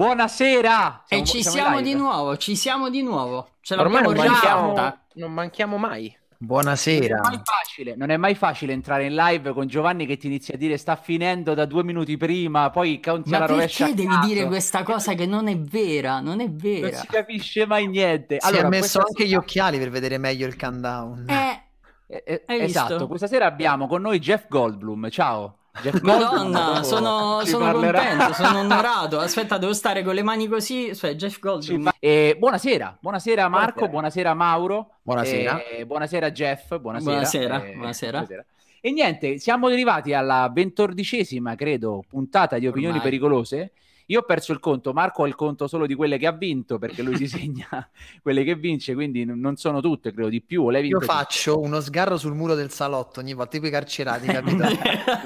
Buonasera! Siamo, e ci siamo, siamo di nuovo, ci siamo di nuovo. Ce Ormai non manchiamo, non manchiamo mai. Buonasera. Non è, mai facile, non è mai facile entrare in live con Giovanni che ti inizia a dire sta finendo da due minuti prima, poi conti alla rovescia. Ma perché devi dire questa cosa che non è vera? Non è vera. Non si capisce mai niente. Allora, si è messo anche sera... gli occhiali per vedere meglio il countdown. Eh, eh, eh esatto, questa sera abbiamo con noi Jeff Goldblum. Ciao. Madonna, sono, sono contento, sono onorato. Aspetta, devo stare con le mani così. Cioè, Jeff Goldblum. Fa... Eh, buonasera, buonasera Marco, buonasera, buonasera Mauro. Buonasera. Eh, buonasera Jeff, buonasera. Buonasera, eh, buonasera. buonasera. E niente, siamo arrivati alla ventordicesima, credo, puntata di Opinioni Ormai. Pericolose. Io ho perso il conto, Marco ha il conto solo di quelle che ha vinto, perché lui si segna quelle che vince, quindi non sono tutte, credo di più. Io faccio tutto. uno sgarro sul muro del salotto ogni volta, tipo i carcerati, capito?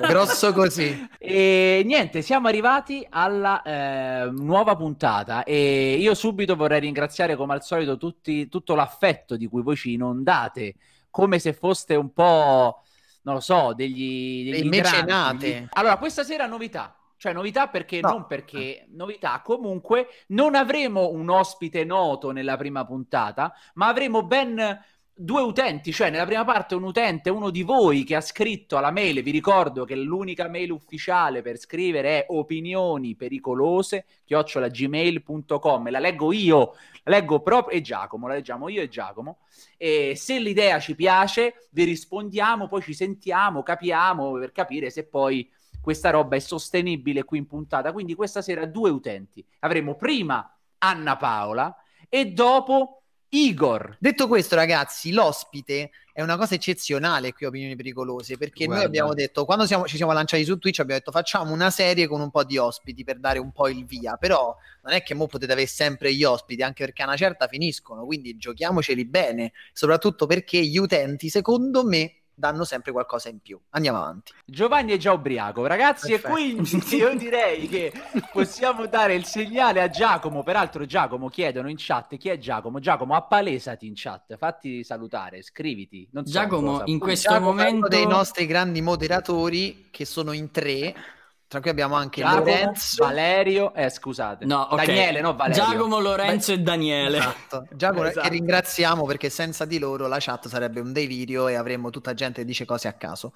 Grosso così. E niente, siamo arrivati alla eh, nuova puntata e io subito vorrei ringraziare come al solito tutti, tutto l'affetto di cui voi ci inondate, come se foste un po' non lo so, degli, degli mecenate. Allora, questa sera novità. Cioè, novità perché no. non perché novità, comunque non avremo un ospite noto nella prima puntata, ma avremo ben due utenti, cioè nella prima parte un utente, uno di voi che ha scritto alla mail, vi ricordo che l'unica mail ufficiale per scrivere è opinioni pericolose chiocciolagmail.com, la leggo io, la leggo proprio e Giacomo, la leggiamo io e Giacomo, e se l'idea ci piace vi rispondiamo, poi ci sentiamo, capiamo per capire se poi questa roba è sostenibile qui in puntata. Quindi questa sera due utenti. Avremo prima Anna Paola e dopo Igor. Detto questo, ragazzi, l'ospite è una cosa eccezionale qui Opinioni Pericolose, perché Guarda. noi abbiamo detto, quando siamo, ci siamo lanciati su Twitch, abbiamo detto facciamo una serie con un po' di ospiti per dare un po' il via, però non è che mo potete avere sempre gli ospiti, anche perché a una certa finiscono, quindi giochiamoceli bene, soprattutto perché gli utenti, secondo me, danno sempre qualcosa in più. Andiamo avanti. Giovanni è già ubriaco, ragazzi, Perfetto. e quindi io direi che possiamo dare il segnale a Giacomo. Peraltro, Giacomo chiedono in chat chi è Giacomo. Giacomo, appalesati in chat, fatti salutare, scriviti. So Giacomo, cosa, in questo Giacomo momento... uno dei nostri grandi moderatori, che sono in tre, tra cui abbiamo anche Giacomo, Lorenzo, Valerio, eh, scusate, no, okay. Daniele, no Valerio. Giacomo, Lorenzo Beh, e Daniele. Esatto. Giacomo esatto. che ringraziamo perché senza di loro la chat sarebbe un delirio e avremmo tutta gente che dice cose a caso.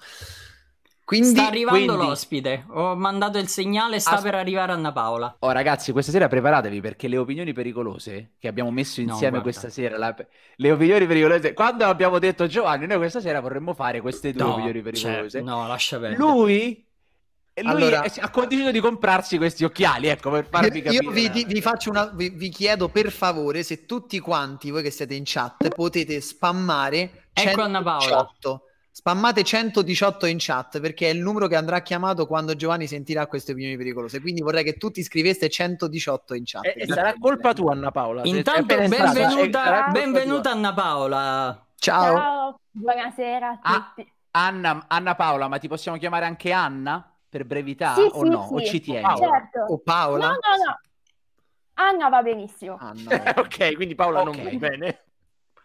Quindi, sta arrivando quindi... l'ospite. Ho mandato il segnale, sta As... per arrivare Anna Paola. Oh, ragazzi, questa sera preparatevi perché le opinioni pericolose che abbiamo messo insieme no, questa sera. La... Le opinioni pericolose. Quando abbiamo detto Giovanni, noi questa sera vorremmo fare queste due no, opinioni cioè, pericolose. Cioè, no, lascia perdere. Lui e lui allora, è, ha deciso di comprarsi questi occhiali, ecco, per farvi capire. Io vi, vi, una, vi, vi, chiedo per favore se tutti quanti voi che siete in chat potete spammare ecco 118. Spammate 118 in chat perché è il numero che andrà chiamato quando Giovanni sentirà queste opinioni pericolose. Quindi vorrei che tutti scriveste 118 in chat. E, e sarà colpa tua, Anna Paola. Intanto, benvenuta, benvenuta Anna Paola. Ciao. Ciao. buonasera a ah, tutti. Ah, Anna, Anna Paola, ma ti possiamo chiamare anche Anna? per brevità sì, o sì, no? Sì. O ci tieni? Paola. Certo. O Paola? No, no, no. Anna va benissimo. Anna. Ah, ok, quindi Paola okay. non va bene.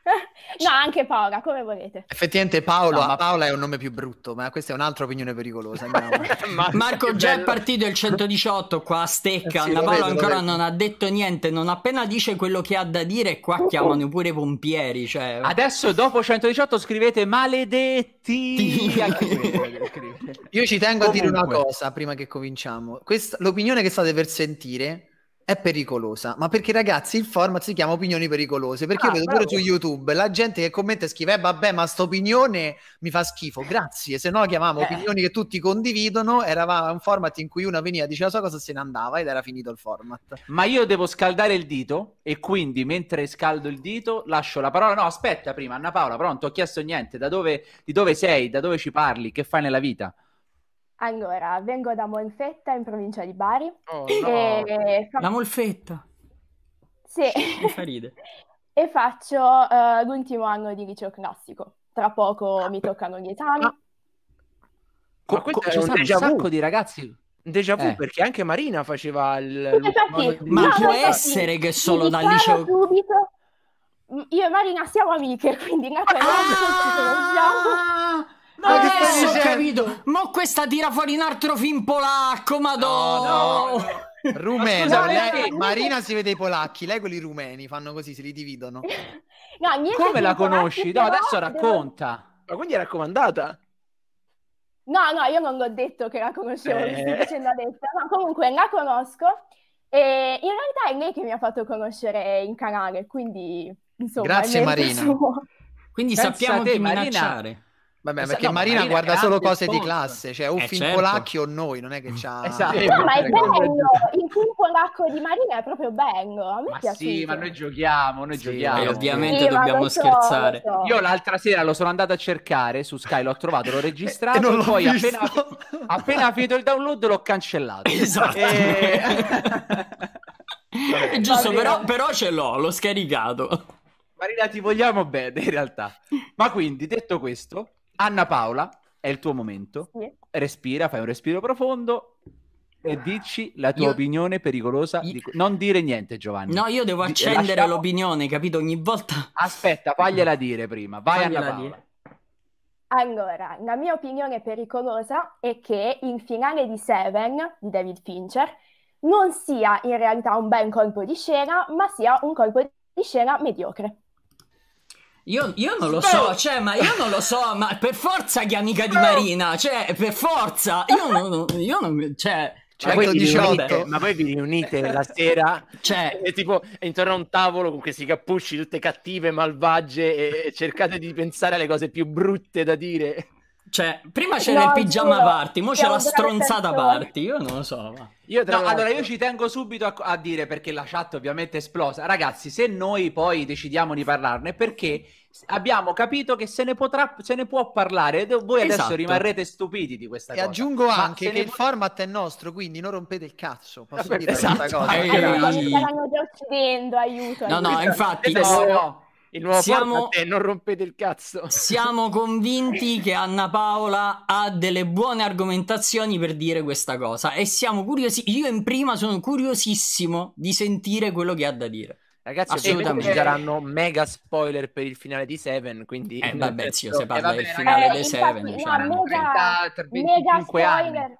no, anche Paola, come volete. Effettivamente Paolo, no, ma... Paola è un nome più brutto, ma questa è un'altra opinione pericolosa. Marco già bello. è partito il 118 qua a stecca, eh sì, la Paola ancora non ha detto niente, non appena dice quello che ha da dire, qua chiamano pure i pompieri. Cioè... Adesso dopo 118 scrivete maledetti. Io ci tengo Comunque. a dire una cosa prima che cominciamo. Questa, l'opinione che state per sentire è pericolosa, ma perché ragazzi il format si chiama opinioni pericolose, perché ah, io vedo bravo. pure su YouTube la gente che commenta e scrive eh, vabbè ma sta opinione mi fa schifo, grazie, se no la chiamavamo eh. opinioni che tutti condividono, era un format in cui una veniva, diceva la sua cosa se ne andava ed era finito il format. Ma io devo scaldare il dito e quindi mentre scaldo il dito lascio la parola, no aspetta prima Anna Paola, pronto, ho chiesto niente, da dove, di dove sei, da dove ci parli, che fai nella vita? Allora, vengo da Molfetta in provincia di Bari. Oh, no. e... La Molfetta! Sì. Mi fa ridere. e faccio uh, l'ultimo anno di liceo classico. Tra poco mi toccano gli esami. Ah. Co- co- un sacco di ragazzi déjà vu eh. perché anche Marina faceva il sì, ma no, può essere sì. che solo dal liceo subito io e Marina siamo amiche quindi in ah! ci ma che adesso ho capito! Ma questa tira fuori un altro film polacco, madonna! No, no, no. ma lei, Marina si vede i polacchi, lei quelli rumeni fanno così, se li dividono. No, Come la conosci? No, adesso racconta. Devo... Ma quindi è raccomandata? No, no, io non l'ho detto che la conoscevo, eh. sto facendo adesso, ma comunque la conosco e in realtà è lei che mi ha fatto conoscere in canale, quindi insomma... Grazie Marina. Suo. Quindi Pensa sappiamo te, di minacciare. Marina Vabbè, perché no, Marina, Marina guarda solo cose sport. di classe, cioè un eh, film certo. polacchi o noi, non è che c'ha... Esatto. no, eh, ma è bello, il film polacco di Marina è proprio bello, a me ma piace. Sì, ma noi giochiamo, noi sì, giochiamo. E eh, ovviamente sì, dobbiamo scherzare. So, so. Io l'altra sera lo sono andato a cercare su Sky, l'ho trovato, l'ho registrato, e, non e poi appena, appena, finito il download l'ho cancellato. Esatto. E... Vabbè, giusto, però, però ce l'ho, l'ho scaricato. Marina, ti vogliamo bene in realtà. Ma quindi, detto questo, Anna Paola, è il tuo momento. Sì. Respira, fai un respiro profondo e ah. dici la tua io... opinione pericolosa. Io... Non dire niente, Giovanni. No, io devo accendere Lasciamo... l'opinione, capito? Ogni volta. Aspetta, fagliela dire prima. Vai, fagliela Anna Paola. Dire. Allora, la mia opinione pericolosa è che il finale di Seven di David Fincher non sia in realtà un bel colpo di scena, ma sia un colpo di scena mediocre. Io, io, non lo so, cioè, ma io non lo so, ma per forza che è amica di Marina, cioè, per forza, io non, io non cioè... Cioè, ma, cioè, poi 18, ma poi vi riunite la sera cioè, e tipo intorno a un tavolo con questi cappucci tutte cattive, malvagie e, e cercate di pensare alle cose più brutte da dire. Cioè, prima c'era no, il pigiama giuro. mo c'è la stronzata Party, io non lo so. Ma... Io no, allora io ci tengo subito a, a, dire perché la chat ovviamente è esplosa. Ragazzi, se noi poi decidiamo di parlarne, perché abbiamo capito che se ne, potrà, se ne può parlare. Voi adesso esatto. rimarrete stupiti di questa e cosa. E aggiungo anche che il format è nostro, quindi non rompete il cazzo. Posso Vabbè, dire esatto. questa cosa? Eh, eh, eh, stanno già uccidendo, aiuto. No, aiuto. no, infatti. Eh, no, no. Il nuovo siamo... è non rompete il cazzo. Siamo convinti che Anna Paola ha delle buone argomentazioni per dire questa cosa e siamo curiosi. Io in prima sono curiosissimo di sentire quello che ha da dire. Ragazzi, assolutamente ci saranno mega spoiler per il finale di Seven, quindi... Eh, vabbè, zio, eh, se parla eh, vabbè, del finale eh, di Seven... Cioè, mega, 30, 30, mega spoiler! Anni.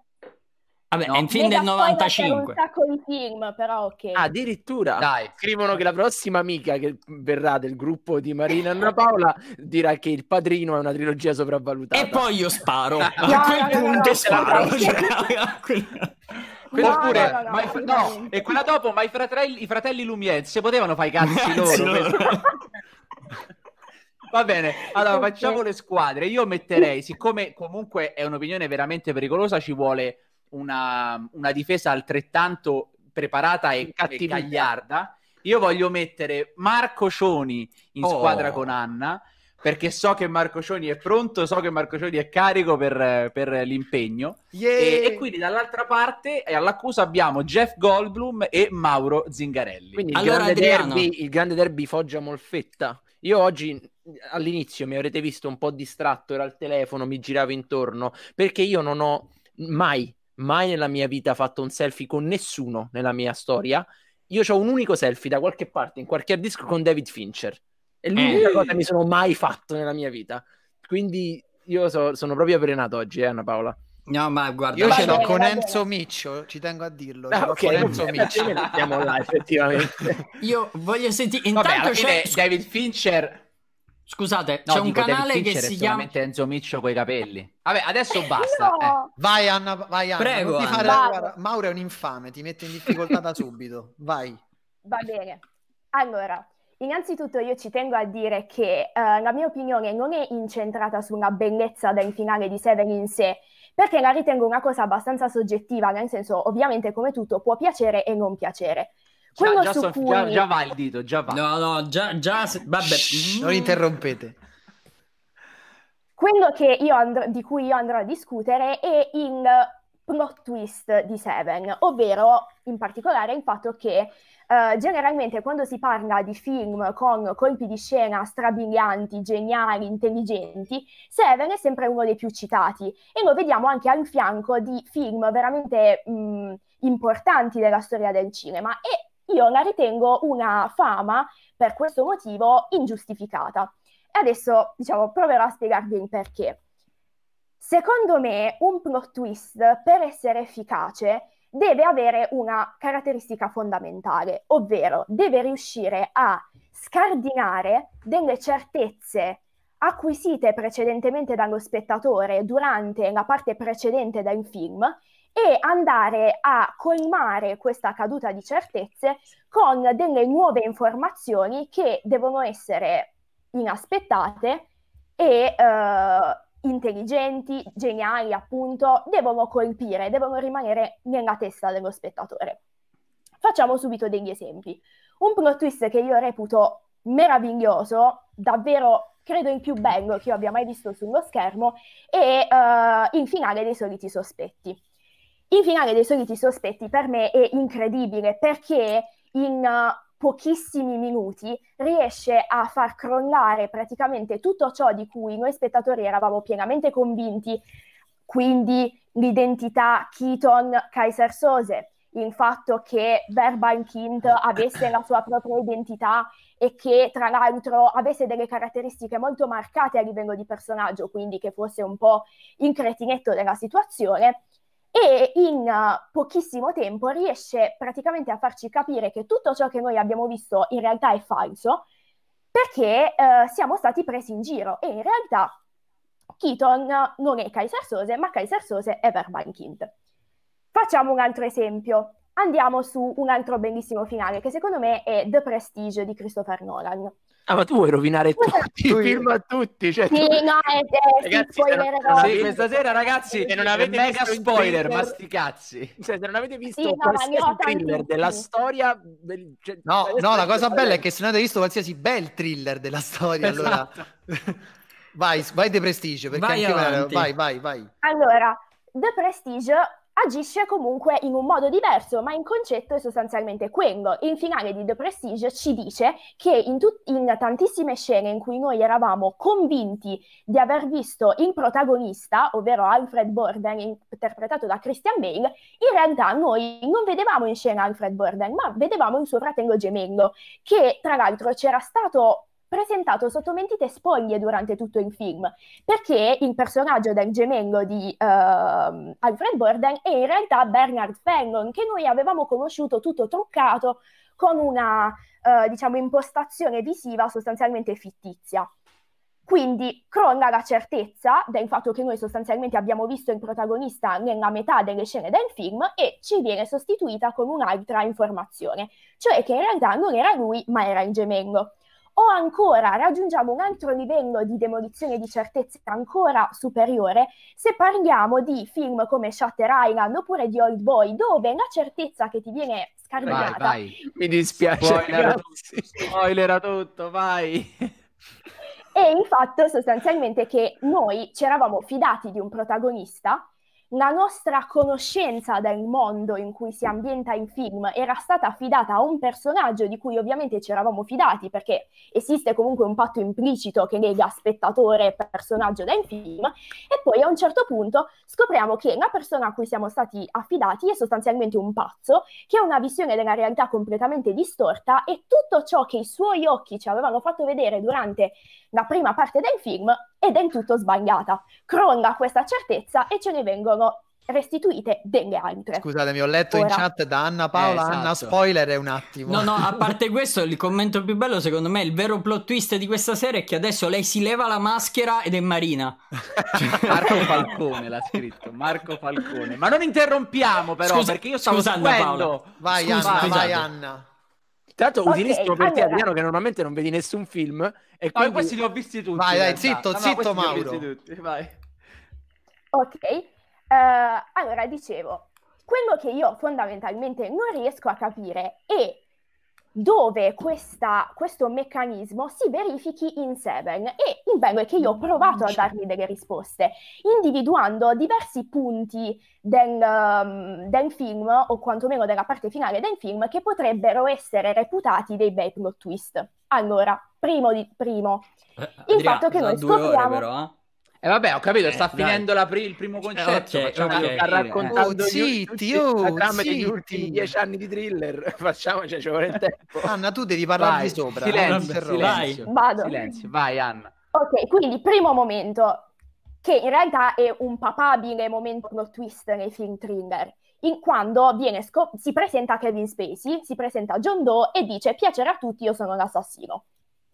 Vabbè, no. è un film Mega del 95. Un sacco di film, però ok. Ah, addirittura. Dai. Scrivono che la prossima amica che verrà del gruppo di Marina Anna Paola dirà che Il Padrino è una trilogia sopravvalutata. E poi io sparo. a quel punto sparo. Quella pure, no, e quella dopo, ma i fratelli, i fratelli Lumière se potevano fare i cazzi loro. loro. Va bene, allora facciamo le squadre. Io metterei, siccome comunque è un'opinione veramente pericolosa, ci vuole una, una difesa altrettanto preparata e, e cagliarda, io voglio mettere Marco Cioni in oh. squadra con Anna perché so che Marco Cioni è pronto, so che Marco Cioni è carico per, per l'impegno. Yeah. E, e, quindi dall'altra parte eh, all'accusa abbiamo Jeff Goldblum e Mauro Zingarelli. Quindi il, allora, grande, derby, il grande derby Foggia Molfetta. Io oggi all'inizio mi avrete visto un po' distratto, era al telefono, mi giravo intorno perché io non ho mai mai nella mia vita fatto un selfie con nessuno nella mia storia. Io ho un unico selfie da qualche parte, in qualche disco, con David Fincher. È eh. l'unica eh. cosa che mi sono mai fatto nella mia vita. Quindi io so, sono proprio avvelenato oggi, eh, Anna Paola. No, ma guarda, io ce l'ho con Enzo Miccio, ci tengo a dirlo. Ah, okay, con Enzo Miccio. Ce là, effettivamente. io voglio sentire. Intanto Vabbè, c'è... David Fincher Scusate, no, c'è un canale che si chiama Enzo Miccio coi capelli. Vabbè, adesso eh, basta. no. eh. Vai Anna, vai Anna. Prego. Anna. Fare... Mauro è un infame, ti mette in difficoltà da subito. Vai. Va bene. Allora, innanzitutto io ci tengo a dire che uh, la mia opinione non è incentrata sulla bellezza del finale di Seven in sé, perché la ritengo una cosa abbastanza soggettiva, nel senso, ovviamente come tutto può piacere e non piacere. Quello già, già, so, cui... già, già, va il dito, già va. No, no, già, già vabbè. Shh, non interrompete. Quello andr- di cui io andrò a discutere è il plot twist di Seven, ovvero in particolare il fatto che Uh, generalmente quando si parla di film con colpi di scena strabilianti, geniali, intelligenti, Seven è sempre uno dei più citati e lo vediamo anche al fianco di film veramente mh, mm, importanti della storia del cinema e io la ritengo una fama per questo motivo ingiustificata. E adesso, diciamo, proverò a spiegarvi il perché. Secondo me, un plot twist, per essere efficace, deve avere una caratteristica fondamentale, ovvero deve riuscire a scardinare delle certezze acquisite precedentemente dallo spettatore durante la parte precedente del film e andare a colmare questa caduta di certezze con delle nuove informazioni che devono essere inaspettate e eh, intelligenti, geniali appunto, devono colpire, devono rimanere nella testa dello spettatore. Facciamo subito degli esempi. Un plot twist che io reputo meraviglioso, davvero credo il più bello che io abbia mai visto sullo schermo, è uh, il finale dei soliti sospetti. In finale dei soliti sospetti per me è incredibile perché in eh, pochissimi minuti riesce a far crollare praticamente tutto ciò di cui noi spettatori eravamo pienamente convinti, quindi l'identità Keaton Kaiser Sose, il fatto che Verban Kind avesse la sua propria identità e che tra l'altro avesse delle caratteristiche molto marcate a livello di personaggio, quindi che fosse un po' il cretinetto della situazione e in eh, pochissimo tempo riesce praticamente a farci capire che tutto ciò che noi abbiamo visto in realtà è falso perché eh, siamo stati presi in giro e in realtà Keaton non è Kaiser Sose ma Kaiser Sose è Verbankind. Facciamo un altro esempio andiamo su un altro bellissimo finale che secondo me è The Prestige di Christopher Nolan. Ah, ma tu vuoi rovinare tutti i film a tutti? Cioè, sì, tu... no, è, eh, è eh, ragazzi, spoiler. Non... Sì, questa sera, ragazzi, se non avete mega spoiler, ma sti cazzi. Cioè, se non avete visto sì, no, qualsiasi thriller della storia... Del... Cioè, no, cioè, no, la cosa bella è che se non avete visto qualsiasi bel thriller della storia, esatto. allora... vai, vai The Prestige, perché vai anche avanti. vai, vai, vai. Allora, The Prestige agisce comunque in un modo diverso, ma in concetto è sostanzialmente quello. Il finale di The Prestige ci dice che in, tut- in tantissime scene in cui noi eravamo convinti di aver visto il protagonista, ovvero Alfred Borden, interpretato da Christian Bale, in realtà noi non vedevamo in scena Alfred Borden, ma vedevamo il suo fratello gemello, che tra l'altro c'era stato presentato sotto mentite spoglie durante tutto il film, perché il personaggio del gemello di uh, Alfred Borden è in realtà Bernard Fengon, che noi avevamo conosciuto tutto truccato con una, uh, diciamo, impostazione visiva sostanzialmente fittizia. Quindi crolla la certezza del fatto che noi sostanzialmente abbiamo visto il protagonista nella metà delle scene del film e ci viene sostituita con un'altra informazione, cioè che in realtà non era lui ma era il gemello o ancora raggiungiamo un altro livello di demolizione di certezza ancora superiore se parliamo di film come Shutter Island oppure di Old Boy, dove la certezza che ti viene scaricata. Vai, vai. Mi dispiace, spoiler, spoiler a tutto, vai. E il fatto sostanzialmente che noi ci eravamo fidati di un protagonista la nostra conoscenza del mondo in cui si ambienta il film era stata affidata a un personaggio di cui ovviamente ci eravamo fidati perché esiste comunque un patto implicito che lega spettatore e personaggio del film e poi a un certo punto scopriamo che la persona a cui siamo stati affidati è sostanzialmente un pazzo che ha una visione della realtà completamente distorta e tutto ciò che i suoi occhi ci avevano fatto vedere durante la prima parte del film è del tutto sbagliata. Crolla questa certezza e ce ne vengono vengono restituite delle altre. Scusatemi, ho letto Ora. in chat da Anna Paola, eh, esatto. Anna spoiler è un attimo. No, no, a parte questo, il commento più bello secondo me, il vero plot twist di questa serie è che adesso lei si leva la maschera ed è Marina. Marco Falcone l'ha scritto, Marco Falcone. Ma non interrompiamo però, scusa, perché io stavo scusa, seguendo. Vai scusa, Anna, scusate. vai Anna. Tanto okay, utilissimo per allora... Adriano che normalmente non vedi nessun film e quindi... questi li ho visti tutti. Vai, dai, zitto, zitto Mauro. Tutti, vai. Ok, Uh, allora, dicevo, quello che io fondamentalmente non riesco a capire è dove questa, questo meccanismo si verifichi in Seven e il bello è che io ho provato a darmi delle risposte individuando diversi punti del, um, del, film o quantomeno della parte finale del film che potrebbero essere reputati dei bei plot twist. Allora, primo, di, primo eh, il Adria, fatto che noi scopriamo... Ore, però, eh? E vabbè, ho capito, eh, sta eh, finendo il primo eh, concetto. Eh, okay, facciamo okay, sta raccontando eh. zitti, gli, zitti, oh, zitti. degli ultimi dieci anni di thriller. Facciamoci, ci vuole il tempo. Anna, tu devi parlarvi vai. sopra. Silenzio, silenzio. Vai. silenzio. Vai, Anna. Ok, quindi primo momento, che in realtà è un papabile momento plot twist nei film thriller. In quando scop- si presenta Kevin Spacey, si presenta John Doe e dice piacere a tutti, io sono l'assassino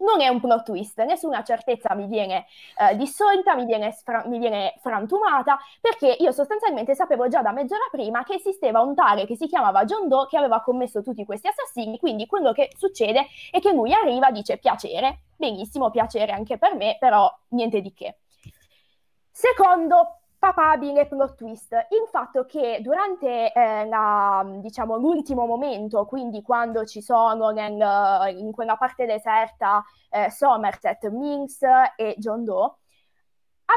non è un plot twist, nessuna certezza mi viene eh, dissolta, mi viene, sfra- mi viene, frantumata, perché io sostanzialmente sapevo già da mezz'ora prima che esisteva un tale che si chiamava John Doe che aveva commesso tutti questi assassini, quindi quello che succede è che lui arriva dice piacere, benissimo, piacere anche per me, però niente di che. Secondo papabile plot twist. Il fatto che durante eh, la, diciamo, l'ultimo momento, quindi quando ci sono nel, in quella parte deserta eh, Somerset, Minx e John Doe,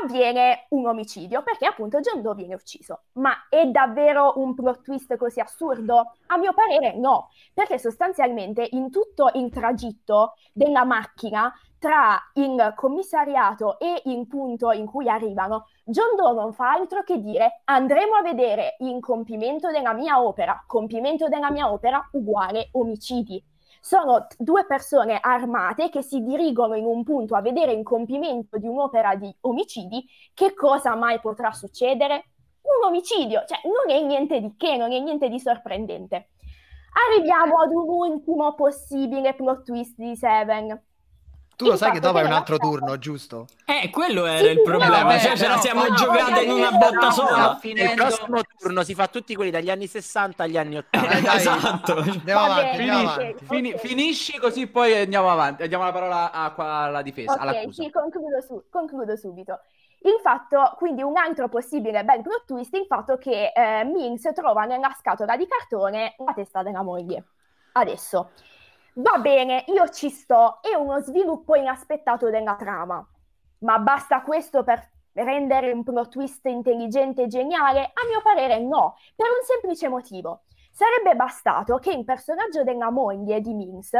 avviene un omicidio perché appunto John Doe viene ucciso. Ma è davvero un plot twist così assurdo? A mio parere no, perché sostanzialmente in tutto il tragitto della macchina tra il commissariato e il punto in cui arrivano, John Doe non fa altro che dire andremo a vedere in compimento della mia opera, compimento della mia opera uguale omicidi sono t- due persone armate che si dirigono in un punto a vedere in compimento di un'opera di omicidi. Che cosa mai potrà succedere? Un omicidio, cioè non è niente di che, non è niente di sorprendente. Arriviamo ad un ultimo possibile plot twist di Seven tu lo sai che dopo è un altro turno, giusto? Eh, quello era sì, il problema. Vabbè, cioè, ce la siamo no, giocata in una botta sola. Finendo... Il prossimo turno si fa tutti quelli dagli anni 60 agli anni 80. Eh, esatto. Andiamo Va avanti. Bene, andiamo avanti. okay. Finisci così, poi andiamo avanti. Diamo la parola a, qua, alla difesa. Ok, sì, concludo, su, concludo subito. Il fatto, quindi un altro possibile bel plot twist, il fatto che eh, Minx trova nella scatola di cartone la testa della moglie. Adesso va bene, io ci sto, è uno sviluppo inaspettato della trama. Ma basta questo per rendere un plot twist intelligente e geniale? A mio parere no, per un semplice motivo. Sarebbe bastato che il personaggio della moglie di Minx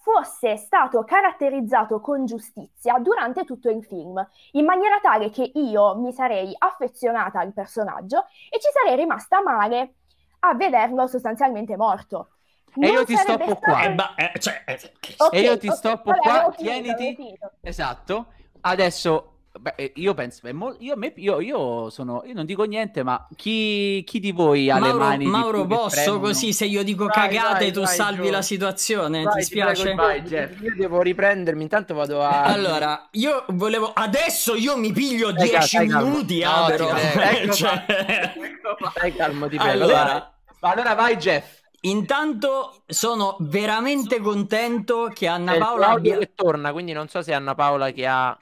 fosse stato caratterizzato con giustizia durante tutto il film, in maniera tale che io mi sarei affezionata al personaggio e ci sarei rimasta male a vederlo sostanzialmente morto e io ti stoppo qua. Eh, ma, eh, cioè, eh, okay, e io ti okay, stoppo okay, qua, finito, tieniti. Esatto. Adesso Beh, eh, io penso, io, io, io, sono, io non dico niente, ma chi, chi di voi ha Mauro, le mani? Mauro, posso così? Se io dico vai, cagate, vai, tu vai, salvi Gio. la situazione. Vai, ti spiace? Ti Jeff. io devo riprendermi. Intanto vado a. Allora, io volevo. Adesso io mi piglio 10 minuti. Calmo. No, Abero. Ecco cioè... Ecco, ecco Stai calmo, ti prego. Allora... allora, vai, Jeff. Intanto sono veramente contento che Anna È Paola abbia... che torna, quindi non so se Anna Paola che ha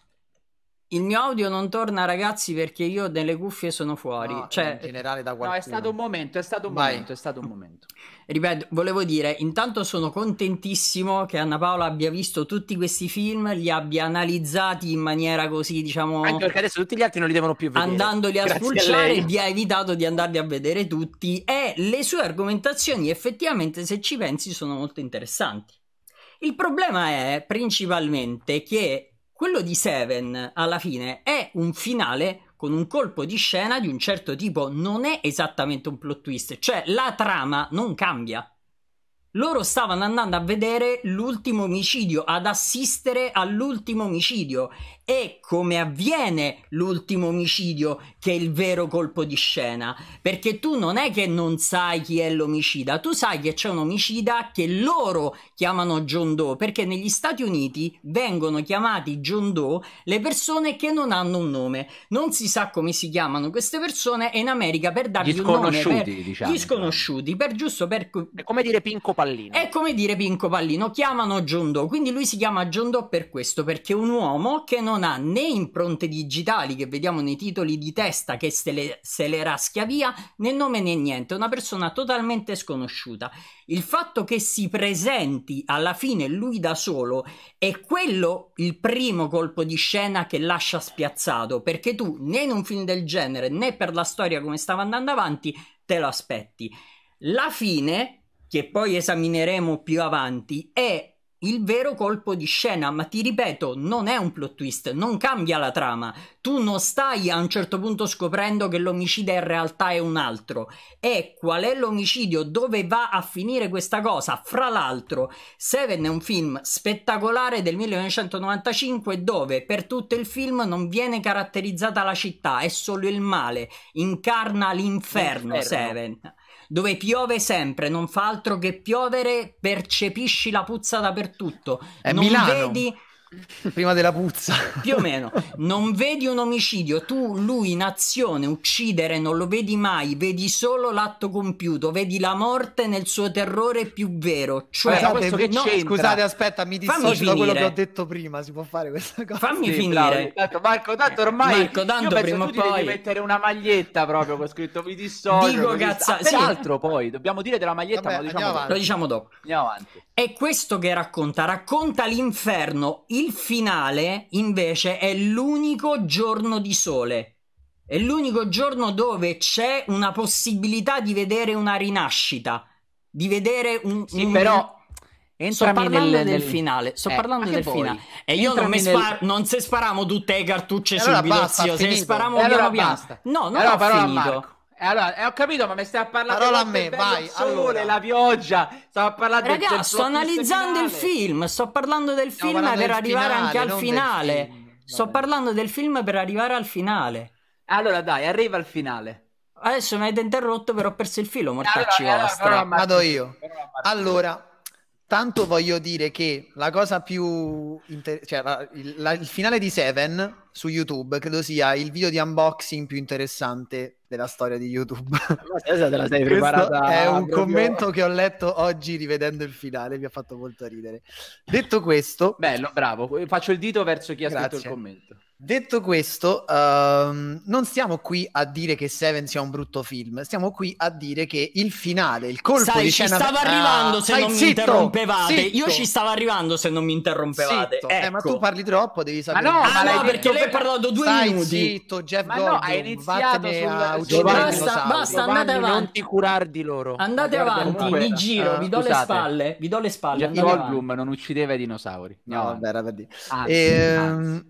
il mio audio non torna, ragazzi, perché io nelle cuffie sono fuori. No, cioè... in generale da qualcuno. No, è stato un momento, è stato un Vai. momento, è stato un momento ripeto, volevo dire, intanto sono contentissimo che Anna Paola abbia visto tutti questi film, li abbia analizzati in maniera così, diciamo... Anche perché adesso tutti gli altri non li devono più vedere. Andandoli a Grazie spulciare, vi ha evitato di andarli a vedere tutti e le sue argomentazioni effettivamente, se ci pensi, sono molto interessanti. Il problema è principalmente che quello di Seven alla fine è un finale con un colpo di scena di un certo tipo non è esattamente un plot twist, cioè la trama non cambia. Loro stavano andando a vedere l'ultimo omicidio, ad assistere all'ultimo omicidio e come avviene l'ultimo omicidio che è il vero colpo di scena. Perché tu non è che non sai chi è l'omicida, tu sai che c'è un omicida che loro chiamano John Doe, perché negli Stati Uniti vengono chiamati John Doe le persone che non hanno un nome. Non si sa come si chiamano queste persone e in America per dargli un nome... Per, diciamo, gli sconosciuti, per giusto per... È come dire Pinco Pallino. È come dire Pinco Pallino, chiamano John Doe. Quindi lui si chiama John Doe per questo, perché è un uomo che non non ha né impronte digitali che vediamo nei titoli di testa che se le, se le raschia via, né nome né niente, è una persona totalmente sconosciuta. Il fatto che si presenti alla fine lui da solo è quello il primo colpo di scena che lascia spiazzato, perché tu né in un film del genere né per la storia come stava andando avanti te lo aspetti. La fine, che poi esamineremo più avanti, è il vero colpo di scena, ma ti ripeto, non è un plot twist, non cambia la trama. Tu non stai a un certo punto scoprendo che l'omicida in realtà è un altro. E qual è l'omicidio? Dove va a finire questa cosa? Fra l'altro, Seven è un film spettacolare del 1995 dove per tutto il film non viene caratterizzata la città, è solo il male, incarna l'inferno, Seven dove piove sempre, non fa altro che piovere, percepisci la puzza dappertutto. È non Milano. vedi prima della puzza. Più o meno. Non vedi un omicidio, tu lui in azione uccidere non lo vedi mai, vedi solo l'atto compiuto, vedi la morte nel suo terrore più vero. Cioè, scusate, no, scusate aspetta, mi dissocio da quello che ho detto prima, si può fare questa cosa. Fammi sì, finire. Tanto, Marco, tanto ormai Marco, tanto io prima o poi... mettere una maglietta proprio con scritto mi dissocio. Dico cazzo, sì. altro poi, dobbiamo dire della maglietta, Vabbè, ma lo diciamo, dopo. lo diciamo dopo. Andiamo avanti. È questo che racconta, racconta l'inferno. Il finale, invece, è l'unico giorno di sole. È l'unico giorno dove c'è una possibilità di vedere una rinascita, di vedere un... Sì, un... però... Sto parlando nel, del nel... finale, sto eh, parlando del poi? finale. E io non, spar- nel... non, se sparamo tutte le cartucce allora subito, basta, zio, se sparamo eh, allora piano piano. No, non allora ho finito. Marco. Eh, allora, eh, ho capito, ma mi stai a parlare Parola a me, vai, il sole, allora. la pioggia, stavo a parlare Raga, del sto analizzando il film, sto parlando del Stiamo film parlando per del arrivare finale, anche al finale. Sto parlando del film per arrivare al finale. Allora, dai, arriva al finale. Adesso mi avete interrotto, però ho perso il filo, mortacci allora, eh, vostra. Allora, Vado io. Allora, Tanto voglio dire che la cosa più. Inter- cioè, la, il, la, il, finale di Seven su YouTube credo sia il video di unboxing più interessante della storia di YouTube. Ma te la sei preparata. È un proprio... commento che ho letto oggi rivedendo il finale, mi ha fatto molto ridere. Detto questo, bello, bravo. Faccio il dito verso chi ha Grazie. scritto il commento. Detto questo, um, non stiamo qui a dire che Seven sia un brutto film, stiamo qui a dire che il finale, il colpo Sai, di scena... Ah, ci stavo arrivando ah, se non zitto, mi interrompevate. Zitto. Io ci stavo arrivando se non mi interrompevate. Ecco. Eh, ma tu ecco. parli troppo, devi sapere. Ma no, ah, no perché lei ha parlato due stai minuti. zitto, Jeff ma Gordon, no, hai iniziato sulla... Basta, basta, basta andate avanti. Non ti di loro. Andate Guarda, avanti, mi giro, uh, vi do scusate. le spalle, vi do le spalle. Jeff Goldblum non uccideva i dinosauri. No, vabbè, era per dire.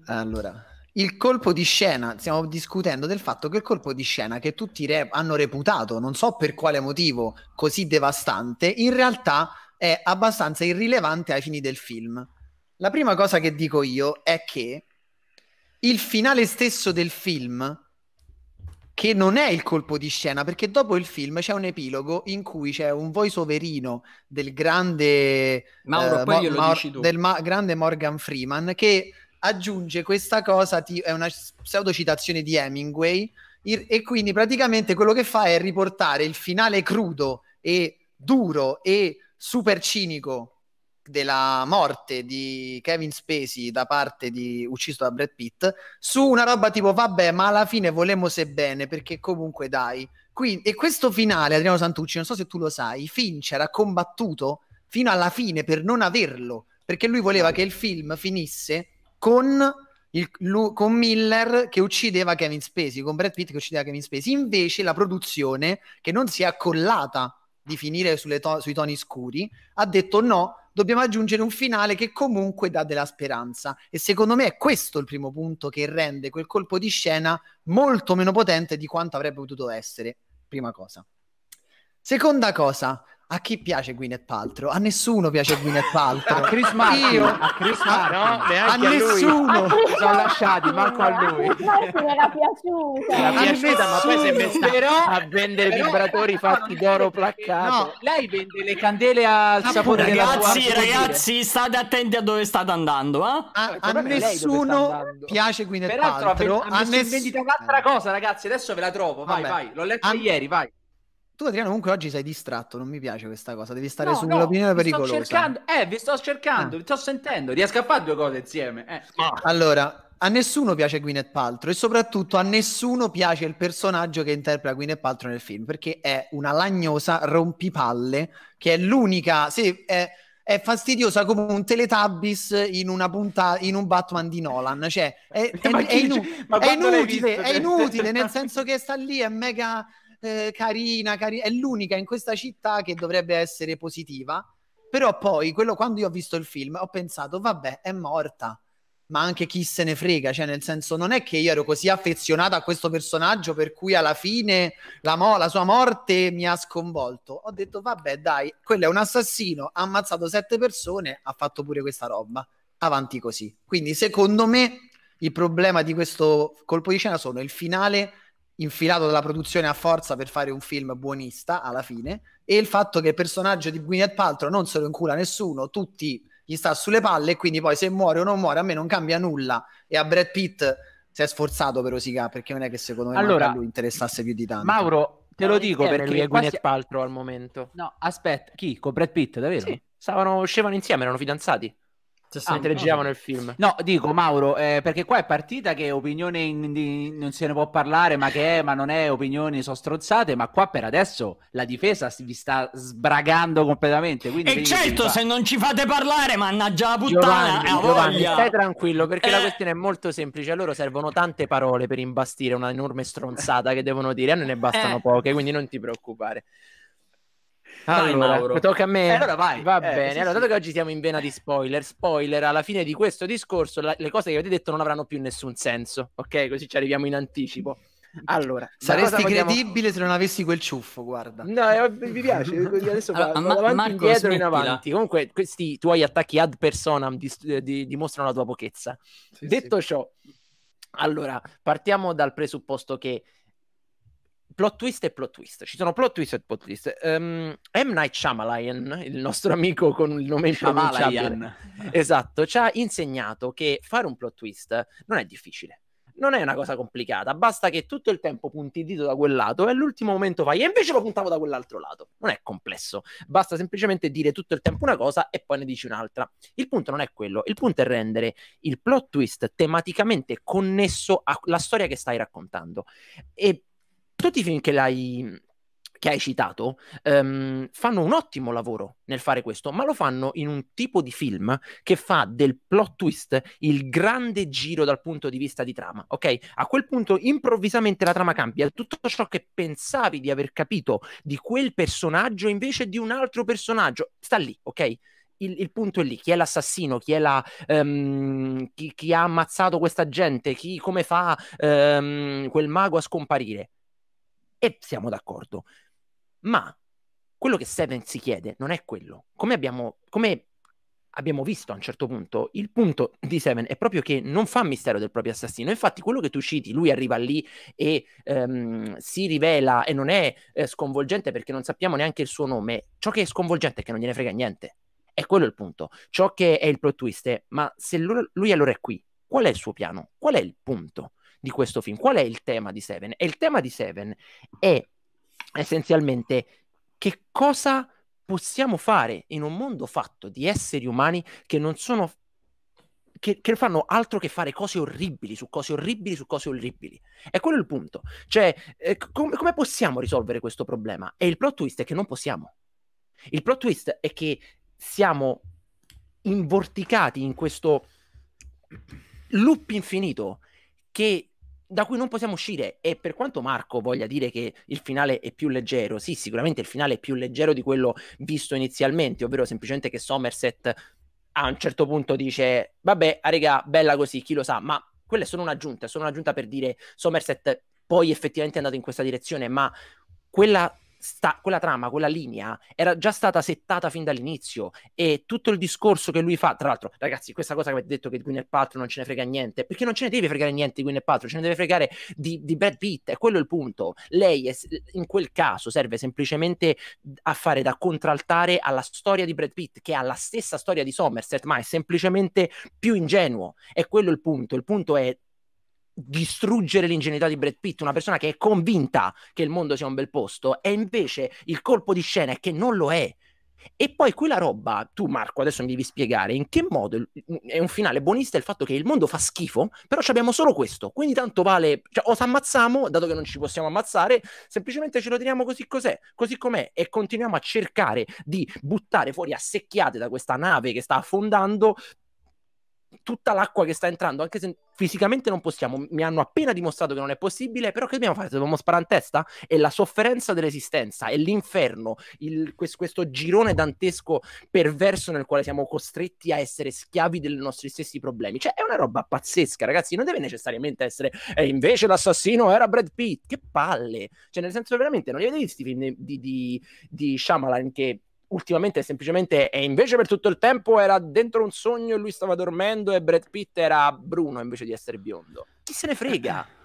Allora il colpo di scena, stiamo discutendo del fatto che il colpo di scena che tutti re- hanno reputato, non so per quale motivo, così devastante, in realtà è abbastanza irrilevante ai fini del film. La prima cosa che dico io è che il finale stesso del film, che non è il colpo di scena, perché dopo il film c'è un epilogo in cui c'è un voiceoverino del grande Mauro, eh, poi Mo- glielo Mar- dici tu. del ma- grande Morgan Freeman che aggiunge questa cosa, ti, è una pseudo citazione di Hemingway, e quindi praticamente quello che fa è riportare il finale crudo e duro e super cinico della morte di Kevin Spacey da parte di ucciso da Brad Pitt su una roba tipo vabbè ma alla fine volemmo se bene perché comunque dai Qui, e questo finale Adriano Santucci non so se tu lo sai Fincher ha combattuto fino alla fine per non averlo perché lui voleva che il film finisse con, il, con, Miller che uccideva Kevin Spacey, con Brad Pitt che uccideva Kevin Spacey. Invece la produzione, che non si è accollata di finire to- sui toni scuri, ha detto no, dobbiamo aggiungere un finale che comunque dà della speranza. E secondo me è questo il primo punto che rende quel colpo di scena molto meno potente di quanto avrebbe potuto essere. Prima cosa. Seconda cosa, a chi piace Gwyneth Paltrow? A nessuno piace Gwyneth Paltrow. a Chris Martin. Io, a Chris ah, Martin. No, a, a nessuno. A sono lasciati, manco a lui. Martin era piaciuta. Era piaciuta, ma poi si è messa però, a vendere però, vibratori fatti d'oro placcato. No, lei vende le candele al ah, sapore Ragazzi, sua, ragazzi, state attenti a dove state andando, eh? A, a nessuno piace Gwyneth Paltrow. Peraltro ha messo in vendita un'altra cosa, ragazzi. Adesso ve la trovo, vai, Vabbè. vai. L'ho letta ieri, vai. Tu Adriano comunque oggi sei distratto, non mi piace questa cosa, devi stare no, sull'opinione no, pericolosa. Sto cercando, eh, vi sto cercando, ah. vi sto sentendo, riesco a fare due cose insieme. Eh. No. Allora, a nessuno piace Gwyneth Paltrow e soprattutto a nessuno piace il personaggio che interpreta Gwyneth Paltrow nel film, perché è una lagnosa rompipalle, che è l'unica... Sì, è, è fastidiosa come un Teletubbies in, una punta- in un Batman di Nolan. Cioè, è, è, è, inu- è inutile, è inutile, nel senso che sta lì, è mega eh, carina, carina, è l'unica in questa città che dovrebbe essere positiva. Però poi, quello, quando io ho visto il film, ho pensato, vabbè, è morta. Ma anche chi se ne frega, cioè nel senso non è che io ero così affezionata a questo personaggio per cui alla fine la, mo- la sua morte mi ha sconvolto. Ho detto vabbè dai, quello è un assassino, ha ammazzato sette persone, ha fatto pure questa roba, avanti così. Quindi secondo me il problema di questo colpo di scena sono il finale infilato dalla produzione a forza per fare un film buonista alla fine e il fatto che il personaggio di Gwyneth Paltrow non se lo incula nessuno, tutti gli sta sulle palle e quindi poi se muore o non muore a me non cambia nulla e a Brad Pitt si è sforzato per Osica perché non è che secondo me allora, a lui interessasse più di tanto. Mauro, te lo dico eh, perché è Gwyneth si... Paltrow al momento. No, aspetta, chi? Con Brad Pitt, davvero? Sì. Stavano, uscivano insieme, erano fidanzati. Sostanzialmente ah, leggevano no. il film. No, dico Mauro, eh, perché qua è partita che opinione in, di, non se ne può parlare, ma che è, ma non è, opinioni sono strozzate, ma qua per adesso la difesa vi sta sbragando completamente. E certo, se non ci fate parlare, mannaggia la puttana, Giovanni, eh, Giovanni, stai tranquillo, perché eh. la questione è molto semplice, a loro servono tante parole per imbastire una enorme stronzata che devono dire, a noi ne bastano eh. poche, quindi non ti preoccupare. Allora, Mauro. tocca a me. Eh, allora vai. Va eh, bene. Sì, allora, dato sì. che oggi siamo in vena di spoiler, spoiler, alla fine di questo discorso la, le cose che avete detto non avranno più nessun senso, ok? Così ci arriviamo in anticipo. Allora, saresti credibile vogliamo... se non avessi quel ciuffo, guarda. No, eh, mi piace, adesso allora, vado ma, avanti, Marco, indietro, smettila. in avanti. Comunque, questi tuoi attacchi ad personam di, eh, di, dimostrano la tua pochezza. Sì, Detto ciò, allora, partiamo dal presupposto che plot twist e plot twist. Ci sono plot twist e plot twist. Um, M. Night Shyamalan, il nostro amico con il nome impronunciabile, esatto, ci ha insegnato che fare un plot twist non è difficile. Non è una cosa complicata, basta che tutto il tempo punti il dito da quel lato e all'ultimo momento fai e invece lo puntavo da quell'altro lato. Non è complesso, basta semplicemente dire tutto il tempo una cosa e poi ne dici un'altra. Il punto non è quello, il punto è rendere il plot twist tematicamente connesso alla storia che stai raccontando. E tutti i film che l'hai che hai citato um, fanno un ottimo lavoro nel fare questo, ma lo fanno in un tipo di film che fa del plot twist il grande giro dal punto di vista di trama, ok? A quel punto improvvisamente la trama cambia, tutto ciò che pensavi di aver capito di quel personaggio invece di un altro personaggio sta lì, ok? Il, il, punto è lì, chi è l'assassino, chi, è la, um, chi, chi ha ammazzato questa gente, chi, come fa um, quel mago a scomparire e siamo d'accordo. Ma quello che Seven si chiede non è quello. Come abbiamo, come abbiamo visto a un certo punto, il punto di Seven è proprio che non fa mistero del proprio assassino. Infatti, quello che tu citi, lui arriva lì e ehm, si rivela e non è eh, sconvolgente perché non sappiamo neanche il suo nome. Ciò che è sconvolgente è che non gliene frega niente. È quello il punto. Ciò che è il plot twist è, ma se lui, lui allora è qui, qual è il suo piano? Qual è il punto? di questo film. Qual è il tema di Seven? E il tema di Seven è essenzialmente che cosa possiamo fare in un mondo fatto di esseri umani che non sono che, che, fanno altro che fare cose orribili su cose orribili su cose orribili. E quello è il punto. Cioè, eh, com- come possiamo risolvere questo problema? E il plot twist è che non possiamo. Il plot twist è che siamo invorticati in questo loop infinito che da cui non possiamo uscire. E per quanto Marco voglia dire che il finale è più leggero, sì, sicuramente il finale è più leggero di quello visto inizialmente, ovvero semplicemente che Somerset a un certo punto dice: Vabbè, ah, a regà, bella così, chi lo sa, ma quella è solo un'aggiunta, è solo un'aggiunta per dire Somerset poi effettivamente è andato in questa direzione, ma quella sta, quella trama, quella linea era già stata settata fin dall'inizio e tutto il discorso che lui fa, tra l'altro ragazzi questa cosa che avete detto che Gwyneth Paltrow non ce ne frega niente, perché non ce ne deve fregare niente di Gwyneth Paltrow, ce ne deve fregare di, di Brad Pitt, è quello il punto, lei è, in quel caso serve semplicemente a fare da contraltare alla storia di Brad Pitt che ha la stessa storia di Somerset ma è semplicemente più ingenuo, è quello il punto, il punto è distruggere l'ingenuità di Brad Pitt, una persona che è convinta che il mondo sia un bel posto, e invece il colpo di scena è che non lo è. E poi quella roba, tu Marco, adesso mi devi spiegare in che modo è un finale buonista il fatto che il mondo fa schifo, però abbiamo solo questo, quindi tanto vale, cioè, o s'ammazziamo, dato che non ci possiamo ammazzare, semplicemente ce lo teniamo così, cos'è, così com'è e continuiamo a cercare di buttare fuori assecchiate da questa nave che sta affondando tutta l'acqua che sta entrando, anche se fisicamente non possiamo, mi hanno appena dimostrato che non è possibile, però che dobbiamo fare? Dobbiamo sparare in testa? È la sofferenza dell'esistenza, e l'inferno, il, questo girone dantesco perverso nel quale siamo costretti a essere schiavi dei nostri stessi problemi. Cioè, è una roba pazzesca, ragazzi, non deve necessariamente essere e invece l'assassino era Brad Pitt, che palle! Cioè, nel senso veramente, non li avete visti i film di, di, di Shyamalan che ultimamente semplicemente e invece per tutto il tempo era dentro un sogno e lui stava dormendo e Brad Pitt era bruno invece di essere biondo. Chi se ne frega?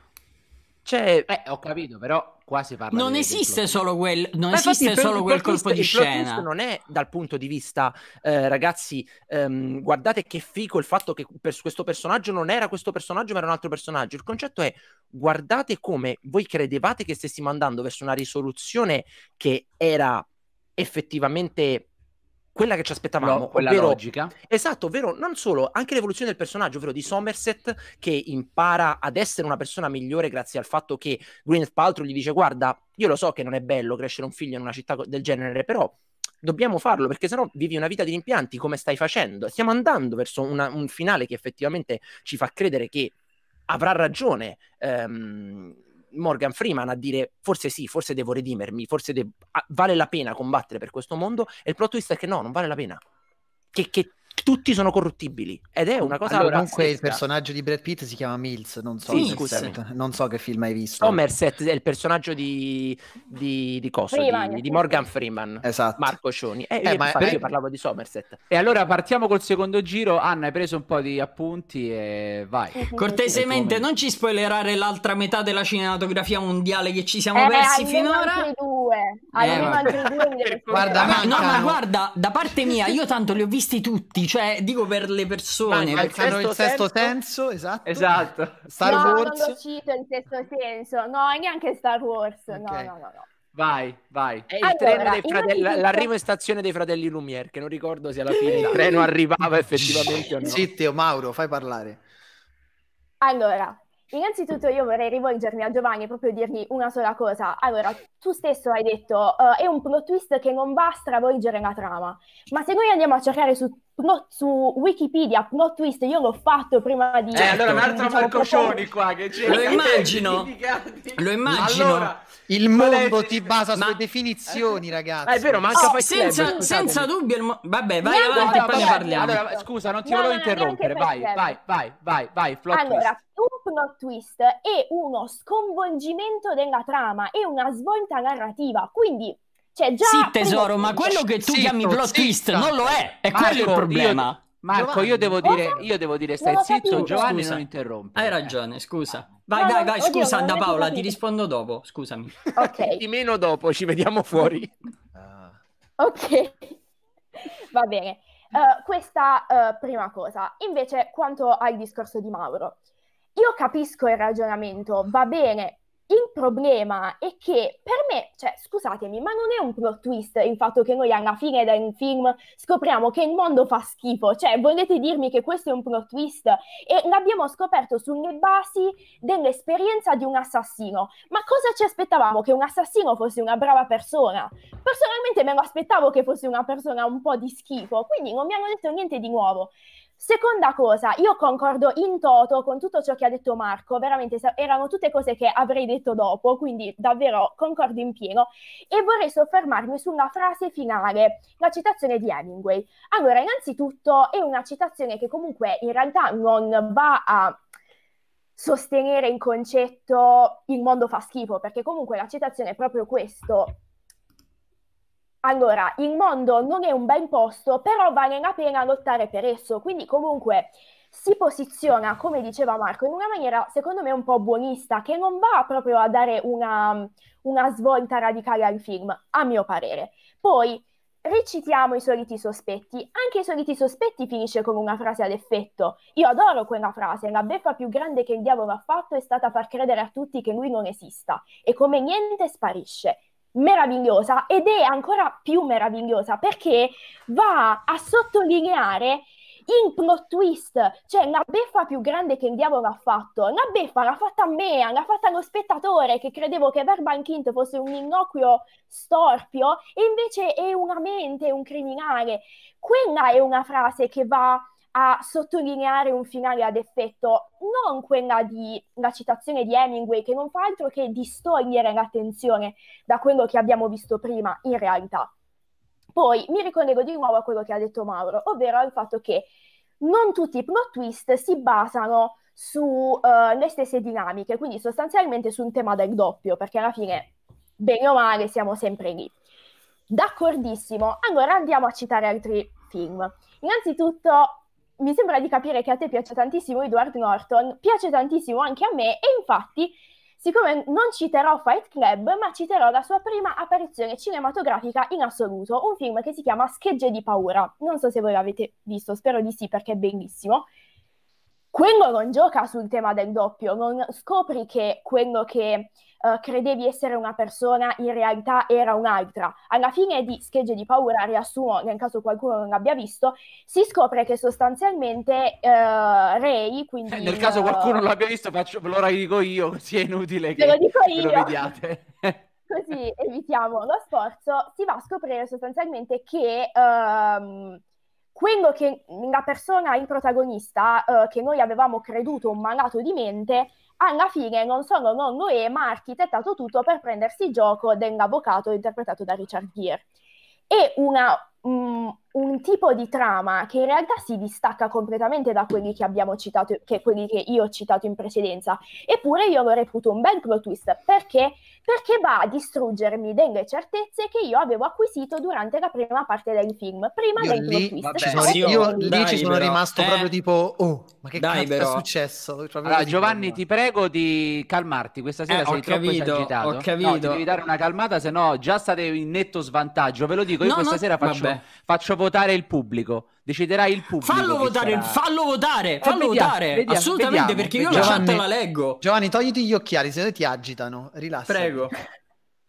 Cioè, eh, ho capito, però quasi parla Non esiste solo quel non esiste infatti, solo quel colpo di scena. non è dal punto di vista eh, ragazzi, ehm, guardate che fico il fatto che per questo personaggio non era questo personaggio, ma era un altro personaggio. Il concetto è guardate come voi credevate che stessimo andando verso una risoluzione che era effettivamente quella che ci aspettavamo, no, quella ovvero, logica. Esatto, ovvero non solo, anche l'evoluzione del personaggio, ovvero di Somerset che impara ad essere una persona migliore grazie al fatto che Gwyneth Paltrow gli dice "Guarda, io lo so che non è bello crescere un figlio in una città del genere, però dobbiamo farlo perché sennò vivi una vita di rimpianti come stai facendo". Stiamo andando verso una, un finale che effettivamente ci fa credere che avrà ragione ehm, Morgan Freeman a dire forse sì, forse devo redimermi, forse de- vale la pena combattere per questo mondo e il plot twist è che no, non vale la pena. Che, che tutti sono corruttibili ed è una cosa allora, comunque il personaggio di Brad Pitt si chiama Mills non so, sì, non so che film hai visto Somerset è il personaggio di di, di, Coso, Freeman, di, di Morgan Freeman esatto. Marco Cioni eh, eh, io, ma io parlavo di Somerset e allora partiamo col secondo giro Anna hai preso un po' di appunti e vai mhm. cortesemente non ci spoilerare l'altra metà della cinematografia mondiale che ci siamo eh, persi finora due. Almeno eh, due guarda, no, ma guarda da parte mia io tanto li ho visti tutti cioè dico per le persone. Ma perché hanno il sesto senso, esatto. Esatto. Star no, Wars. non lo cito il sesto senso, no, neanche Star Wars, okay. no, no, no. no. Vai, vai. È allora, frate- l'arrivo in stazione dei fratelli Lumière, che non ricordo se alla fine il treno arrivava effettivamente o no. Zittio, Mauro, fai parlare. Allora, innanzitutto io vorrei rivolgermi a Giovanni e proprio dirgli una sola cosa. Allora, tu stesso hai detto, uh, è un plot twist che non va a stravolgere la trama, ma se noi andiamo a cercare su no, su Wikipedia, plot twist, io l'ho fatto prima di... Eh, allora un'altra diciamo, Marcoscioni qua che c'è. Lo immagino, lo immagino. Allora, il mondo ti basa ma... sulle definizioni, eh, ragazzi. Eh, è vero, ma anche oh, senza, senza dubbio, il mo... vabbè, vai neanche avanti e poi ne parliamo. Allora, scusa, non ti no, volevo interrompere, vai, vai, vai, vai, vai, plot allora, twist. un plot twist è uno sconvolgimento della trama, è una svolta narrativa, quindi cioè, già sì, tesoro, ma quello che tu zitto, chiami plot zitto. twist non lo è, è quello il problema. Io... Marco, io devo dire, io devo dire, stai zitto, Giovanni scusa. non interrompe. Hai eh. ragione, scusa. Ah. Vai, no, vai, vai, oddio, scusa, da Paola, ti rispondo dopo, scusami. Ok. Di meno dopo, ci vediamo fuori. ok, va bene. Uh, questa uh, prima cosa. Invece, quanto al discorso di Mauro, io capisco il ragionamento, va bene, il problema è che per me, cioè scusatemi, ma non è un plot twist il fatto che noi alla fine del film scopriamo che il mondo fa schifo, cioè volete dirmi che questo è un plot twist e l'abbiamo scoperto sulle basi dell'esperienza di un assassino. Ma cosa ci aspettavamo? Che un assassino fosse una brava persona? Personalmente me lo aspettavo che fosse una persona un po' di schifo, quindi non mi hanno detto niente di nuovo. Seconda cosa, io concordo in toto con tutto ciò che ha detto Marco, veramente erano tutte cose che avrei detto dopo, quindi davvero concordo in pieno e vorrei soffermarmi sulla frase finale, la citazione di Hemingway. Allora, innanzitutto è una citazione che comunque in realtà non va a sostenere in concetto il mondo fa schifo, perché comunque la citazione è proprio questo, allora, il mondo non è un bel posto, però vale la pena lottare per esso, quindi comunque si posiziona, come diceva Marco, in una maniera secondo me un po' buonista, che non va proprio a dare una, una svolta radicale al film, a mio parere. Poi recitiamo i soliti sospetti, anche i soliti sospetti finisce con una frase ad effetto. Io adoro quella frase, la beffa più grande che il diavolo ha fatto è stata far credere a tutti che lui non esista e come niente sparisce meravigliosa ed è ancora più meravigliosa perché va a sottolineare in plot twist, cioè una beffa più grande che il diavolo ha fatto, una beffa l'ha fatta a me, l'ha fatta allo spettatore che credevo che Verban Kint fosse un innocuo storpio e invece è una mente, un criminale. Quella è una frase che va a sottolineare un finale ad effetto, non quella di la citazione di Hemingway che non fa altro che distogliere l'attenzione da quello che abbiamo visto prima in realtà. Poi mi ricollego di nuovo a quello che ha detto Mauro, ovvero al fatto che non tutti i plot twist si basano sulle eh, uh, stesse dinamiche, quindi sostanzialmente su un tema del doppio, perché alla fine, bene o male, siamo sempre lì. D'accordissimo, allora andiamo a citare altri film. Innanzitutto mi sembra di capire che a te piace tantissimo Edward Norton, piace tantissimo anche a me e infatti, siccome non citerò Fight Club, ma citerò la sua prima apparizione cinematografica in assoluto, un film che si chiama Schegge di paura. Non so se voi l'avete visto, spero di sì perché è bellissimo. Quello non gioca sul tema del doppio, non scopri che quello che uh, credevi essere una persona in realtà era un'altra. Alla fine di Schegge di paura, riassumo nel caso qualcuno non l'abbia visto, si scopre che sostanzialmente uh, eh, Ray, quindi... Eh, nel caso qualcuno non l'abbia visto faccio, ve lo dico io, così è inutile che ve lo, dico io. Lo vediate. così evitiamo lo sforzo, si va a scoprire sostanzialmente che um, quello che la persona, il protagonista, eh, che noi avevamo creduto un malato di mente, alla fine non solo non lo è, ma ha architettato tutto per prendersi gioco dell'avvocato interpretato da Richard Gere. E una, mh, mm, un tipo di trama che in realtà si distacca completamente da quelli che abbiamo citato, che quelli che io ho citato in precedenza. Eppure io lo reputo un bel plot twist perché? perché va a distruggermi delle certezze che io avevo acquisito durante la prima parte del film. Prima io del lì, plot twist. Vabbè, sono, io lì ci sono però, rimasto eh? proprio tipo, oh, ma che dai, cazzo però. è successo? Allora, Giovanni, ti prego di calmarti. Questa sera eh, sei capito, troppo agitato. Ho capito. No, devi dare una calmata, se no già state in netto svantaggio. Ve lo dico, io no, questa no, sera faccio, faccio votare il pubblico. Deciderà il pubblico. Fallo votare, sarà... fallo votare, fallo vediamo, votare. Vediamo, assolutamente, vediamo, perché io la chat la leggo. Giovanni, togliti gli occhiali, se no ti agitano. Rilassati. Prego.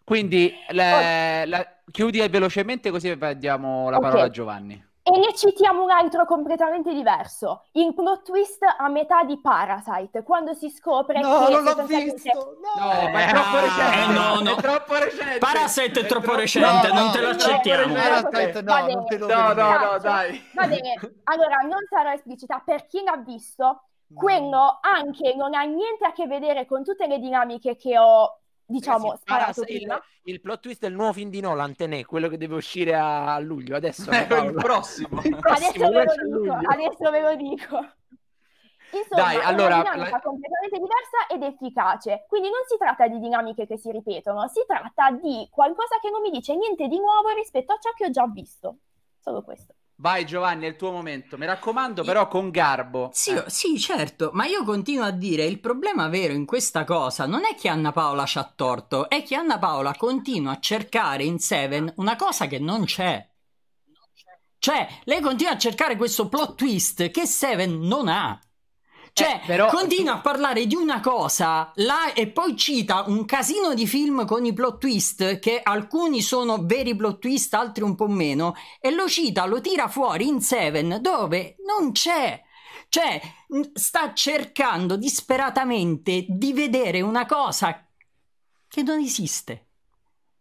Quindi le, oh. la, chiudi velocemente così diamo la okay. parola a Giovanni. E ne citiamo un altro completamente diverso, il plot twist a metà di Parasite, quando si scopre no, che... non l'ho visto! No, no, ma è eh, troppo eh, recente! No, no. È troppo recente! Parasite è troppo recente, no, non te l'accettiamo! Parasite no, non te lo No, no, no, dai! Va bene, allora, non sarò esplicita, per chi l'ha visto, quello anche non ha niente a che vedere con tutte le dinamiche che ho diciamo, sparato ah, prima. Il, il, plot twist del nuovo film di Nolan, Tenè, quello che deve uscire a luglio, adesso. Eh, il prossimo. prossimo. Adesso, ve lo dico, adesso ve lo dico. Insomma, Dai, allora, è una dinamica la... completamente diversa ed efficace. Quindi non si tratta di dinamiche che si ripetono, si tratta di qualcosa che non mi dice niente di nuovo rispetto a ciò che ho già visto. Solo questo. Vai Giovanni, è il tuo momento. Mi raccomando, però con garbo. Sì, eh. sì, certo, ma io continuo a dire: il problema vero in questa cosa non è che Anna Paola ci ha torto, è che Anna Paola continua a cercare in Seven una cosa che non c'è. Cioè, lei continua a cercare questo plot twist che Seven non ha. Cioè, eh, però... continua a parlare di una cosa là e poi cita un casino di film con i plot twist che alcuni sono veri plot twist, altri un po' meno, e lo cita, lo tira fuori in Seven dove non c'è. Cioè, sta cercando disperatamente di vedere una cosa che non esiste.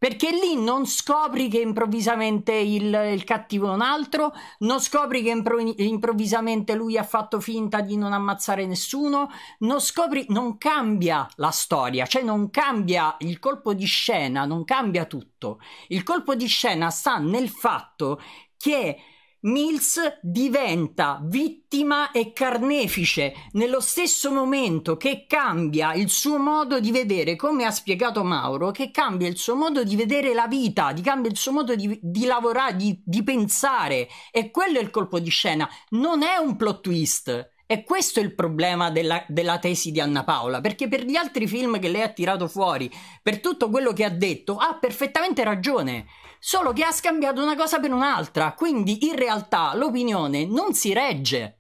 Perché lì non scopri che improvvisamente il, il cattivo è un altro, non scopri che impro improvvisamente lui ha fatto finta di non ammazzare nessuno, non scopri, non cambia la storia, cioè non cambia il colpo di scena, non cambia tutto. Il colpo di scena sta nel fatto che Mills diventa vittima e carnefice nello stesso momento che cambia il suo modo di vedere, come ha spiegato Mauro, che cambia il suo modo di vedere la vita, di cambia il suo modo di, di lavorare, di, di pensare. E quello è il colpo di scena. Non è un plot twist, e questo è il problema della, della, tesi di Anna Paola, perché per gli altri film che lei ha tirato fuori, per tutto quello che ha detto, ha perfettamente ragione solo che ha scambiato una cosa per un'altra, quindi in realtà l'opinione non si regge,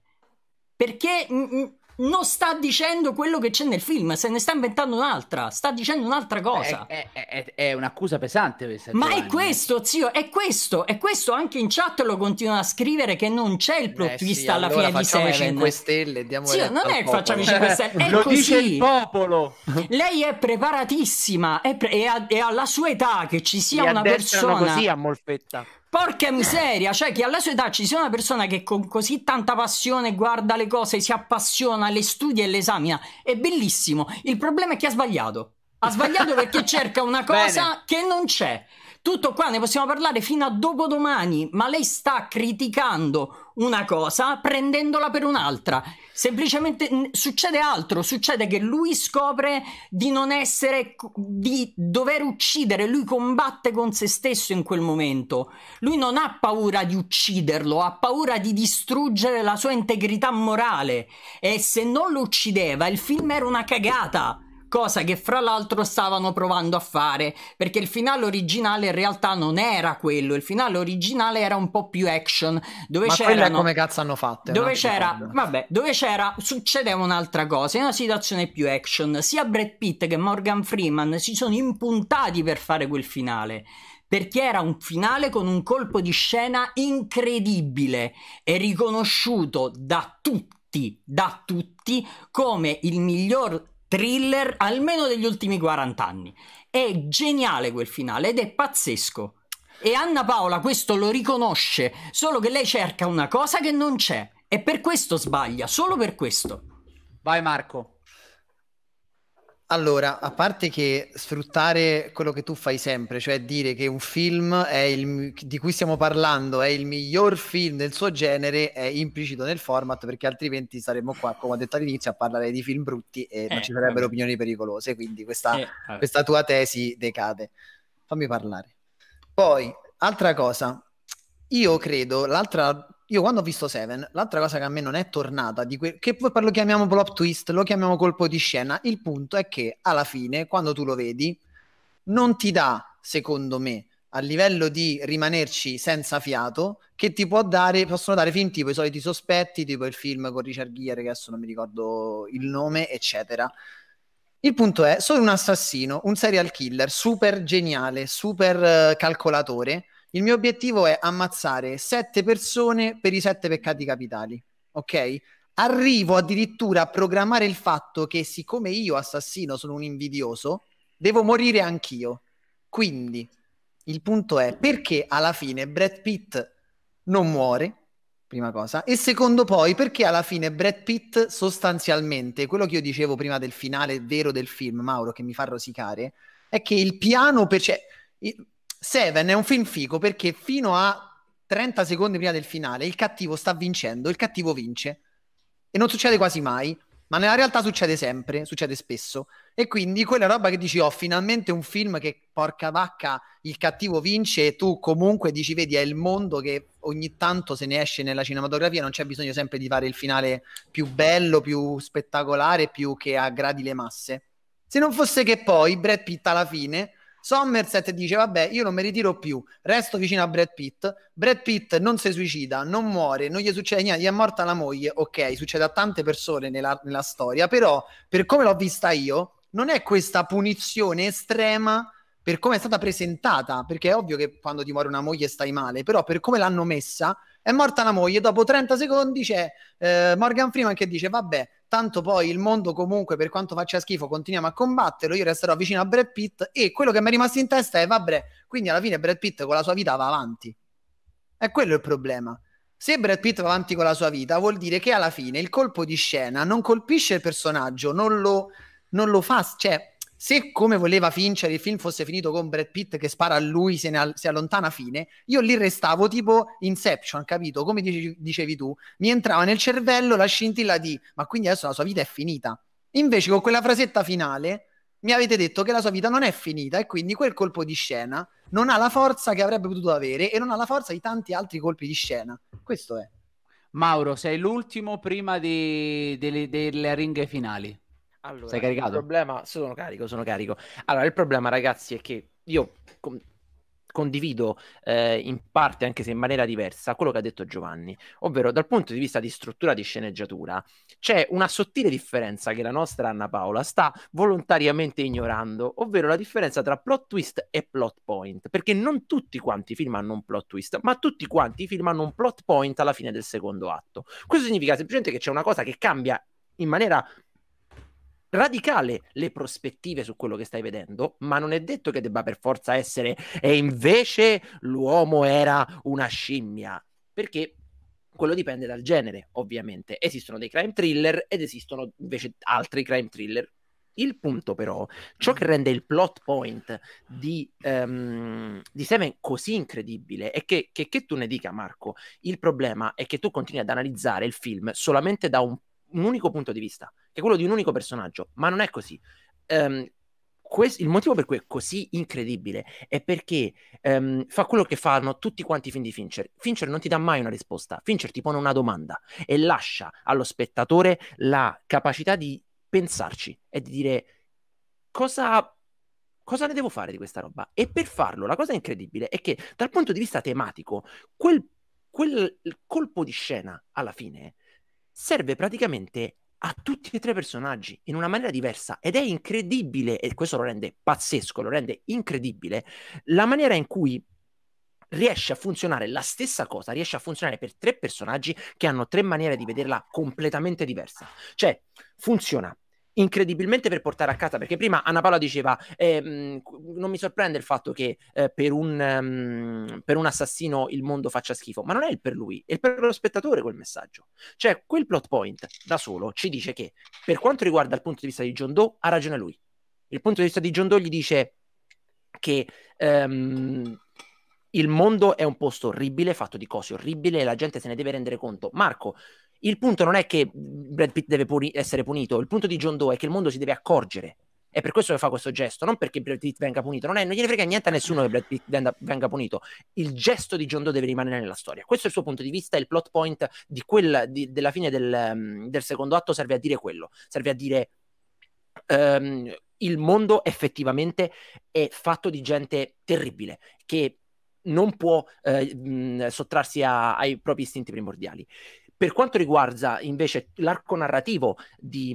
perché mm, mm, non sta dicendo quello che c'è nel film, se ne sta inventando un'altra, sta dicendo un'altra eh, cosa. È, è, è, è un'accusa pesante questa. Ma Giovanni. è questo, zio, è questo, è questo anche in chat lo continuano a scrivere che non c'è il plot eh, sì, alla allora fine di Seven. 5 stelle, diamo Zio, non è facciamo 5 stelle, è lo così. dice il popolo. Lei è preparatissima e pre- alla sua età che ci sia Mi una persona così a Molfetta Porca miseria, cioè che alla sua età ci sia una persona che con così tanta passione guarda le cose, si appassiona, le studia e le esamina, è bellissimo. Il problema è che ha sbagliato. Ha sbagliato perché cerca una cosa Bene. che non c'è. Tutto qua, ne possiamo parlare fino a dopodomani, ma lei sta criticando una cosa prendendola per un'altra. Semplicemente succede altro, succede che lui scopre di non essere, di dover uccidere, lui combatte con se stesso in quel momento. Lui non ha paura di ucciderlo, ha paura di distruggere la sua integrità morale e se non lo uccideva il film era una cagata cosa che fra l'altro stavano provando a fare, perché il finale originale in realtà non era quello, il finale originale era un po' più action, dove Ma c'era come cazzo hanno fatto? Dove c'era, cosa. vabbè, dove c'era succedeva un'altra cosa, in una situazione più action, sia Brad Pitt che Morgan Freeman si sono impuntati per fare quel finale perché era un finale con un colpo di scena incredibile e riconosciuto da tutti, da tutti come il miglior thriller almeno degli ultimi 40 anni. È geniale quel finale ed è pazzesco. E Anna Paola questo lo riconosce, solo che lei cerca una cosa che non c'è e per questo sbaglia, solo per questo. Vai Marco. Allora, a parte che sfruttare quello che tu fai sempre, cioè dire che un film il, di cui stiamo parlando è il miglior film del suo genere, è implicito nel format perché altrimenti saremmo qua, come ho detto all'inizio, a parlare di film brutti e eh, non ci sarebbero vabbè. opinioni pericolose, quindi questa, eh, questa tua tesi decade. Fammi parlare. Poi, altra cosa, io credo, l'altra io quando ho visto Seven, l'altra cosa che a me non è tornata, di que- che poi lo chiamiamo plot twist, lo chiamiamo colpo di scena, il punto è che alla fine, quando tu lo vedi, non ti dà, secondo me, a livello di rimanerci senza fiato, che ti può dare, possono dare film tipo i soliti sospetti, tipo il film con Richard Gere, che adesso non mi ricordo il nome, eccetera. Il punto è, sono un assassino, un serial killer, super geniale, super eh, calcolatore, il mio obiettivo è ammazzare sette persone per i sette peccati capitali, ok? Arrivo addirittura a programmare il fatto che siccome io assassino sono un invidioso, devo morire anch'io. Quindi il punto è perché alla fine Brad Pitt non muore, prima cosa, e secondo poi perché alla fine Brad Pitt sostanzialmente, quello che io dicevo prima del finale vero del film, Mauro, che mi fa rosicare, è che il piano per... Cioè, Seven è un film figo perché fino a 30 secondi prima del finale il cattivo sta vincendo, il cattivo vince. E non succede quasi mai, ma nella realtà succede sempre, succede spesso. E quindi quella roba che dici, oh, finalmente un film che porca vacca, il cattivo vince e tu comunque dici, vedi, è il mondo che ogni tanto se ne esce nella cinematografia, non c'è bisogno sempre di fare il finale più bello, più spettacolare, più che aggradi le masse. Se non fosse che poi Brad Pitt alla fine Somerset dice vabbè io non mi ritiro più, resto vicino a Brad Pitt, Brad Pitt non si suicida, non muore, non gli succede niente, gli è morta la moglie, ok, succede a tante persone nella, nella storia, però per come l'ho vista io non è questa punizione estrema per come è stata presentata, perché è ovvio che quando ti muore una moglie stai male, però per come l'hanno messa, è morta la moglie, dopo 30 secondi c'è eh, Morgan Freeman che dice vabbè, tanto poi il mondo comunque per quanto faccia schifo continuiamo a combatterlo, io resterò vicino a Brad Pitt e quello che mi è rimasto in testa è vabbè, quindi alla fine Brad Pitt con la sua vita va avanti. È quello il problema. Se Brad Pitt va avanti con la sua vita vuol dire che alla fine il colpo di scena non colpisce il personaggio, non lo, non lo fa, cioè se come voleva vincere il film fosse finito con Brad Pitt che spara a lui se ne al- si allontana fine, io lì restavo tipo Inception, capito? Come dice- dicevi tu, mi entrava nel cervello la scintilla di ma quindi adesso la sua vita è finita. Invece con quella frasetta finale mi avete detto che la sua vita non è finita e quindi quel colpo di scena non ha la forza che avrebbe potuto avere e non ha la forza di tanti altri colpi di scena. Questo è. Mauro, sei l'ultimo prima di, delle, delle ringhe finali. Allora, Sei caricato? Il problema, sono carico, sono carico. Allora, il problema, ragazzi, è che io com- condivido eh, in parte, anche se in maniera diversa, quello che ha detto Giovanni, ovvero dal punto di vista di struttura di sceneggiatura c'è una sottile differenza che la nostra Anna Paola sta volontariamente ignorando, ovvero la differenza tra plot twist e plot point, perché non tutti quanti i film hanno un plot twist, ma tutti quanti i film hanno un plot point alla fine del secondo atto. Questo significa semplicemente che c'è una cosa che cambia in maniera radicale le prospettive su quello che stai vedendo, ma non è detto che debba per forza essere e invece l'uomo era una scimmia, perché quello dipende dal genere, ovviamente. Esistono dei crime thriller ed esistono invece altri crime thriller. Il punto però, ciò che rende il plot point di, um, di Seven così incredibile è che, che, che tu ne dica Marco, il problema è che tu continui ad analizzare il film solamente da un un unico punto di vista, che è quello di un unico personaggio, ma non è così. Um, ehm, questo, il motivo per cui è così incredibile è perché um, fa quello che fanno tutti quanti i film di Fincher. Fincher non ti dà mai una risposta, Fincher ti pone una domanda e lascia allo spettatore la capacità di pensarci e di dire cosa cosa ne devo fare di questa roba? E per farlo, la cosa incredibile è che dal punto di vista tematico, quel, quel colpo di scena alla fine serve praticamente a tutti e tre i personaggi in una maniera diversa ed è incredibile, e questo lo rende pazzesco, lo rende incredibile, la maniera in cui riesce a funzionare la stessa cosa, riesce a funzionare per tre personaggi che hanno tre maniere di vederla completamente diversa. Cioè, funziona incredibilmente per portare a casa, perché prima Anna Paola diceva eh, mh, non mi sorprende il fatto che eh, per, un, mh, per, un, assassino il mondo faccia schifo, ma non è il per lui, è il per lo spettatore quel messaggio. Cioè, quel plot point da solo ci dice che per quanto riguarda il punto di vista di John Doe, ha ragione lui. Il punto di vista di John Doe gli dice che um, il mondo è un posto orribile, fatto di cose orribili e la gente se ne deve rendere conto. Marco, il punto non è che Brad Pitt deve puni- essere punito, il punto di John Doe è che il mondo si deve accorgere. È per questo che fa questo gesto, non perché Brad Pitt venga punito, non, è, non gliene frega niente a nessuno che Brad Pitt venga, punito. Il gesto di John Doe deve rimanere nella storia. Questo è il suo punto di vista, il plot point di quel, di, della fine del, ehm, del, secondo atto serve a dire quello, serve a dire um, il mondo effettivamente è fatto di gente terribile, che non può eh, mh, sottrarsi a, ai propri istinti primordiali. Per quanto riguarda invece l'arco narrativo di,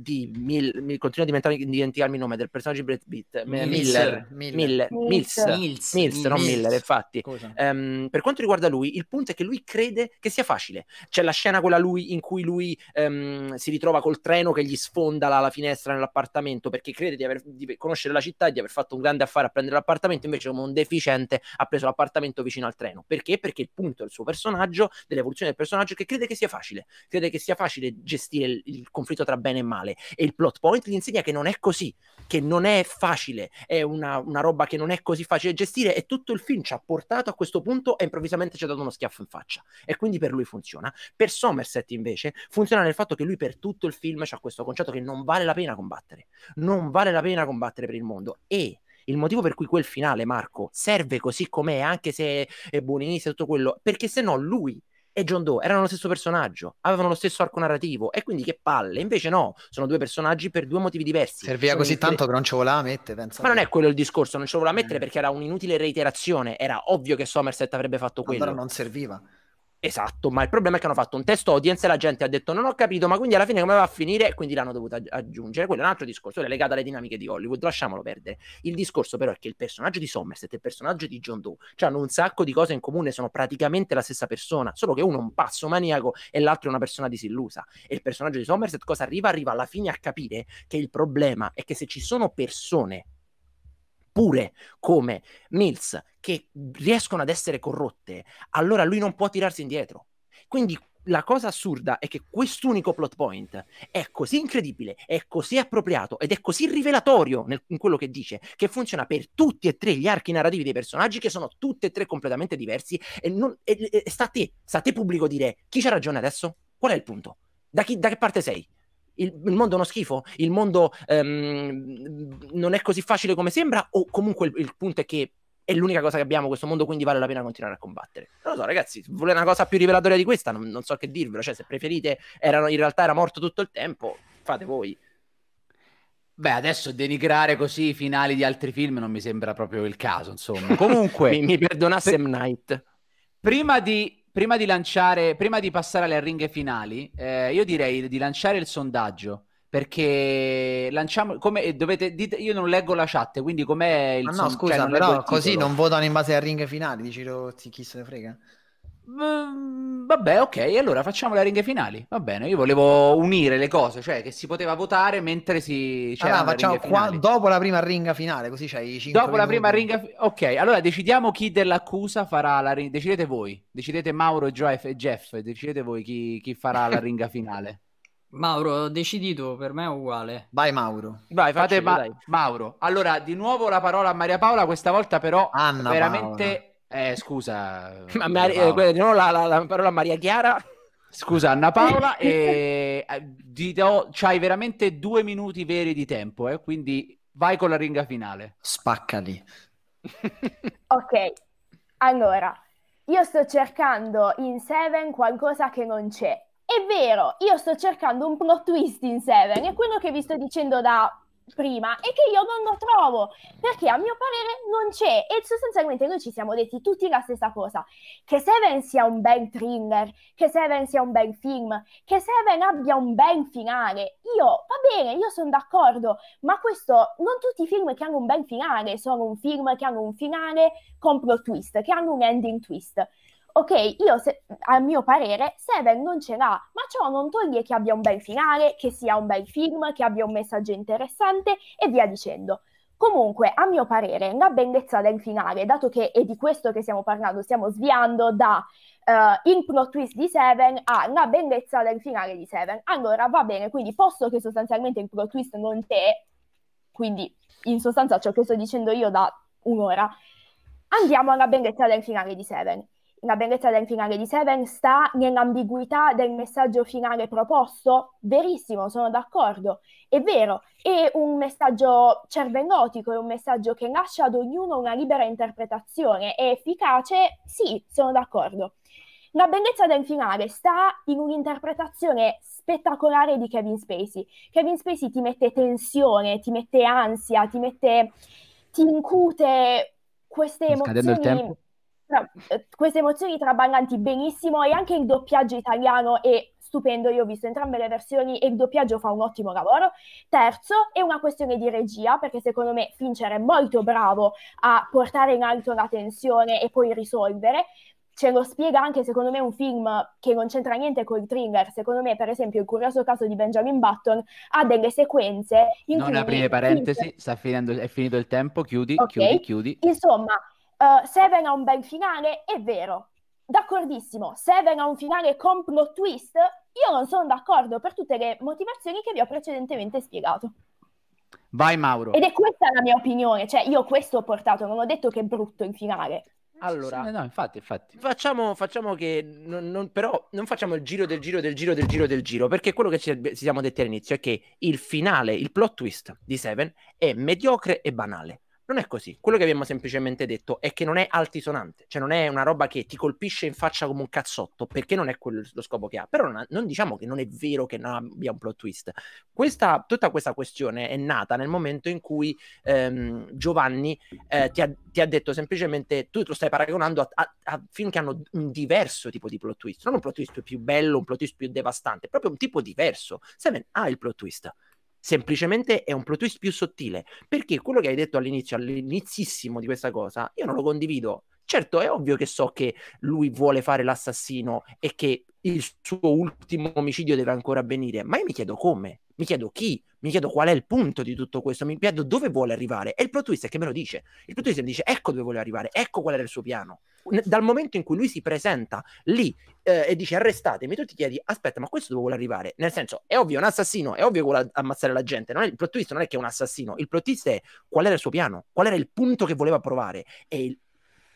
di Mil, continuo a dimenticarmi il nome del personaggio di Brad Pitt, eh, Miller, Mills, non Miller, infatti. Um, per quanto riguarda lui, il punto è che lui crede che sia facile. C'è la scena quella lui in cui lui um, si ritrova col treno che gli sfonda la, la finestra nell'appartamento perché crede di, aver, di conoscere la città e di aver fatto un grande affare a prendere l'appartamento, invece come un deficiente ha preso l'appartamento vicino al treno. Perché? Perché il punto del suo personaggio, dell'evoluzione del personaggio personaggio che crede che sia facile, crede che sia facile gestire il, il conflitto tra bene e male e il plot point gli insegna che non è così, che non è facile, è una, una roba che non è così facile gestire e tutto il film ci ha portato a questo punto e improvvisamente ci ha dato uno schiaffo in faccia e quindi per lui funziona. Per Somerset invece funziona nel fatto che lui per tutto il film c'ha questo concetto che non vale la pena combattere, non vale la pena combattere per il mondo e il motivo per cui quel finale, Marco, serve così com'è, anche se è buonista e tutto quello, perché se no lui e John Doe erano lo stesso personaggio, avevano lo stesso arco narrativo e quindi che palle. Invece no, sono due personaggi per due motivi diversi. Serviva sono così inter... tanto che non ce voleva mettere, pensa. Ma non è quello il discorso, non ce voleva mettere mm. perché era un'inutile reiterazione, era ovvio che Somerset avrebbe fatto quello. Però non serviva. Esatto, ma il problema è che hanno fatto un test audience e la gente ha detto non ho capito, ma quindi alla fine come va a finire? E quindi l'hanno dovuta aggiungere. Quello è un altro discorso, è legato alle dinamiche di Hollywood, lasciamolo perdere. Il discorso però è che il personaggio di Somerset e il personaggio di John Doe cioè hanno un sacco di cose in comune, sono praticamente la stessa persona, solo che uno è un pazzo maniaco e l'altro è una persona disillusa. E il personaggio di Somerset cosa arriva? Arriva alla fine a capire che il problema è che se ci sono persone pure come Mills che riescono ad essere corrotte, allora lui non può tirarsi indietro. Quindi la cosa assurda è che quest'unico plot point è così incredibile, è così appropriato ed è così rivelatorio nel, in quello che dice, che funziona per tutti e tre gli archi narrativi dei personaggi, che sono tutti e tre completamente diversi. E, non, e, e sta a te, sta a te pubblico dire chi c'ha ragione adesso? Qual è il punto? da, chi, da che parte sei? il, il mondo è uno schifo, il mondo ehm, non è così facile come sembra o comunque il, il punto è che è l'unica cosa che abbiamo questo mondo, quindi vale la pena continuare a combattere. Non lo so, ragazzi, vuole una cosa più rivelatoria di questa, non, non so che dirvelo. Cioè, se preferite, erano, in realtà era morto tutto il tempo, fate voi. Beh, adesso denigrare così i finali di altri film non mi sembra proprio il caso, insomma. Comunque... mi, mi perdonasse per... Night. Prima di prima di lanciare, prima di passare alle ringhe finali, eh, io direi di lanciare il sondaggio. Perché lanciamo come eh, dovete dite, io non leggo la chat, quindi com'è il ah, no, sondaggio? Cioè, scusa, cioè, però così non votano in base alle ringhe finali, dici chi se ne frega. Mm, vabbè, ok, allora facciamo le ringhe finali. Va bene, io volevo unire le cose, cioè che si poteva votare mentre si. Ah, C'era allora, facciamo qua, dopo la prima ringa finale, così c'hai i 5. Dopo minuti. la prima ringa. Ok, allora decidiamo chi dell'accusa farà la ringa. Decidete voi, decidete Mauro, Joef e Jeff, decidete voi chi, chi farà la ringa finale. Mauro, decidi tu, per me è uguale. Vai Mauro. Vai, fate Faccio, ma- Mauro. Allora, di nuovo la parola a Maria Paola, questa volta però Anna veramente Paola. Eh, scusa. Eh, Ma Mar- eh, no, la, la, la, parola Maria Chiara. Scusa Anna Paola, e, eh, do, c'hai veramente due minuti veri di tempo, eh, quindi vai con la ringa finale. Spaccali. ok, allora, io sto cercando in Seven qualcosa che non c'è. È vero, io sto cercando un plot twist in Seven, è quello che vi sto dicendo da prima e che io non lo trovo perché a mio parere non c'è e sostanzialmente noi ci siamo detti tutti la stessa cosa che Seven sia un bel thriller che Seven sia un bel film che Seven abbia un bel finale io va bene io sono d'accordo ma questo non tutti i film che hanno un bel finale sono un film che hanno un finale con plot twist che hanno un ending twist ok, io se, a mio parere Seven non ce l'ha, ma ciò non toglie che abbia un bel finale, che sia un bel film, che abbia un messaggio interessante e via dicendo. Comunque, a mio parere, la bellezza del finale, dato che è di questo che stiamo parlando, stiamo sviando da uh, il plot twist di Seven a alla bellezza del finale di Seven. Allora, va bene, quindi posto che sostanzialmente il plot twist non c'è, quindi in sostanza ciò che sto dicendo io da un'ora, andiamo alla bellezza del finale di Seven la bellezza del finale di Seven sta nell'ambiguità del messaggio finale proposto? Verissimo, sono d'accordo, è vero, è un messaggio cervellotico, è un messaggio che lascia ad ognuno una libera interpretazione, è efficace? Sì, sono d'accordo. La bellezza del finale sta in un'interpretazione spettacolare di Kevin Spacey. Kevin Spacey ti mette tensione, ti mette ansia, ti mette ti incute queste emozioni tra, eh, queste emozioni traballanti benissimo e anche il doppiaggio italiano è stupendo, io ho visto entrambe le versioni e il doppiaggio fa un ottimo lavoro. Terzo, è una questione di regia, perché secondo me Fincher è molto bravo a portare in alto la tensione e poi risolvere. Ce lo spiega anche, secondo me, un film che non c'entra niente con il trigger. Secondo me, per esempio, il curioso caso di Benjamin Button ha delle sequenze in non cui... Non aprire parentesi, sta finendo, è finito il tempo, chiudi, okay. chiudi, chiudi. Insomma, uh, Seven ha un bel finale, è vero, d'accordissimo, Seven ha un finale con plot twist, io non sono d'accordo per tutte le motivazioni che vi ho precedentemente spiegato. Vai Mauro. Ed è questa la mia opinione, cioè io questo ho portato, non ho detto che è brutto il finale. Allora, no, infatti, infatti. Facciamo, facciamo che, non, non, però, non facciamo il giro del giro del giro del giro del giro, perché quello che ci, ci siamo detti all'inizio è che il finale, il plot twist di Seven è mediocre e banale. Non è così. Quello che abbiamo semplicemente detto è che non è altisonante, cioè non è una roba che ti colpisce in faccia come un cazzotto, perché non è quello lo scopo che ha. Però non, ha, non diciamo che non è vero che non abbia un plot twist. Questa, tutta questa questione è nata nel momento in cui ehm, Giovanni eh, ti, ha, ti, ha, detto semplicemente tu lo stai paragonando a, a, a, film che hanno un diverso tipo di plot twist, non un plot twist più bello, un plot twist più devastante, proprio un tipo diverso. Seven ha il plot twist semplicemente è un plot twist più sottile, perché quello che hai detto all'inizio, all'inizissimo di questa cosa, io non lo condivido Certo, è ovvio che so che lui vuole fare l'assassino e che il suo ultimo omicidio deve ancora avvenire, ma io mi chiedo come, mi chiedo chi, mi chiedo qual è il punto di tutto questo, mi chiedo dove vuole arrivare. E il plot twist è che me lo dice. Il plot twist mi dice ecco dove vuole arrivare, ecco qual era il suo piano. Dal momento in cui lui si presenta lì eh, e dice arrestatemi, tu ti chiedi aspetta ma questo dove vuole arrivare? Nel senso è ovvio è un assassino, è ovvio che vuole ammazzare la gente, non è, il plot twist non è che è un assassino, il plot twist è qual era il suo piano, qual era il punto che voleva provare. E il,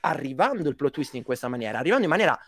arrivando il plot twist in questa maniera, arrivando in maniera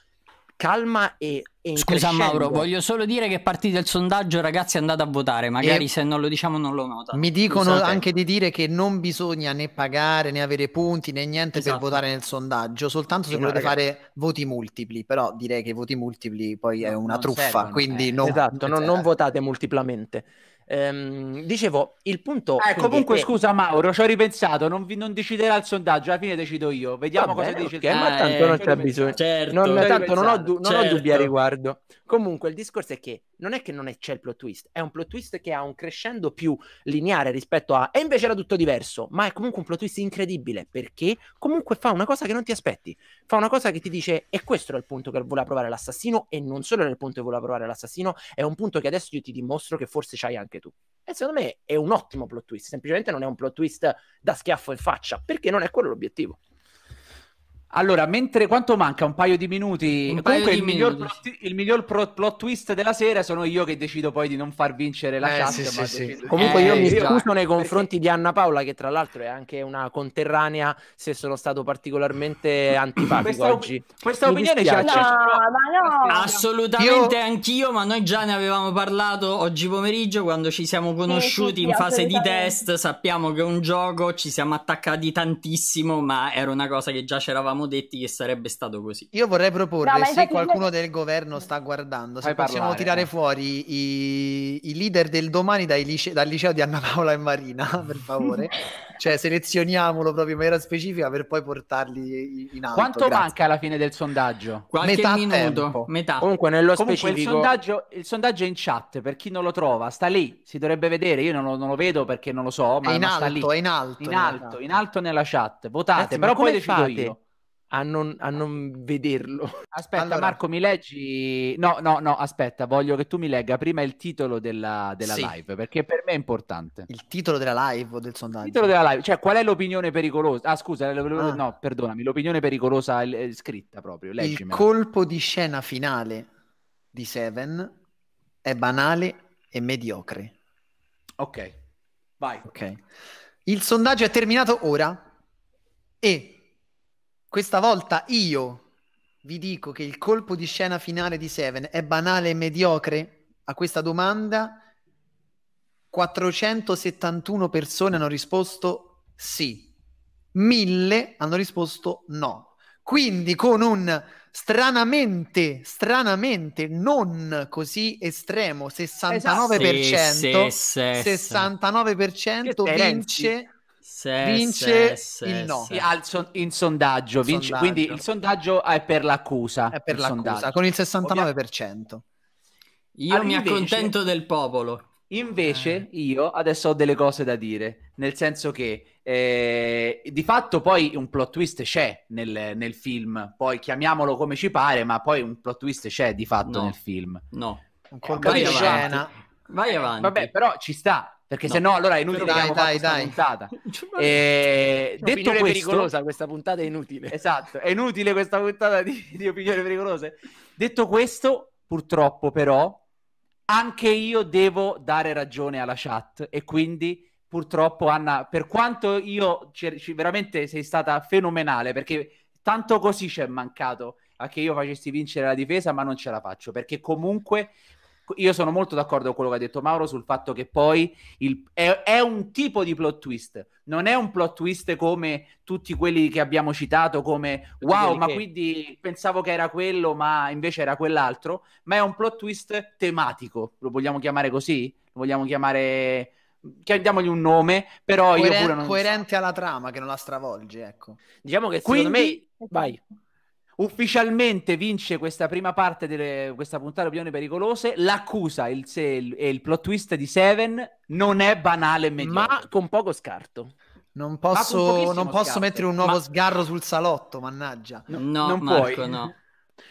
calma e, e Scusa Mauro, voglio solo dire che partite il sondaggio, ragazzi, andate a votare, magari e se non lo diciamo non lo nota. Mi dicono Scusate. Esatto. anche di dire che non bisogna né pagare né avere punti né niente esatto. per votare nel sondaggio, soltanto se volete fare voti multipli, però direi che i voti multipli poi no, è una truffa, servono, quindi eh. non... Esatto, non, non votate multiplamente. Ehm, dicevo, il punto... Eh, comunque, è... scusa Mauro, ci ho ripensato, non, vi, non, deciderà il sondaggio, alla fine decido io. Vediamo Va cosa bene, dice okay, il sondaggio. Ma tanto eh, non c'è bisogno. Certo, non, certo. tanto non ho, du- non certo. ho dubbi a certo. riguardo. Comunque, il discorso è che non è che non è, c'è il plot twist, è un plot twist che ha un crescendo più lineare rispetto a e invece era tutto diverso, ma è comunque un plot twist incredibile perché comunque fa una cosa che non ti aspetti, fa una cosa che ti dice e questo era il punto che voleva provare l'assassino e non solo era il punto che voleva provare l'assassino, è un punto che adesso io ti dimostro che forse c'hai anche tu. E secondo me è un ottimo plot twist, semplicemente non è un plot twist da schiaffo in faccia, perché non è quello l'obiettivo. Allora, mentre quanto manca? Un paio di minuti. Un Comunque, di il, minuti. Miglior plot, il, Miglior plot, plot, twist della sera sono io che decido poi di non far vincere la eh, Champions. Sì, sì, decido... sì. Comunque, eh, io mi scuso nei confronti perché... di Anna Paola, che tra l'altro è anche una conterranea. Se sono stato particolarmente antipatico questa, oggi, questa mi opinione c'è. No, no. Assolutamente, io... anch'io. Ma noi già ne avevamo parlato oggi pomeriggio quando ci siamo conosciuti in fase di test. Sappiamo che è un gioco, ci siamo attaccati tantissimo, ma era una cosa che già c'eravamo eravamo detti che sarebbe stato così. Io vorrei proporre, no, se qualcuno io... del governo sta guardando, Fai se parlare, possiamo tirare eh. fuori i, i, leader del domani lice... dal liceo di Anna Paola e Marina, per favore. cioè, selezioniamolo proprio in maniera specifica per poi portarli in alto. Quanto grazie. manca alla fine del sondaggio? Qualche metà minuto. Tempo. Metà. Comunque, nello Comunque specifico... Il sondaggio, il sondaggio, è in chat, per chi non lo trova, sta lì, si dovrebbe vedere, io non lo, non lo vedo perché non lo so, ma, è in ma alto, sta lì. È in alto, in alto, in alto, in alto nella chat. Votate, Grazie, però poi decido fate? io a non, a non vederlo. Aspetta, allora... Marco, mi leggi? No, no, no, aspetta, voglio che tu mi legga prima il titolo della, della sì. live, perché per me è importante. Il titolo della live o del sondaggio? Il titolo della live, cioè qual è l'opinione pericolosa? Ah, scusa, ah. no, perdonami, l'opinione pericolosa è eh, scritta proprio, leggimela. Il colpo di scena finale di Seven è banale e mediocre. Ok, vai. Ok. Il sondaggio è terminato ora e questa volta io vi dico che il colpo di scena finale di Seven è banale e mediocre? A questa domanda 471 persone hanno risposto sì, 1000 hanno risposto no. Quindi con un stranamente, stranamente non così estremo 69%, esatto. sì, sì, sì. 69% vince se, vince se, il no se. Al son- in sondaggio, vince, sondaggio, quindi il sondaggio è per l'accusa è per l'accusa sondaggio. con il 69% io Al mi invece, accontento del popolo invece eh. io adesso ho delle cose da dire nel senso che eh, di fatto poi un plot twist c'è nel, nel, film poi chiamiamolo come ci pare ma poi un plot twist c'è di fatto no. nel film no un colpo di scena Vai avanti. Vabbè, però ci sta perché no. se no allora è inutile dai, che dai, dai. puntata. e, eh, detto questo, pericolosa, questa puntata è inutile. Esatto, è inutile questa puntata di, di opinioni pericolose. Detto questo, purtroppo però, anche io devo dare ragione alla chat e quindi purtroppo Anna, per quanto io c- c- veramente sei stata fenomenale perché tanto così ci è mancato a che io facessi vincere la difesa, ma non ce la faccio perché comunque io sono molto d'accordo con quello che ha detto Mauro sul fatto che poi il, è, è, un tipo di plot twist, non è un plot twist come tutti quelli che abbiamo citato, come wow, ma quindi pensavo che era quello, ma invece era quell'altro, ma è un plot twist tematico, lo vogliamo chiamare così? Lo vogliamo chiamare... Chiamiamogli un nome, però Coeren- io pure non... Coerente alla trama che non la stravolge, ecco. Diciamo che quindi... secondo me... Esatto. Vai. Ufficialmente vince questa prima parte di questa puntata Opinioni Pericolose. L'accusa il, il, il plot twist di Seven non è banale mediocre. Ma con poco scarto. Non posso, non posso mettere un nuovo ma... sgarro sul salotto, mannaggia. No, non Marco, puoi. no.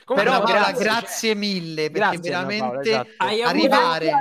Comunque, Però Paola, grazie, grazie, mille perché grazie, veramente Paola, esatto. arrivare,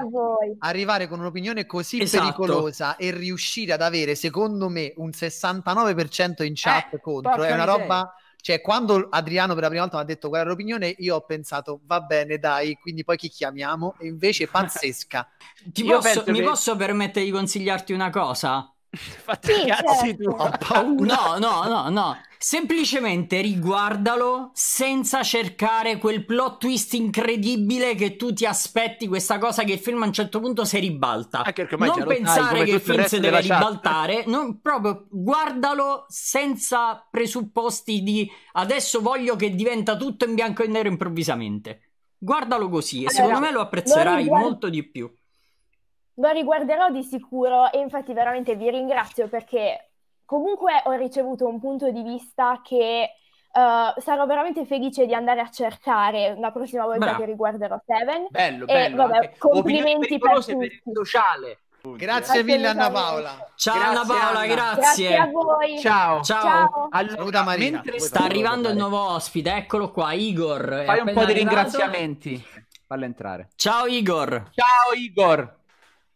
arrivare, con un'opinione così esatto. pericolosa e riuscire ad avere secondo me un 69% in chat eh, contro è una miseria. roba cioè, quando Adriano per la prima volta mi ha detto quella era l'opinione, io ho pensato, va bene, dai, quindi poi chi chiamiamo? E invece pazzesca. Ti posso, mi che... posso permettere di consigliarti una cosa? Fatti sì, cazzi certo. Ho paura. No, no, no, no. Semplicemente riguardalo senza cercare quel plot twist incredibile che tu ti aspetti, questa cosa che il film a un certo punto si ribalta. non pensare che il film si deve ribaltare, non, proprio guardalo senza presupposti di adesso voglio che diventa tutto in bianco e nero improvvisamente. Guardalo così e allora, secondo me lo apprezzerai guarda... molto di più lo riguarderò di sicuro e infatti veramente vi ringrazio perché comunque ho ricevuto un punto di vista che uh, sarò veramente felice di andare a cercare la prossima volta Bravo. che riguarderò Seven. Bello, e, bello. Vabbè, complimenti per, tutti. il sociale. Grazie mille Anna Paola. Ciao grazie, Anna Paola, Anna. grazie. Grazie a voi. Ciao. Ciao. Allora, Marina, mentre sta arrivando il nuovo ospite, eccolo qua, Igor. Fai un po' di ringraziamenti. Fallo entrare. Ciao Igor. Ciao Igor.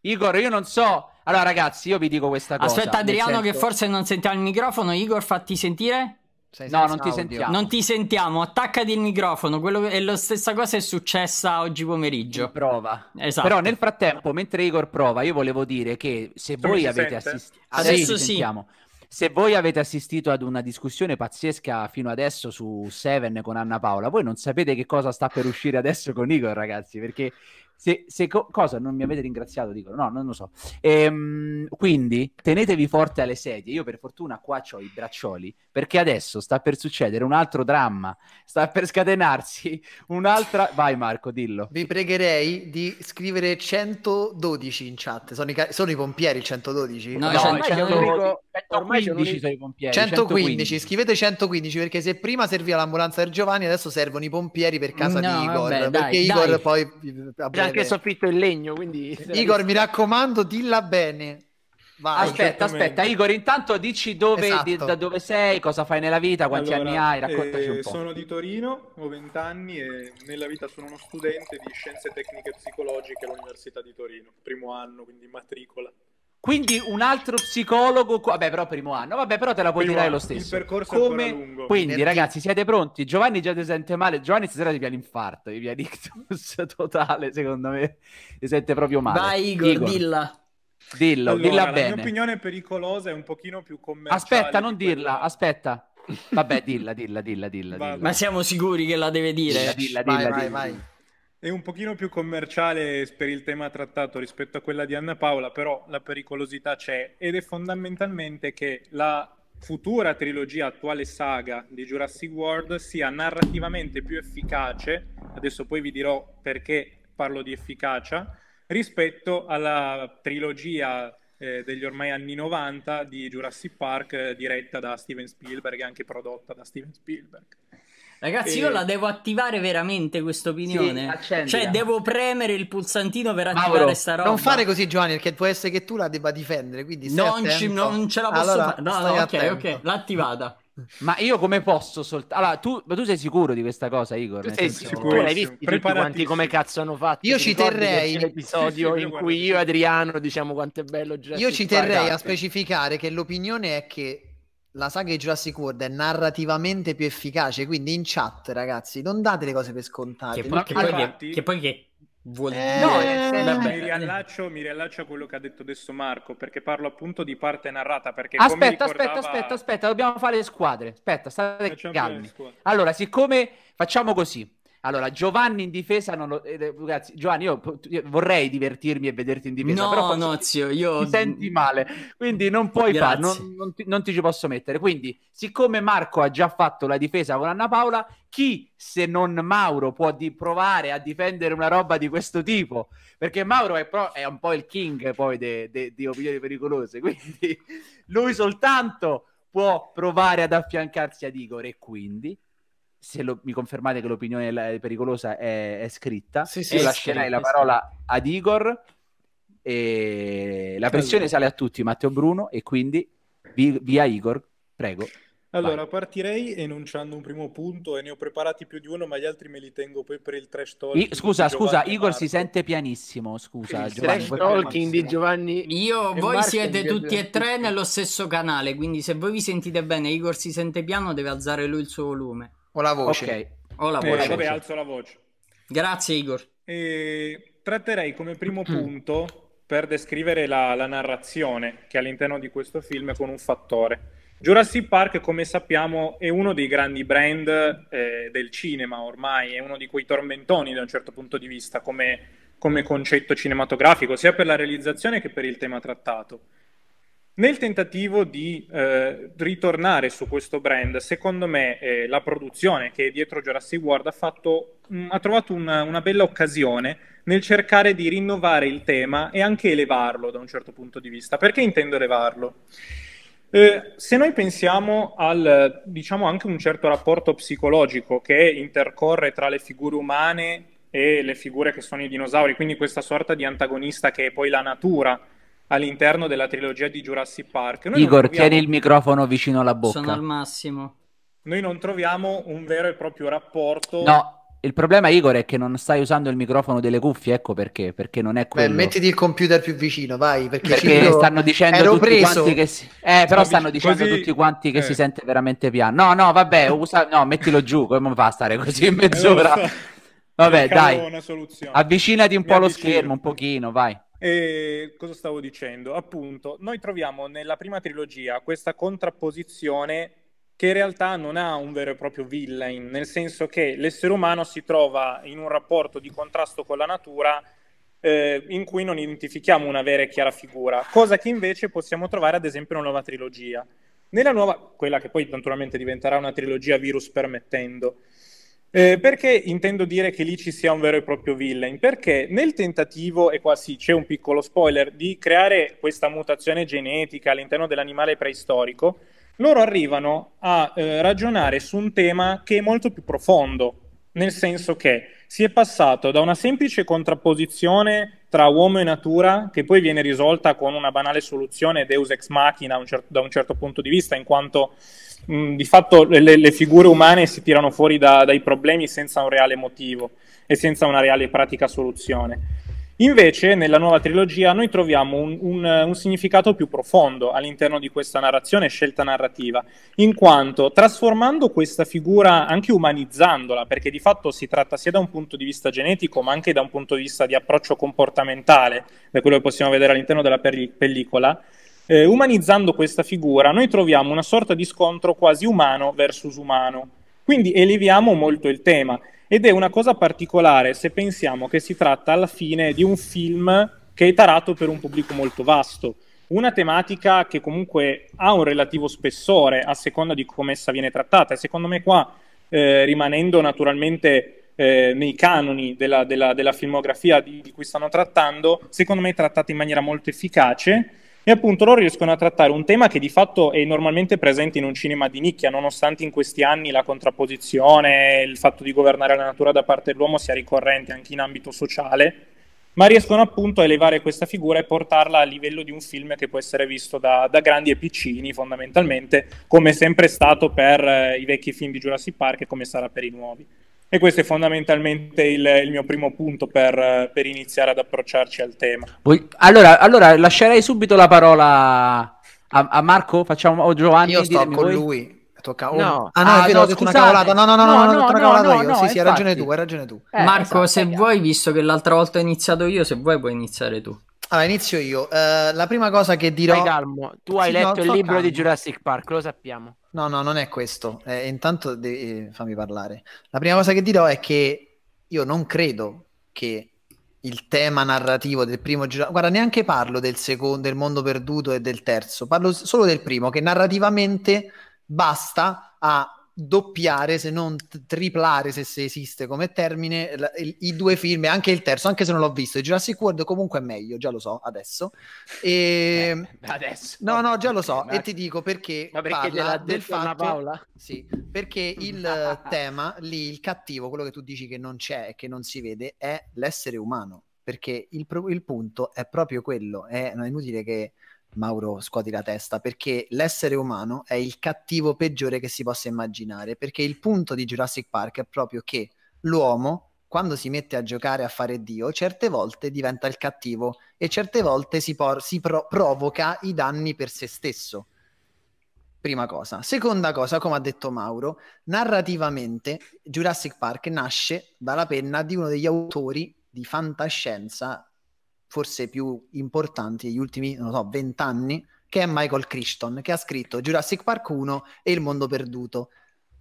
Igor, io non so. Allora, ragazzi, io vi dico questa cosa. Aspetta, Adriano, senso... che forse non sentiamo il microfono. Igor, fatti sentire. Sei no, non ti sentiamo. Non ti sentiamo, attaccati il microfono. Quello... E la stessa cosa è successa oggi pomeriggio. In prova. Esatto. Però nel frattempo, mentre Igor prova, io volevo dire che se tu voi avete assistito... Adesso sì. Sentiamo. Se voi avete assistito ad una discussione pazzesca fino adesso su Seven con Anna Paola, voi non sapete che cosa sta per uscire adesso con Igor, ragazzi, perché se, se co- cosa non mi avete ringraziato, dicono, no, non lo so. Ehm, quindi tenetevi forte alle sedie. Io per fortuna qua ho i braccioli perché adesso sta per succedere un altro dramma, sta per scatenarsi un'altra. Vai, Marco, dillo. Vi pregherei di scrivere 112 in chat. Sono i, ca- sono i pompieri 112? No, no 112. 112. ormai 115 sono i pompieri. 115. 115. scrivete 115 perché se prima serviva l'ambulanza del Giovanni, adesso servono i pompieri per casa no, di Igor. Vabbè, perché dai, Igor poi anche il soffitto in legno, quindi... Igor, mi raccomando, dilla bene. Vai, aspetta, aspetta, Igor, intanto dici dove, esatto. di, da dove sei, cosa fai nella vita, quanti allora, anni hai, raccontaci eh, un po'. Sono di Torino, ho 20 anni e nella vita sono uno studente di Scienze Tecniche Psicologiche all'Università di Torino, primo anno, quindi matricola. Quindi un altro psicologo, vabbè però primo anno, vabbè però te la puoi primo tirare lo stesso. Il percorso Come... è lungo. Quindi Perché... ragazzi siete pronti? Giovanni già ti sente male, Giovanni stasera ti viene l'infarto, ti viene ictus totale secondo me, ti sente proprio male. Vai Igor, Igor. dilla. Dillo, allora, dilla bene. La mia opinione è pericolosa è un pochino più commerciale. Aspetta, non dirla, quella... aspetta. Vabbè, dilla, dilla, dilla, dilla, dilla. Ma siamo sicuri che la deve dire? Dilla, dilla, vai, dilla, vai, dilla. vai è un pochino più commerciale per il tema trattato rispetto a quella di Anna Paola, però la pericolosità c'è ed è fondamentalmente che la futura trilogia, attuale saga di Jurassic World sia narrativamente più efficace, adesso poi vi dirò perché parlo di efficacia, rispetto alla trilogia eh, degli ormai anni 90 di Jurassic Park eh, diretta da Steven Spielberg e anche prodotta da Steven Spielberg. Ragazzi, e... io la devo attivare veramente questa opinione. Sì, cioè, devo premere il pulsantino per attivare Mauro, sta roba. Non fare così, Giovanni, perché può essere che tu la debba difendere. Quindi non, ci, non, ce la posso allora, fare. No, no, ok, attento. ok, l'ha attivata. Ma io come posso soltanto. Allora, tu, ma tu sei sicuro di questa cosa, Igor? Tu sei sicuro? l'hai visto quanti come cazzo hanno fatto? Io ci terrei. L'episodio in cui io e Adriano diciamo quanto è bello. Jurassic io ci terrei a specificare che l'opinione è che la saga di Jurassic World è narrativamente più efficace, quindi in chat, ragazzi, non date le cose per scontate. Che poi infatti... che, poi che vuol eh, no, eh, mi, riallaccio, mi, riallaccio, a quello che ha detto adesso Marco, perché parlo appunto di parte narrata. Perché aspetta, ricordava... aspetta, aspetta, aspetta, dobbiamo fare le squadre. Aspetta, state calmi. Allora, siccome facciamo così, allora, Giovanni in difesa, non lo... Eh, ragazzi, Giovanni, io, vorrei divertirmi e vederti in difesa. No, però no, zio, io... Ti senti male, quindi non puoi farlo, non, non, non, ti, ci posso mettere. Quindi, siccome Marco ha già fatto la difesa con Anna Paola, chi se non Mauro può di- provare a difendere una roba di questo tipo? Perché Mauro è, pro- è un po' il king poi di opinioni pericolose, quindi lui soltanto può provare ad affiancarsi ad Igor e quindi se lo, mi confermate che l'opinione pericolosa è, è scritta, sì, sì, io lascerei la parola ad Igor e la pressione sale a tutti, Matteo Bruno, e quindi via Igor, prego. Allora, vai. partirei enunciando un primo punto e ne ho preparati più di uno, ma gli altri me li tengo poi per il trash talking. I, scusa, scusa, Igor si sente pianissimo, scusa. Il Giovanni, trash talking di Giovanni. Io, e voi Marco siete tutti e tre nello stesso canale, quindi se voi vi sentite bene, Igor si sente piano, deve alzare lui il suo volume. Ho la voce. Ok, ho la voce. Eh, vabbè, alzo la voce. Grazie Igor. E tratterei come primo mm. punto per descrivere la, la narrazione che all'interno di questo film è con un fattore. Jurassic Park, come sappiamo, è uno dei grandi brand eh, del cinema ormai, è uno di quei tormentoni da un certo punto di vista come, come concetto cinematografico, sia per la realizzazione che per il tema trattato. Nel tentativo di eh, ritornare su questo brand, secondo me eh, la produzione che è dietro Jurassic World ha, fatto, mh, mm, ha trovato una, una, bella occasione nel cercare di rinnovare il tema e anche elevarlo da un certo punto di vista. Perché intendo elevarlo? Eh, se noi pensiamo al, diciamo, anche un certo rapporto psicologico che intercorre tra le figure umane e le figure che sono i dinosauri, quindi questa sorta di antagonista che è poi la natura, all'interno della trilogia di Jurassic Park. Noi Igor, troviamo... tieni il microfono vicino alla bocca. Sono al massimo. Noi non troviamo un vero e proprio rapporto. No. Il problema, Igor, è che non stai usando il microfono delle cuffie, ecco perché, perché non è quello. Beh, mettiti il computer più vicino, vai, perché, perché stanno dicendo tutti preso. quanti che si... Eh, però stanno dicendo così... tutti quanti che eh. si sente veramente piano. No, no, vabbè, usa... no, mettilo giù, come fa a stare così in mezz'ora? Vabbè, dai, avvicinati un Mi po' allo avvicino. schermo, un pochino, vai. E cosa stavo dicendo? Appunto, noi troviamo nella prima trilogia questa contrapposizione che in realtà non ha un vero e proprio villain, nel senso che l'essere umano si trova in un rapporto di contrasto con la natura eh, in cui non identifichiamo una vera e chiara figura, cosa che invece possiamo trovare ad esempio nella nuova trilogia. Nella nuova, quella che poi naturalmente diventerà una trilogia virus permettendo, eh, perché intendo dire che lì ci sia un vero e proprio villain? Perché nel tentativo, e qua sì c'è un piccolo spoiler, di creare questa mutazione genetica all'interno dell'animale preistorico, loro arrivano a eh, ragionare su un tema che è molto più profondo, nel senso che si è passato da una semplice contrapposizione tra uomo e natura che poi viene risolta con una banale soluzione deus ex machina un cer- da un certo punto di vista, in quanto mh, di fatto le, le, figure umane si tirano fuori da, dai problemi senza un reale motivo e senza una reale pratica soluzione. Invece, nella nuova trilogia, noi troviamo un, un, un, significato più profondo all'interno di questa narrazione e scelta narrativa, in quanto trasformando questa figura, anche umanizzandola, perché di fatto si tratta sia da un punto di vista genetico, ma anche da un punto di vista di approccio comportamentale, da quello che possiamo vedere all'interno della per- pellicola, eh, umanizzando questa figura, noi troviamo una sorta di scontro quasi umano versus umano. Quindi eleviamo molto il tema. Ed è una cosa particolare se pensiamo che si tratta alla fine di un film che è tarato per un pubblico molto vasto. Una tematica che comunque ha un relativo spessore a seconda di come essa viene trattata. E secondo me qua, eh, rimanendo naturalmente eh, nei canoni della, della, della filmografia di, di cui stanno trattando, secondo me è trattata in maniera molto efficace e appunto loro riescono a trattare un tema che di fatto è normalmente presente in un cinema di nicchia, nonostante in questi anni la contrapposizione, il fatto di governare la natura da parte dell'uomo sia ricorrente anche in ambito sociale, ma riescono appunto a elevare questa figura e portarla a livello di un film che può essere visto da, da grandi e piccini fondamentalmente, come sempre è stato per eh, i vecchi film di Jurassic Park e come sarà per i nuovi. E questo è fondamentalmente il, il mio primo punto per, per, iniziare ad approcciarci al tema. Allora, allora lascerei subito la parola a, a Marco, facciamo o Giovanni. Io sto con voi. lui. Tocca... Oh. No. Ah no, ah, è vero, no, ho detto scusate. una cavolata. No, no, no, no, no, no, no, no, no, no sì, sì, hai ragione tu, hai ragione tu. Eh, Marco, esatto, se vuoi, visto che l'altra volta ho iniziato io, se vuoi puoi iniziare tu. Allora, inizio io. Uh, la prima cosa che dirò... Stai calmo, tu hai sì, letto no, il libro calmo. di Jurassic Park, lo sappiamo. No, no, non è questo. Eh, intanto de- eh, fammi parlare. La prima cosa che dirò è che io non credo che il tema narrativo del primo Jurassic Guarda, neanche parlo del secondo, del mondo perduto e del terzo, parlo solo del primo, che narrativamente basta a doppiare, se non triplare, se, se esiste come termine, la, il, i due film, anche il terzo, anche se non l'ho visto. Jurassic World comunque è meglio, già lo so adesso. E... Eh, adesso. No, no, già lo so ma... e ti dico perché, ma perché parla del fatto... Paola? Sì, perché il eh, tema lì, il cattivo, quello che tu dici che non c'è e che non si vede, è l'essere umano. Perché il, pro- il punto è proprio quello, è, non è inutile che Mauro scuoti la testa, perché l'essere umano è il cattivo peggiore che si possa immaginare, perché il punto di Jurassic Park è proprio che l'uomo, quando si mette a giocare a fare Dio, certe volte diventa il cattivo e certe volte si, por- si pro- provoca i danni per se stesso. Prima cosa. Seconda cosa, come ha detto Mauro, narrativamente Jurassic Park nasce dalla penna di uno degli autori di fantascienza forse più importanti degli ultimi, non so, vent'anni, che è Michael Crichton, che ha scritto Jurassic Park 1 e Il mondo perduto.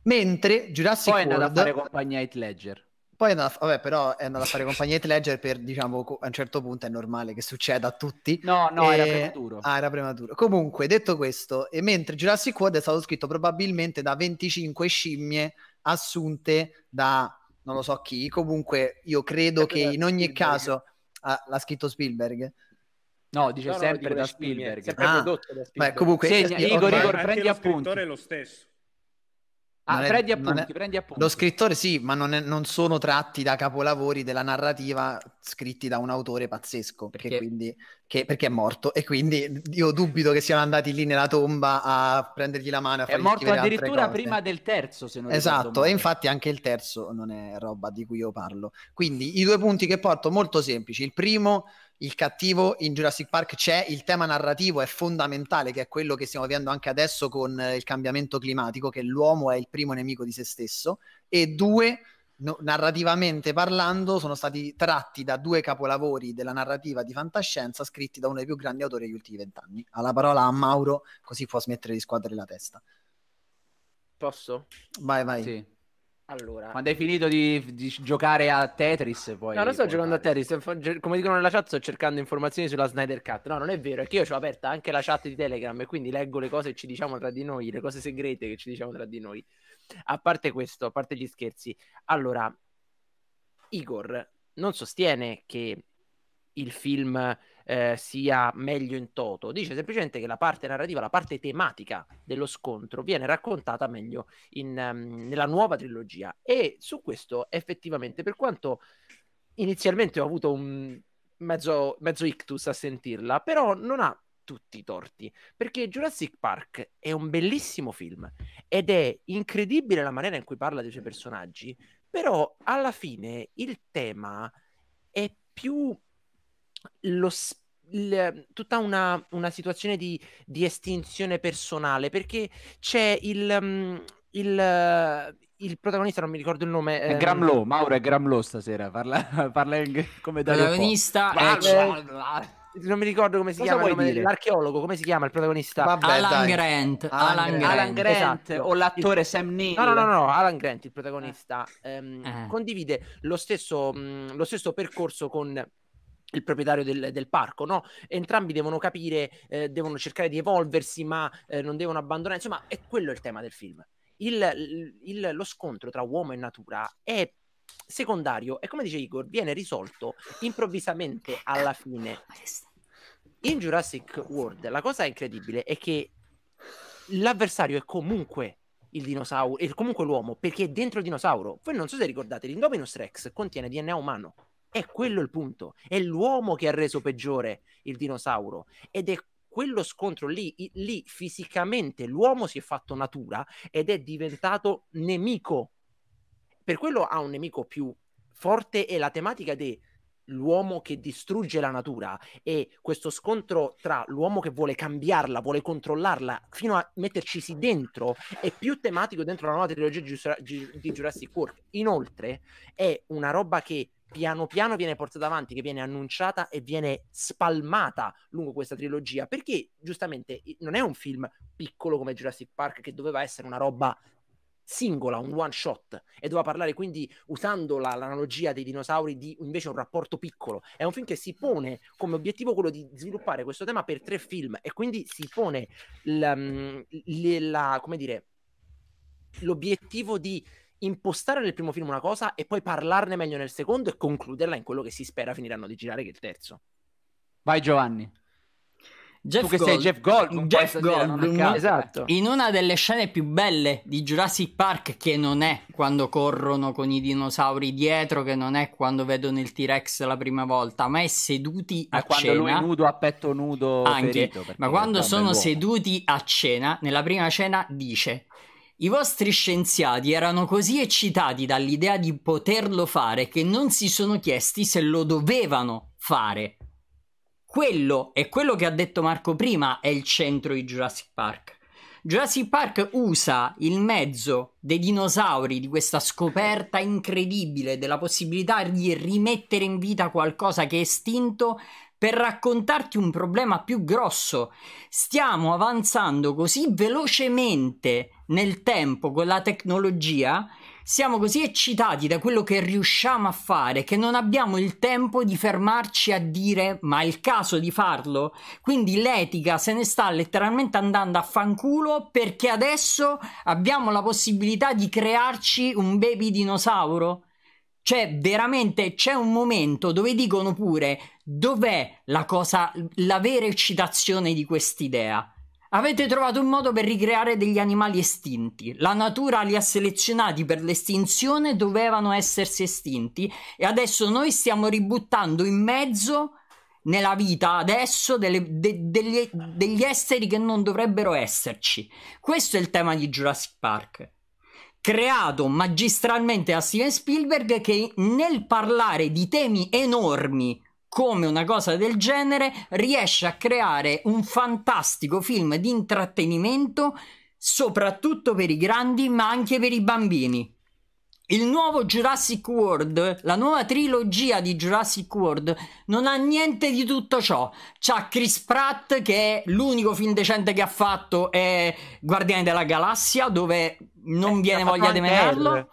Mentre Jurassic Poi World... Poi è andato a fare compagnia Heath Ledger. Poi è andato, vabbè, però è andato a fare compagnia Heath Ledger per, diciamo, a un certo punto è normale che succeda a tutti. No, no, e... era prematuro. Ah, era prematuro. Comunque, detto questo, e mentre Jurassic World è stato scritto probabilmente da 25 scimmie assunte da non lo so chi, comunque io credo che in ogni caso ah, l'ha scritto Spielberg? No, dice no, sempre, no, da Spielberg. Spielberg. sempre ah, da Spielberg. Beh, comunque, Segna, Igor, Igor, prendi appunti. Il scrittore è lo stesso. Ah, è, prendi, appunti, è, prendi appunti. Lo scrittore sì, ma non, è, non, sono tratti da capolavori della narrativa scritti da un autore pazzesco, perché? Che quindi, che, perché è morto e quindi io dubito che siano andati lì nella tomba a prendergli la mano. A è morto addirittura prima del terzo, se non Esatto, e infatti anche il terzo non è roba di cui io parlo. Quindi i due punti che porto molto semplici. Il primo il cattivo in Jurassic Park c'è, il tema narrativo è fondamentale, che è quello che stiamo vedendo anche adesso con eh, il cambiamento climatico, che l'uomo è il primo nemico di se stesso, e due, no, narrativamente parlando, sono stati tratti da due capolavori della narrativa di fantascienza scritti da uno dei più grandi autori degli ultimi vent'anni. Alla parola a Mauro, così può smettere di squadrare la testa. Posso? Vai, vai. Sì. Allora. Quando hai finito di, di giocare a Tetris, poi. No, non sto giocando andare. a Tetris. Come dicono nella chat, sto cercando informazioni sulla Snyder Cut. No, non è vero, è che io ho aperta anche la chat di Telegram e quindi leggo le cose che ci diciamo tra di noi, le cose segrete che ci diciamo tra di noi. A parte questo, a parte gli scherzi. Allora, Igor non sostiene che il film eh, sia meglio in toto, dice semplicemente che la parte narrativa, la parte tematica dello scontro viene raccontata meglio in, um, nella nuova trilogia e su questo effettivamente per quanto inizialmente ho avuto un mezzo, mezzo ictus a sentirla, però non ha tutti i torti, perché Jurassic Park è un bellissimo film ed è incredibile la maniera in cui parla dei suoi personaggi, però alla fine il tema è più lo il, tutta una, una situazione di, di, estinzione personale perché c'è il, mm, il, il, protagonista, non mi ricordo il nome. È ehm... Mauro è Gramlow stasera, parla, parla come da protagonista. Non mi ricordo come si Cosa chiama nome, l'archeologo, come si chiama il protagonista? Vabbè, Alan, Grant, Alan, Alan, Grant, Alan Grant, esatto. o l'attore il... Sam Neill. No, no, no, no, Alan Grant, il protagonista, eh. Ehm, eh. condivide lo stesso, mh, mm, lo stesso percorso con il proprietario del, del, parco, no? Entrambi devono capire, eh, devono cercare di evolversi, ma eh, non devono abbandonare. Insomma, è quello il tema del film. Il, il, lo scontro tra uomo e natura è secondario e, come dice Igor, viene risolto improvvisamente alla fine. In Jurassic World la cosa incredibile è che l'avversario è comunque il dinosauro, e comunque l'uomo, perché è dentro il dinosauro. Voi non so se ricordate, l'Indominus Rex contiene DNA umano è quello il punto. È l'uomo che ha reso peggiore il dinosauro ed è quello scontro lì, lì fisicamente l'uomo si è fatto natura ed è diventato nemico. Per quello ha un nemico più forte e la tematica dell'uomo che distrugge la natura e questo scontro tra l'uomo che vuole cambiarla, vuole controllarla, fino a mettercisi dentro, è più tematico dentro la nuova trilogia di Jurassic World. Inoltre è una roba che piano piano viene portata avanti, che viene annunciata e viene spalmata lungo questa trilogia, perché giustamente non è un film piccolo come Jurassic Park che doveva essere una roba singola, un one shot, e doveva parlare quindi usando la, l'analogia dei dinosauri di invece un rapporto piccolo. È un film che si pone come obiettivo quello di sviluppare questo tema per tre film e quindi si pone mm, la, la, dire, l'obiettivo di impostare nel primo film una cosa e poi parlarne meglio nel secondo e concluderla in quello che si spera finiranno di girare che è il terzo. Vai Giovanni. Jeff tu che Gold. sei Jeff Goldblum, Jeff Goldblum. Esatto. in una delle scene più belle di Jurassic Park che non è quando corrono con i dinosauri dietro che non è quando vedono il T-Rex la prima volta ma è seduti a quando cena quando lui è nudo a petto nudo anche ferito, ma quando sono seduti a cena nella prima cena dice i vostri scienziati erano così eccitati dall'idea di poterlo fare che non si sono chiesti se lo dovevano fare. Quello è quello che ha detto Marco prima è il centro di Jurassic Park. Jurassic Park usa il mezzo dei dinosauri, di questa scoperta incredibile della possibilità di rimettere in vita qualcosa che è estinto per raccontarti un problema più grosso. Stiamo avanzando così velocemente nel tempo con la tecnologia, siamo così eccitati da quello che riusciamo a fare che non abbiamo il tempo di fermarci a dire ma è il caso di farlo. Quindi l'etica se ne sta letteralmente andando a fanculo perché adesso abbiamo la possibilità di crearci un baby dinosauro. Cioè, veramente c'è un momento dove dicono pure dov'è la cosa, la vera eccitazione di quest'idea. Avete trovato un modo per ricreare degli animali estinti. La natura li ha selezionati per l'estinzione, dovevano essersi estinti e adesso noi stiamo ributtando in mezzo nella vita adesso delle, de, degli, degli esseri che non dovrebbero esserci. Questo è il tema di Jurassic Park creato magistralmente da Steven Spielberg che nel parlare di temi enormi come una cosa del genere riesce a creare un fantastico film di intrattenimento soprattutto per i grandi ma anche per i bambini. Il nuovo Jurassic World, la nuova trilogia di Jurassic World, non ha niente di tutto ciò. C'ha Chris Pratt, che è l'unico film decente che ha fatto, è Guardiani della Galassia, dove non eh, viene voglia di menarlo.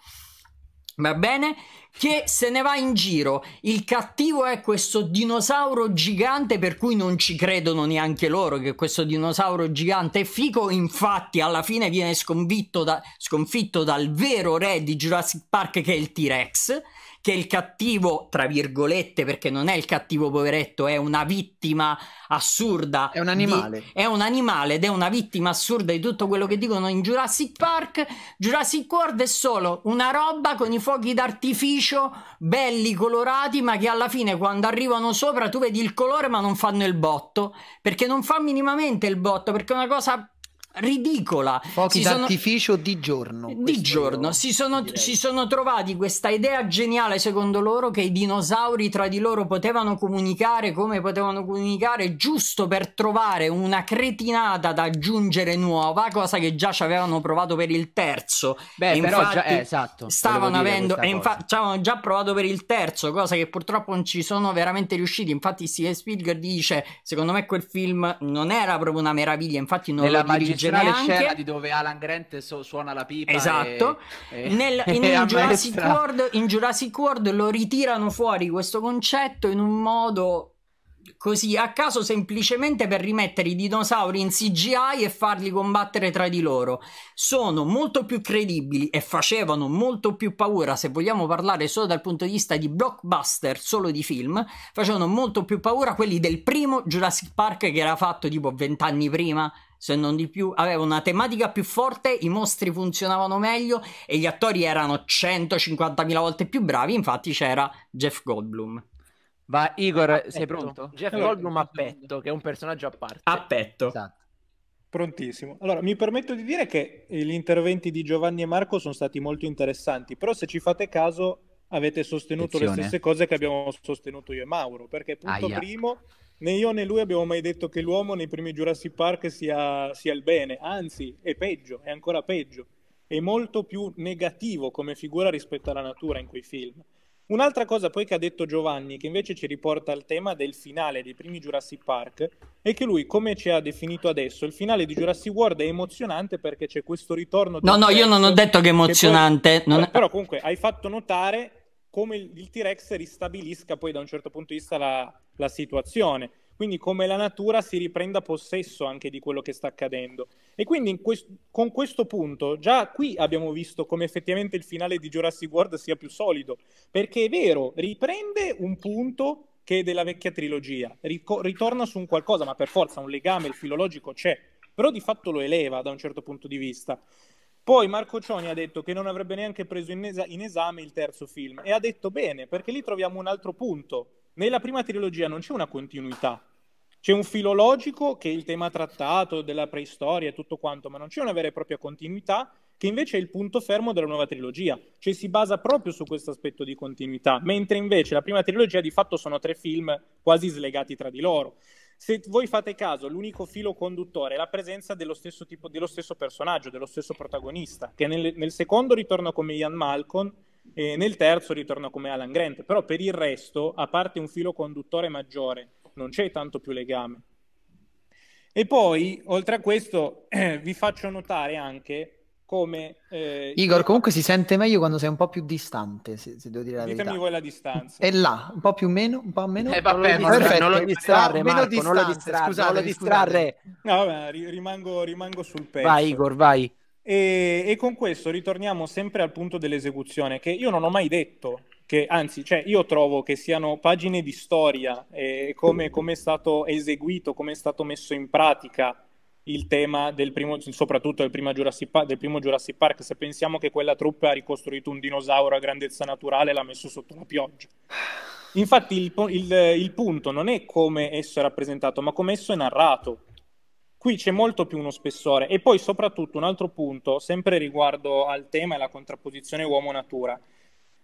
Va bene? Che se ne va in giro. Il cattivo è questo dinosauro gigante, per cui non ci credono neanche loro che questo dinosauro gigante è figo. Infatti, alla fine viene da, sconfitto dal vero re di Jurassic Park, che è il T-Rex che il cattivo, tra virgolette, perché non è il cattivo poveretto, è una vittima assurda. È un animale. Di, è un animale ed è una vittima assurda di tutto quello che dicono in Jurassic Park. Jurassic World è solo una roba con i fuochi d'artificio belli, colorati, ma che alla fine quando arrivano sopra tu vedi il colore ma non fanno il botto, perché non fa minimamente il botto, perché è una cosa ridicola. Pochi si d'artificio sono... di giorno. Di giorno. Si sono, si sono, trovati questa idea geniale, secondo loro, che i dinosauri tra di loro potevano comunicare come potevano comunicare, giusto per trovare una cretinata da aggiungere nuova, cosa che già ci avevano provato per il terzo. Beh, però già, eh, esatto. Stavano avendo, e infatti ci avevano già provato per il terzo, cosa che purtroppo non ci sono veramente riusciti. Infatti Steven Spielberg dice, secondo me quel film non era proprio una meraviglia, infatti non Nella lo dirigerebbe originale neanche. scena di dove Alan Grant su- suona la pipa. Esatto. E, Nel, in, in, Jurassic World, in Jurassic World lo ritirano fuori questo concetto in un modo così a caso semplicemente per rimettere i dinosauri in CGI e farli combattere tra di loro. Sono molto più credibili e facevano molto più paura, se vogliamo parlare solo dal punto di vista di blockbuster, solo di film, facevano molto più paura quelli del primo Jurassic Park che era fatto tipo vent'anni prima se non di più, aveva una tematica più forte, i mostri funzionavano meglio e gli attori erano 150.000 volte più bravi, infatti c'era Jeff Goldblum. Va Igor, Appetto. sei pronto? Jeff Goldblum a petto, che è un personaggio a parte. A petto. Esatto. Prontissimo. Allora, mi permetto di dire che gli interventi di Giovanni e Marco sono stati molto interessanti, però se ci fate caso avete sostenuto Attenzione. le stesse cose che abbiamo sostenuto io e Mauro, perché punto Aia. primo, né io né lui abbiamo mai detto che l'uomo nei primi Jurassic Park sia, sia il bene, anzi è peggio, è ancora peggio, è molto più negativo come figura rispetto alla natura in quei film. Un'altra cosa poi che ha detto Giovanni, che invece ci riporta al tema del finale dei primi Jurassic Park, è che lui, come ci ha definito adesso, il finale di Jurassic World è emozionante perché c'è questo ritorno... No, no, io non ho detto che è emozionante. Che poi... non... Però comunque hai fatto notare come il, il T-Rex ristabilisca poi da un certo punto di vista la, la situazione quindi come la natura si riprenda possesso anche di quello che sta accadendo. E quindi quest- con questo punto, già qui abbiamo visto come effettivamente il finale di Jurassic World sia più solido, perché è vero, riprende un punto che è della vecchia trilogia, Rico- ritorna su un qualcosa, ma per forza un legame il filologico c'è, però di fatto lo eleva da un certo punto di vista. Poi Marco Cioni ha detto che non avrebbe neanche preso in, es- in esame il terzo film e ha detto bene perché lì troviamo un altro punto. Nella prima trilogia non c'è una continuità, c'è un filologico che è il tema trattato della preistoria e tutto quanto, ma non c'è una vera e propria continuità che invece è il punto fermo della nuova trilogia, cioè si basa proprio su questo aspetto di continuità, mentre invece la prima trilogia di fatto sono tre film quasi slegati tra di loro. Se voi fate caso, l'unico filo conduttore è la presenza dello stesso, tipo, dello stesso personaggio, dello stesso protagonista, che nel, nel secondo ritorna come Ian Malcolm e nel terzo ritorna come Alan Grant, però per il resto, a parte un filo conduttore maggiore non c'è tanto più legame. E poi, oltre a questo, vi faccio notare anche come... Eh, Igor, io... comunque si sente meglio quando sei un po' più distante, se, se devo dire la Ditemi verità. Ditemi voi la distanza. È là, un po' più meno, un po' meno. Eh vabbè, non, perfetto, non lo distrarre, no, Marco, distanze, non lo distrarre, scusate, non lo distrarre. No, vabbè, rimango, rimango sul pezzo. Vai Igor, vai. E, e, con questo ritorniamo sempre al punto dell'esecuzione, che io non ho mai detto che, anzi, cioè, io trovo che siano pagine di storia e eh, come, come è stato eseguito, come è stato messo in pratica il tema del primo, soprattutto del primo, Park, del primo, Jurassic Park, Se pensiamo che quella truppa ha ricostruito un dinosauro a grandezza naturale e l'ha messo sotto la pioggia. Infatti, il, il, il punto non è come esso è rappresentato, ma come esso è narrato. Qui c'è molto più uno spessore. E poi, soprattutto, un altro punto, sempre riguardo al tema e alla contrapposizione uomo-natura.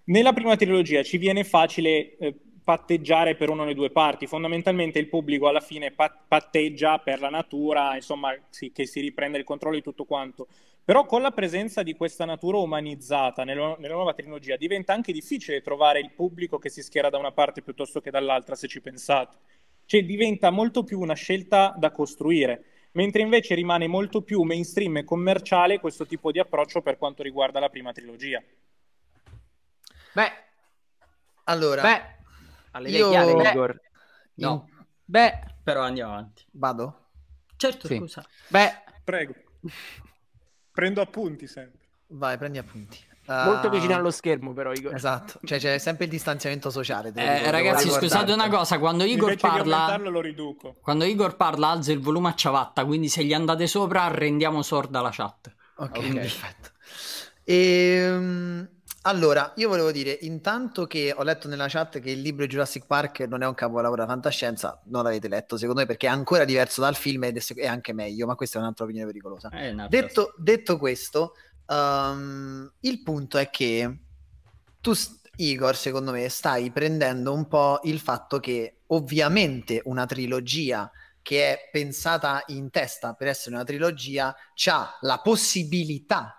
Nella prima trilogia ci viene facile eh, patteggiare per una delle due parti, fondamentalmente il pubblico alla fine pat- patteggia per la natura, insomma, si- che si riprende il controllo di tutto quanto. Però con la presenza di questa natura umanizzata nella, nella nuova trilogia diventa anche difficile trovare il pubblico che si schiera da una parte piuttosto che dall'altra, se ci pensate. Cioè diventa molto più una scelta da costruire mentre invece rimane molto più mainstream e commerciale questo tipo di approccio per quanto riguarda la prima trilogia. Beh, allora, beh, alle io... chiare, Igor. No. In... Beh, però andiamo avanti. Vado? Certo, sì. scusa. Beh, prego. Prendo appunti sempre. Vai, prendi appunti. Molto ah, vicino allo schermo, però Igor. Esatto, cioè c'è sempre il distanziamento sociale. Eh, ragazzi, ricordate. scusate una cosa: quando Igor Invece parla, lo riduco. Quando Igor parla, alza il volume a ciabatta. Quindi, se gli andate sopra, rendiamo sorda la chat. Ok, okay. perfetto. Ehm. Allora, io volevo dire, intanto che ho letto nella chat che il libro di Jurassic Park non è un capolavoro da fantascienza, non l'avete letto secondo me perché è ancora diverso dal film ed è anche meglio, ma questa è un'altra opinione pericolosa. Eh, detto, detto, questo, um, il punto è che tu, Igor, secondo me, stai prendendo un po' il fatto che ovviamente una trilogia che è pensata in testa per essere una trilogia ha la possibilità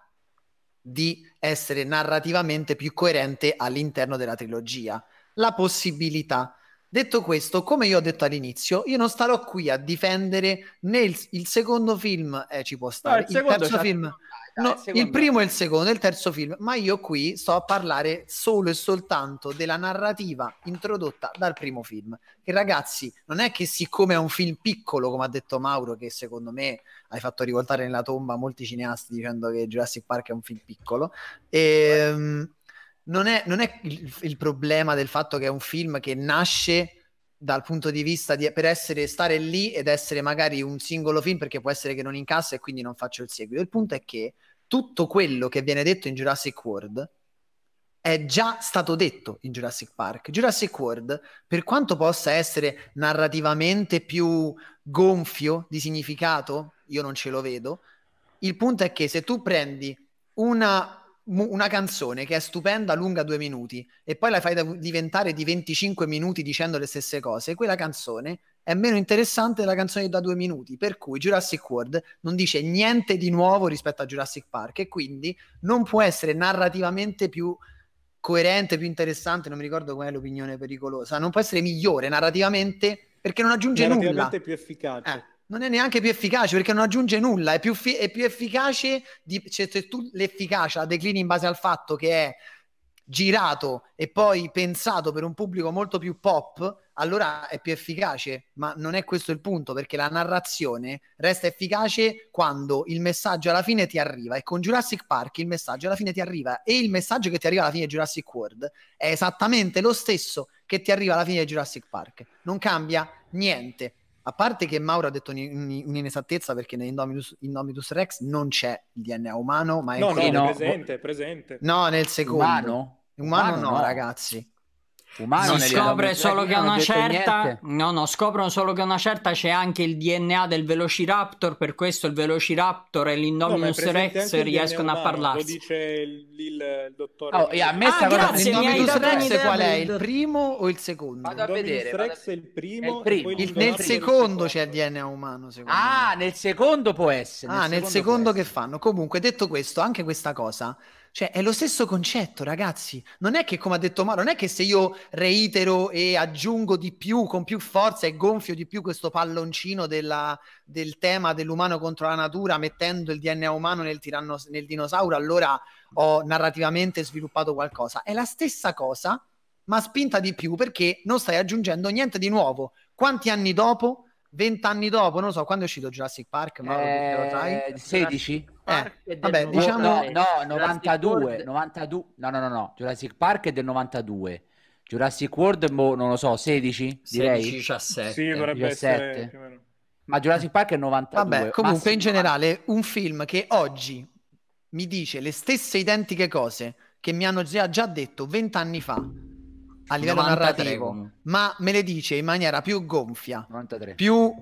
di essere narrativamente più coerente all'interno della trilogia. La possibilità. Detto questo, come io ho detto all'inizio, io non starò qui a difendere né il, il secondo film, eh, ci può stare, no, il, il terzo film no, il primo e il secondo e il terzo film, ma io qui sto a parlare solo e soltanto della narrativa introdotta dal primo film. Che ragazzi, non è che siccome è un film piccolo, come ha detto Mauro, che secondo me hai fatto rivoltare nella tomba molti cineasti dicendo che Jurassic Park è un film piccolo, ehm, non è, non è il, il problema del fatto che è un film che nasce dal punto di vista di per essere stare lì ed essere magari un singolo film perché può essere che non incassa e quindi non faccio il seguito. Il punto è che tutto quello che viene detto in Jurassic World è già stato detto in Jurassic Park. Jurassic World, per quanto possa essere narrativamente più gonfio di significato, io non ce lo vedo. Il punto è che se tu prendi una una canzone che è stupenda, lunga due minuti, e poi la fai diventare di 25 minuti dicendo le stesse cose, quella canzone è meno interessante della canzone da due minuti. Per cui Jurassic World non dice niente di nuovo rispetto a Jurassic Park, e quindi non può essere narrativamente più coerente, più interessante. Non mi ricordo qual è l'opinione pericolosa, non può essere migliore narrativamente perché non aggiunge nulla. più efficace. Eh non è neanche più efficace perché non aggiunge nulla, è più, fi- è più efficace di, cioè, se tu l'efficacia la declini in base al fatto che è girato e poi pensato per un pubblico molto più pop, allora è più efficace, ma non è questo il punto perché la narrazione resta efficace quando il messaggio alla fine ti arriva e con Jurassic Park il messaggio alla fine ti arriva e il messaggio che ti arriva alla fine di Jurassic World è esattamente lo stesso che ti arriva alla fine di Jurassic Park, non cambia niente, a parte che Mauro ha detto un'inesattezza perché nell'Indominus Indominus Rex non c'è il DNA umano, ma è no, no, presente, presente. No, nel secondo. Umano? Umano, umano no, no, ragazzi umano. Si scopre solo che a una certa. No, no, scoprono solo che a una certa c'è anche il DNA del Velociraptor. Per questo il Velociraptor e l'Indominus no, Rex riescono umano, a parlarsi. Lo dice il, il, il dottore. Oh, yeah, a me ah, grazie, l'Indominus Rex qual è? Il primo o il secondo? Vado a vedere. Rex è il primo. È il primo. Il, nel secondo c'è il DNA umano. Ah, me. nel secondo può essere. Ah, nel ah, secondo nel secondo, che fanno. Comunque, detto questo, anche questa cosa. Cioè, è lo stesso concetto, ragazzi. Non è che, come ha detto Maro, non è che se io reitero e aggiungo di più, con più forza e gonfio di più questo palloncino della, del tema dell'umano contro la natura, mettendo il DNA umano nel, tirannos- nel dinosauro, allora ho narrativamente sviluppato qualcosa. È la stessa cosa, ma spinta di più perché non stai aggiungendo niente di nuovo. Quanti anni dopo vent'anni dopo, non lo so, quando è uscito Jurassic Park? Ma eh, 16? Eh, vabbè, diciamo... No, no 92, 92, no, no, no, no, Jurassic Park è del 92. Jurassic World, boh, non lo so, 16, 16 direi? 17. Sì, dovrebbe 17. essere Ma Jurassic Park è 92. Vabbè, comunque Massimo. in generale un film che oggi mi dice le stesse identiche cose che mi hanno già detto vent'anni fa a livello 93, narrativo, comunque. ma me le dice in maniera più gonfia, 93. più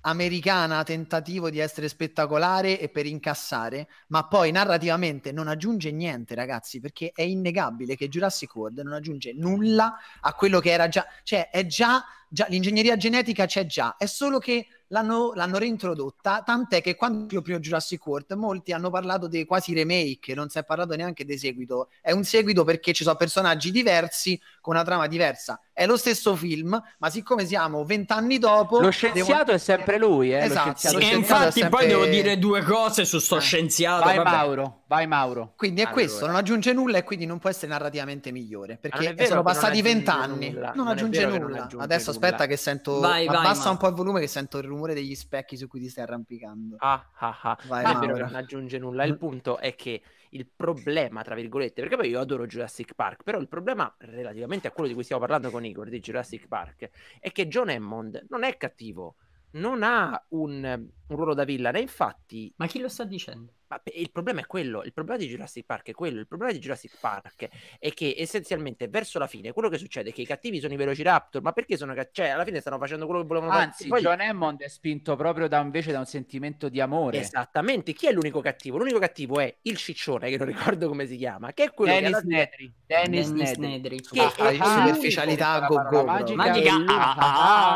americana, tentativo di essere spettacolare e per incassare, ma poi narrativamente non aggiunge niente, ragazzi, perché è innegabile che Jurassic World non aggiunge nulla a quello che era già, cioè è già, già l'ingegneria genetica c'è già, è solo che l'hanno, l'hanno reintrodotta, tant'è che quando più primo Jurassic World molti hanno parlato dei quasi remake, non si è parlato neanche di seguito, è un seguito perché ci sono personaggi diversi con una trama diversa è lo stesso film, ma siccome siamo vent'anni dopo... Lo scienziato devo... è sempre eh, lui, eh? Esatto. Sì, e infatti sempre... poi devo dire eh. due cose su sto eh. scienziato. Vai vabbè. Mauro, vai Mauro. Quindi è allora. questo, non aggiunge nulla e quindi non può essere narrativamente migliore, perché ah, sono passati vent'anni, non, non, aggiunge nulla. Non Adesso nulla. aspetta che sento... Vai, vai, abbassa ma... un po' il volume che sento il rumore degli specchi su cui ti stai arrampicando. Ah, ah, ah. Vai, ah, non aggiunge nulla. Il punto è che il problema, tra virgolette, perché poi io adoro Jurassic Park, però il problema relativamente a quello di cui stiamo parlando con Igor, di Jurassic Park, è che John Hammond non è cattivo, non ha un, un ruolo da villana, infatti... Ma chi lo sta dicendo? Ma il problema è quello, il problema di Jurassic Park è quello, il problema di Jurassic Park è che essenzialmente verso la fine quello che succede è che i cattivi sono i Velociraptor, ma perché sono cattivi? Cioè alla fine stanno facendo quello che volevano fare. Anzi, Poi... John Hammond è spinto proprio da, invece da un sentimento di amore. Esattamente, chi è l'unico cattivo? L'unico cattivo è il ciccione, che non ricordo come si chiama, che è quello Dennis che Nedry. Dennis, Dennis Nedry. Nedry. Che ah, è ah, superficialità go go. Magica. magica. Ah,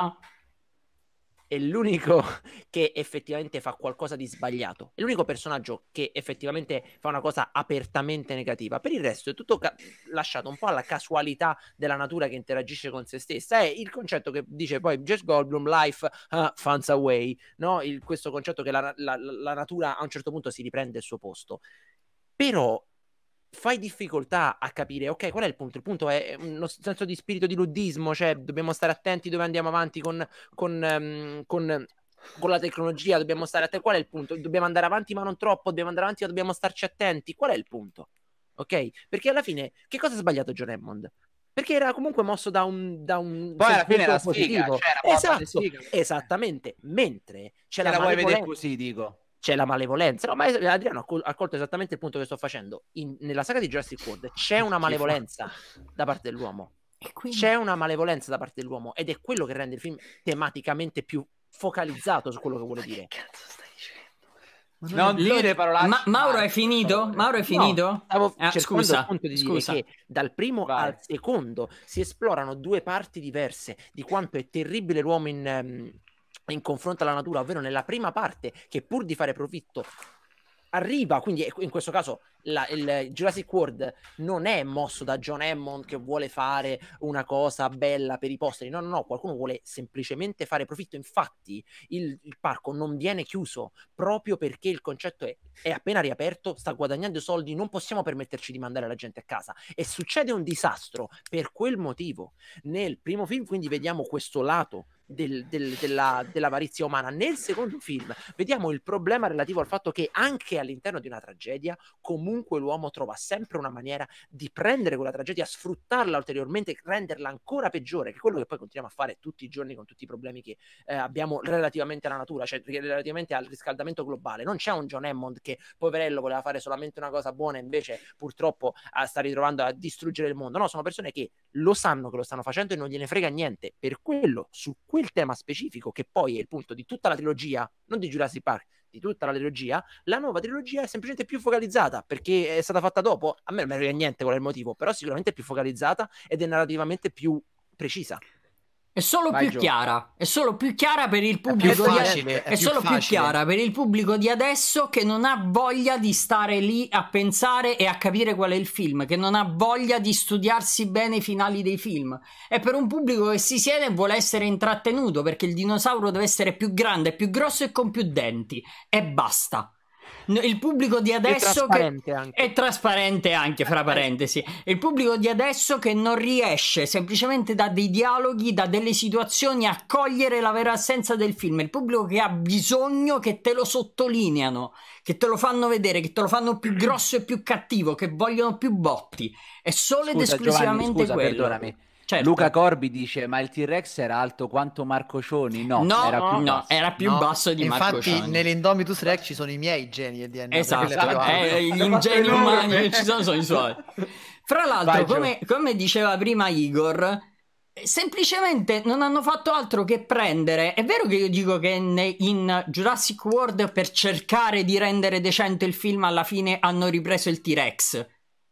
ah è l'unico che effettivamente fa qualcosa di sbagliato, è l'unico personaggio che effettivamente fa una cosa apertamente negativa. Per il resto è tutto ca- lasciato un po' alla casualità della natura che interagisce con se stessa. È il concetto che dice poi Jess Goldblum, life uh, fans away, no? il, questo concetto che la, la, la natura a un certo punto si riprende il suo posto. Però fai difficoltà a capire, ok, qual è il punto? Il punto è uno senso di spirito di luddismo, cioè dobbiamo stare attenti dove andiamo avanti con, con, um, con con la tecnologia, dobbiamo stare attenti. Qual è il punto? Dobbiamo andare avanti, ma non troppo. Dobbiamo andare avanti, ma dobbiamo starci attenti. Qual è il punto? Ok? Perché alla fine, che cosa ha sbagliato John Hammond? Perché era comunque mosso da un. Da un Poi alla fine era positivo. sfiga, cioè era esatto, sfiga. esattamente. Mentre Ce la vuoi vedere così, dico c'è la malevolenza. No, ma Adriano ha colto esattamente il punto che sto facendo. In, nella saga di Jurassic World c'è una malevolenza da parte dell'uomo. Quindi... C'è una malevolenza da parte dell'uomo ed è quello che rende il film tematicamente più focalizzato su quello che vuole dire. Non, non dire parolacce. Ma- Mauro è finito? Mauro è finito? No, ah, eh, scusa, di scusa. che dal primo Vai. al secondo si esplorano due parti diverse di quanto è terribile l'uomo in, ehm, in confronto alla natura, ovvero nella prima parte che pur di fare profitto arriva, quindi in questo caso la, il Jurassic World non è mosso da John Hammond che vuole fare una cosa bella per i posteri, no, no, no, qualcuno vuole semplicemente fare profitto, infatti il, il parco non viene chiuso proprio perché il concetto è, è, appena riaperto, sta guadagnando soldi, non possiamo permetterci di mandare la gente a casa e succede un disastro per quel motivo. Nel primo film quindi vediamo questo lato del, del, della, dell'avarizia umana. Nel secondo film vediamo il problema relativo al fatto che anche all'interno di una tragedia comunque l'uomo trova sempre una maniera di prendere quella tragedia, sfruttarla ulteriormente, renderla ancora peggiore, che è quello che poi continuiamo a fare tutti i giorni con tutti i problemi che eh, abbiamo relativamente alla natura, cioè relativamente al riscaldamento globale. Non c'è un John Hammond che, poverello, voleva fare solamente una cosa buona e invece purtroppo ah, sta ritrovando a distruggere il mondo. No, sono persone che lo sanno che lo stanno facendo e non gliene frega niente. Per quello, su quello quel tema specifico, che poi è il punto di tutta la trilogia, non di Jurassic Park, di tutta la trilogia, la nuova trilogia è semplicemente più focalizzata perché è stata fatta dopo. A me non mi frega niente qual è il motivo, però sicuramente è più focalizzata ed è narrativamente più precisa. È solo Vai più giù. chiara, è solo più chiara per il pubblico di È, è più solo facile. più chiara per il pubblico di adesso che non ha voglia di stare lì a pensare e a capire qual è il film, che non ha voglia di studiarsi bene i finali dei film. È per un pubblico che si siede e vuole essere intrattenuto perché il dinosauro deve essere più grande, più grosso e con più denti e basta il pubblico di adesso è trasparente, che... anche. è trasparente anche, fra eh. parentesi, il pubblico di adesso che non riesce semplicemente da dei dialoghi, da delle situazioni a cogliere la vera assenza del film, il pubblico che ha bisogno che te lo sottolineano, che te lo fanno vedere, che te lo fanno più grosso e più cattivo, che vogliono più botti, è solo ed scusa, esclusivamente Giovanni, scusa, quello. Perdonami Certo. Luca Corbi dice: Ma il T-Rex era alto quanto Marco Cioni? No, no era più, no, basso. Era più no. basso di Infatti, Marco Cioni. Infatti, nell'Indomitus Rex ci sono i miei geni del DNA. Esatto, eh, geni umani che ci sono, sono i suoi. Fra l'altro, Vai, come, come diceva prima Igor, semplicemente non hanno fatto altro che prendere. È vero che io dico che in Jurassic World per cercare di rendere decente il film alla fine hanno ripreso il T-Rex.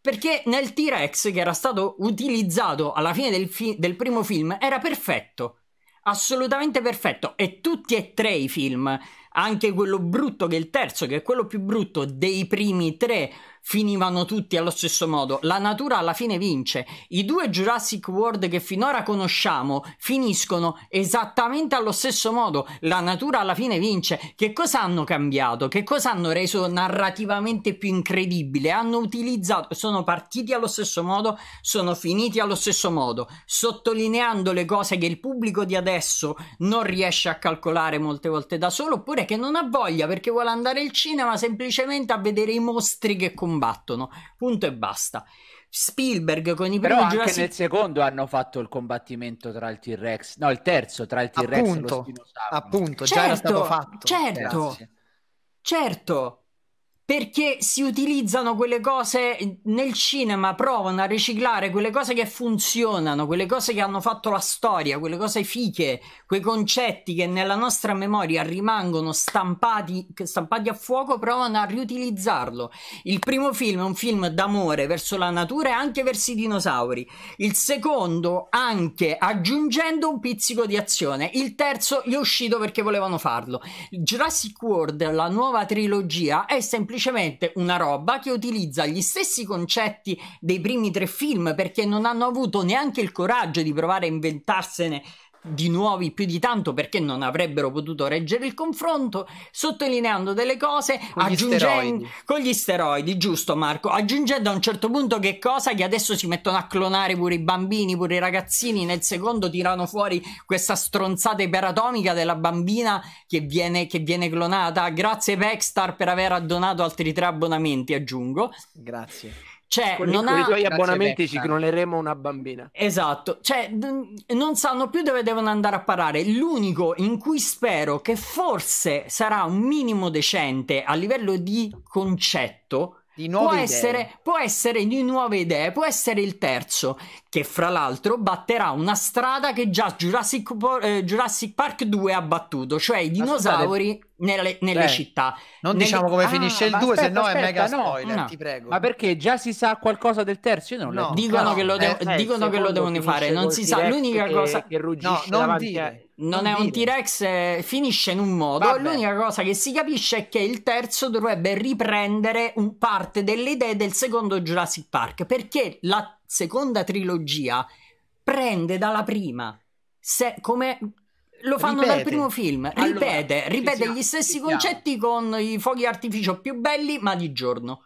Perché nel T-Rex che era stato utilizzato alla fine del, fi- del primo film era perfetto, assolutamente perfetto. E tutti e tre i film, anche quello brutto che è il terzo, che è quello più brutto dei primi tre, finivano tutti allo stesso modo. La natura alla fine vince. I due Jurassic World che finora conosciamo finiscono esattamente allo stesso modo. La natura alla fine vince. Che cosa hanno cambiato? Che cosa hanno reso narrativamente più incredibile? Hanno utilizzato, sono partiti allo stesso modo, sono finiti allo stesso modo, sottolineando le cose che il pubblico di adesso non riesce a calcolare molte volte da solo, oppure che non ha voglia perché vuole andare al cinema semplicemente a vedere i mostri che combattono combattono. Punto e basta. Spielberg con i primi Però Jurassic... anche nel secondo hanno fatto il combattimento tra il T-Rex, no, il terzo tra il T-Rex appunto, e lo Spinosaurus. Appunto, certo, già era certo, stato fatto. Certo. Grazie. Certo perché si utilizzano quelle cose nel cinema, provano a riciclare quelle cose che funzionano, quelle cose che hanno fatto la storia, quelle cose fiche, quei concetti che nella nostra memoria rimangono stampati, stampati a fuoco, provano a riutilizzarlo. Il primo film è un film d'amore verso la natura e anche verso i dinosauri, il secondo anche aggiungendo un pizzico di azione, il terzo gli è uscito perché volevano farlo. Jurassic World, la nuova trilogia, è semplicemente semplicemente una roba che utilizza gli stessi concetti dei primi tre film perché non hanno avuto neanche il coraggio di provare a inventarsene di nuovi più di tanto perché non avrebbero potuto reggere il confronto, sottolineando delle cose, con aggiungendo con gli steroidi, giusto Marco, aggiungendo a un certo punto che cosa? Che adesso si mettono a clonare pure i bambini, pure i ragazzini, nel secondo tirano fuori questa stronzata iperatomica della bambina che viene, che viene clonata. Grazie Vexstar per aver addonato altri tre abbonamenti, aggiungo. Grazie. Cioè, con, non i, ha... i tuoi abbonamenti ci cloneremo una bambina. Esatto, cioè, d- non sanno più dove devono andare a parare. L'unico in cui spero che forse sarà un minimo decente a livello di concetto Di Può essere, può essere, di nuove idee, può essere il terzo, che fra l'altro batterà una strada che già Jurassic, eh, Jurassic Park 2 ha battuto, cioè i dinosauri nelle, nelle Beh, città. Non nelle... diciamo come ah, finisce il 2, se no è mega no, spoiler, no. ti prego. Ma perché già si sa qualcosa del terzo? Io non no, dicono, che, lo eh, de- eh, dicono che lo devono fare, non si sa. L'unica che, cosa che ruggisce no, non dire. Non, non è un T-Rex, eh, finisce in un modo. Vabbè. L'unica cosa che si capisce è che il terzo dovrebbe riprendere un parte delle idee del secondo Jurassic Park, perché la seconda trilogia prende dalla prima. Se, come lo fanno ripete. dal primo film, ripete, allora, ripete gli stessi concetti con i fuochi artificio più belli, ma di giorno.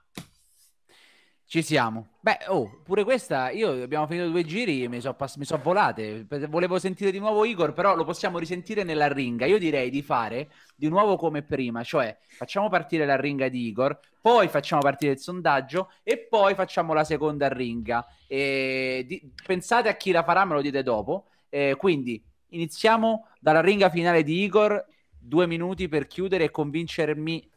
Ci siamo. Beh, oh, pure questa, io abbiamo finito due giri e mi sono pass- so volate. Volevo sentire di nuovo Igor, però lo possiamo risentire nella ringa. Io direi di fare di nuovo come prima, cioè facciamo partire la ringa di Igor, poi facciamo partire il sondaggio e poi facciamo la seconda ringa. Di- pensate a chi la farà, me lo dite dopo. Eh, quindi Iniziamo dalla ringa finale di Igor, due minuti per chiudere e convincermi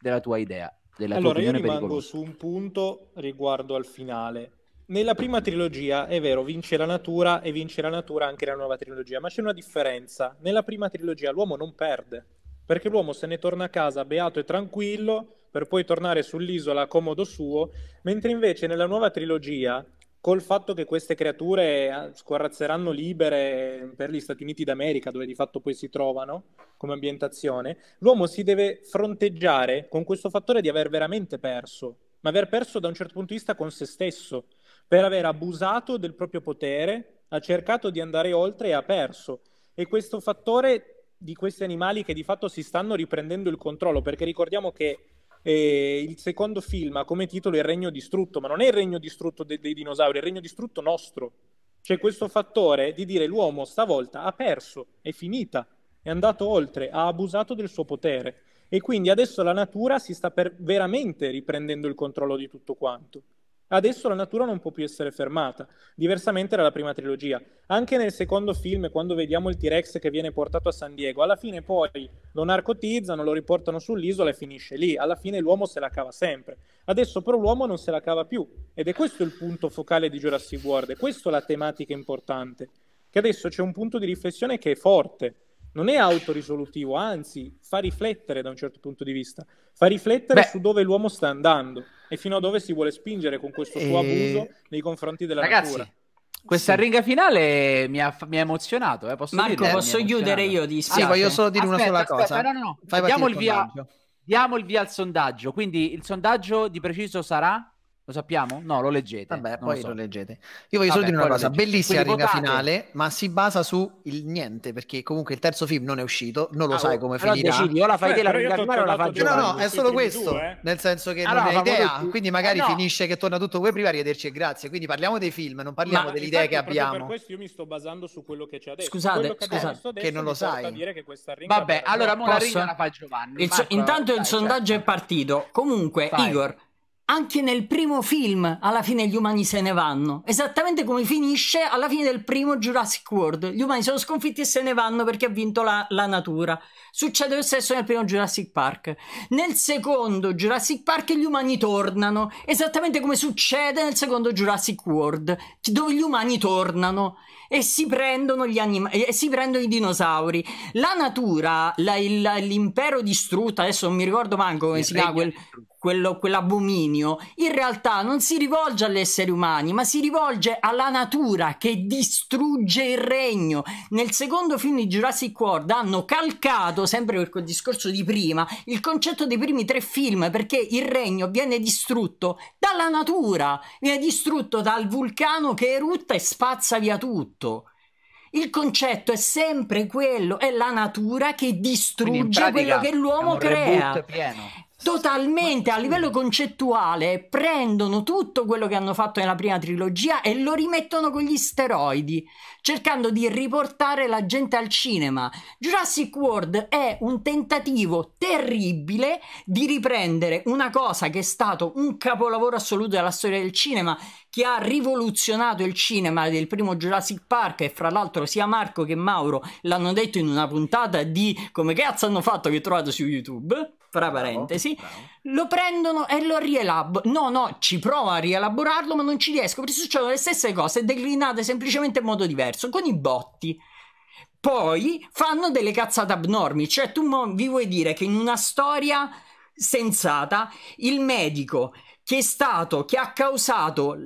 della tua idea. Della allora, tua io rimango pericolosa. su un punto riguardo al finale. Nella prima trilogia, è vero, vince la natura e vince la natura anche la nuova trilogia, ma c'è una differenza. Nella prima trilogia l'uomo non perde, perché l'uomo se ne torna a casa beato e tranquillo per poi tornare sull'isola a comodo suo, mentre invece nella nuova trilogia col fatto che queste creature eh, squarrazzeranno libere per gli Stati Uniti d'America, dove di fatto poi si trovano come ambientazione, l'uomo si deve fronteggiare con questo fattore di aver veramente perso, ma aver perso da un certo punto di vista con se stesso, per aver abusato del proprio potere, ha cercato di andare oltre e ha perso. E questo fattore di questi animali che di fatto si stanno riprendendo il controllo, perché ricordiamo che eh, il secondo film ha come titolo Il regno distrutto, ma non è il regno distrutto de- dei dinosauri, è il regno distrutto nostro. C'è cioè, questo fattore di dire l'uomo stavolta ha perso, è finita, è andato oltre, ha abusato del suo potere e quindi adesso la natura si sta veramente riprendendo il controllo di tutto quanto. Adesso la natura non può più essere fermata, diversamente dalla prima trilogia. Anche nel secondo film, quando vediamo il T-Rex che viene portato a San Diego, alla fine poi lo narcotizzano, lo riportano sull'isola e finisce lì. Alla fine l'uomo se la cava sempre. Adesso però l'uomo non se la cava più. Ed è questo il punto focale di Jurassic World, è questa la tematica importante. Che adesso c'è un punto di riflessione che è forte, non è autorisolutivo, anzi fa riflettere da un certo punto di vista, fa riflettere Beh, su dove l'uomo sta andando e fino a dove si vuole spingere con questo suo e... Eh. abuso nei confronti della ragazzi, natura. Questa sì. ringa finale mi ha, mi ha emozionato. Eh, posso Marco, dire? posso chiudere io? Di sì, voglio solo dire aspetta, una sola aspetta, cosa. No, no, no. Diamo il via, diamo il via al sondaggio. Quindi il sondaggio di preciso sarà? Lo sappiamo? No, lo leggete. Vabbè, poi lo, so. lo, leggete. Io voglio solo dire una cosa, bellissima Quindi ringa votate. finale, ma si basa su il niente, perché comunque il terzo film non è uscito, non lo ah, sai oh, come però finirà. Decidi, o la fai te la ringa finale o la faccio No, no, è solo questo, tu, eh? nel senso che allora, non hai idea, tu. quindi eh, magari eh, no. finisce che torna tutto voi prima, arrivederci e eh, grazie. Quindi parliamo dei film, non parliamo ma, delle idee che abbiamo. per questo io mi sto basando su quello che c'è adesso. Scusate, scusate che non lo sai. Vabbè, allora la ringa la fa Giovanni. Intanto il cioè. sondaggio è partito. Comunque, Igor anche nel primo film, alla fine gli umani se ne vanno. Esattamente come finisce alla fine del primo Jurassic World. Gli umani sono sconfitti e se ne vanno perché ha vinto la, la natura. Succede lo stesso nel primo Jurassic Park. Nel secondo Jurassic Park gli umani tornano. Esattamente come succede nel secondo Jurassic World, dove gli umani tornano e si prendono gli animali e si prendono i dinosauri. La natura, la, il, l'impero distrutto, adesso non mi ricordo manco come il si chiama quel, quello, quell'abominio, in realtà non si rivolge agli esseri umani, ma si rivolge alla natura che distrugge il regno. Nel secondo film di Jurassic World hanno calcato, sempre per quel discorso di prima, il concetto dei primi tre film, perché il regno viene distrutto dalla natura, viene distrutto dal vulcano che erutta e spazza via tutto tutto. Il concetto è sempre quello, è la natura che distrugge quello che l'uomo crea. Pieno. Totalmente a livello concettuale prendono tutto quello che hanno fatto nella prima trilogia e lo rimettono con gli steroidi cercando di riportare la gente al cinema. Jurassic World è un tentativo terribile di riprendere una cosa che è stato un capolavoro assoluto della storia del cinema, che ha rivoluzionato il cinema del primo Jurassic Park e fra l'altro sia Marco che Mauro l'hanno detto in una puntata di come cazzo hanno fatto che trovate su YouTube fra parentesi, bravo, bravo. lo prendono e lo rielaborano. No, no, ci provo a rielaborarlo, ma non ci riescono perché succedono le stesse cose declinate semplicemente in modo diverso diverso con i botti. Poi fanno delle cazzate abnormi, cioè tu vi vuoi dire che in una storia sensata il medico che è stato, che ha causato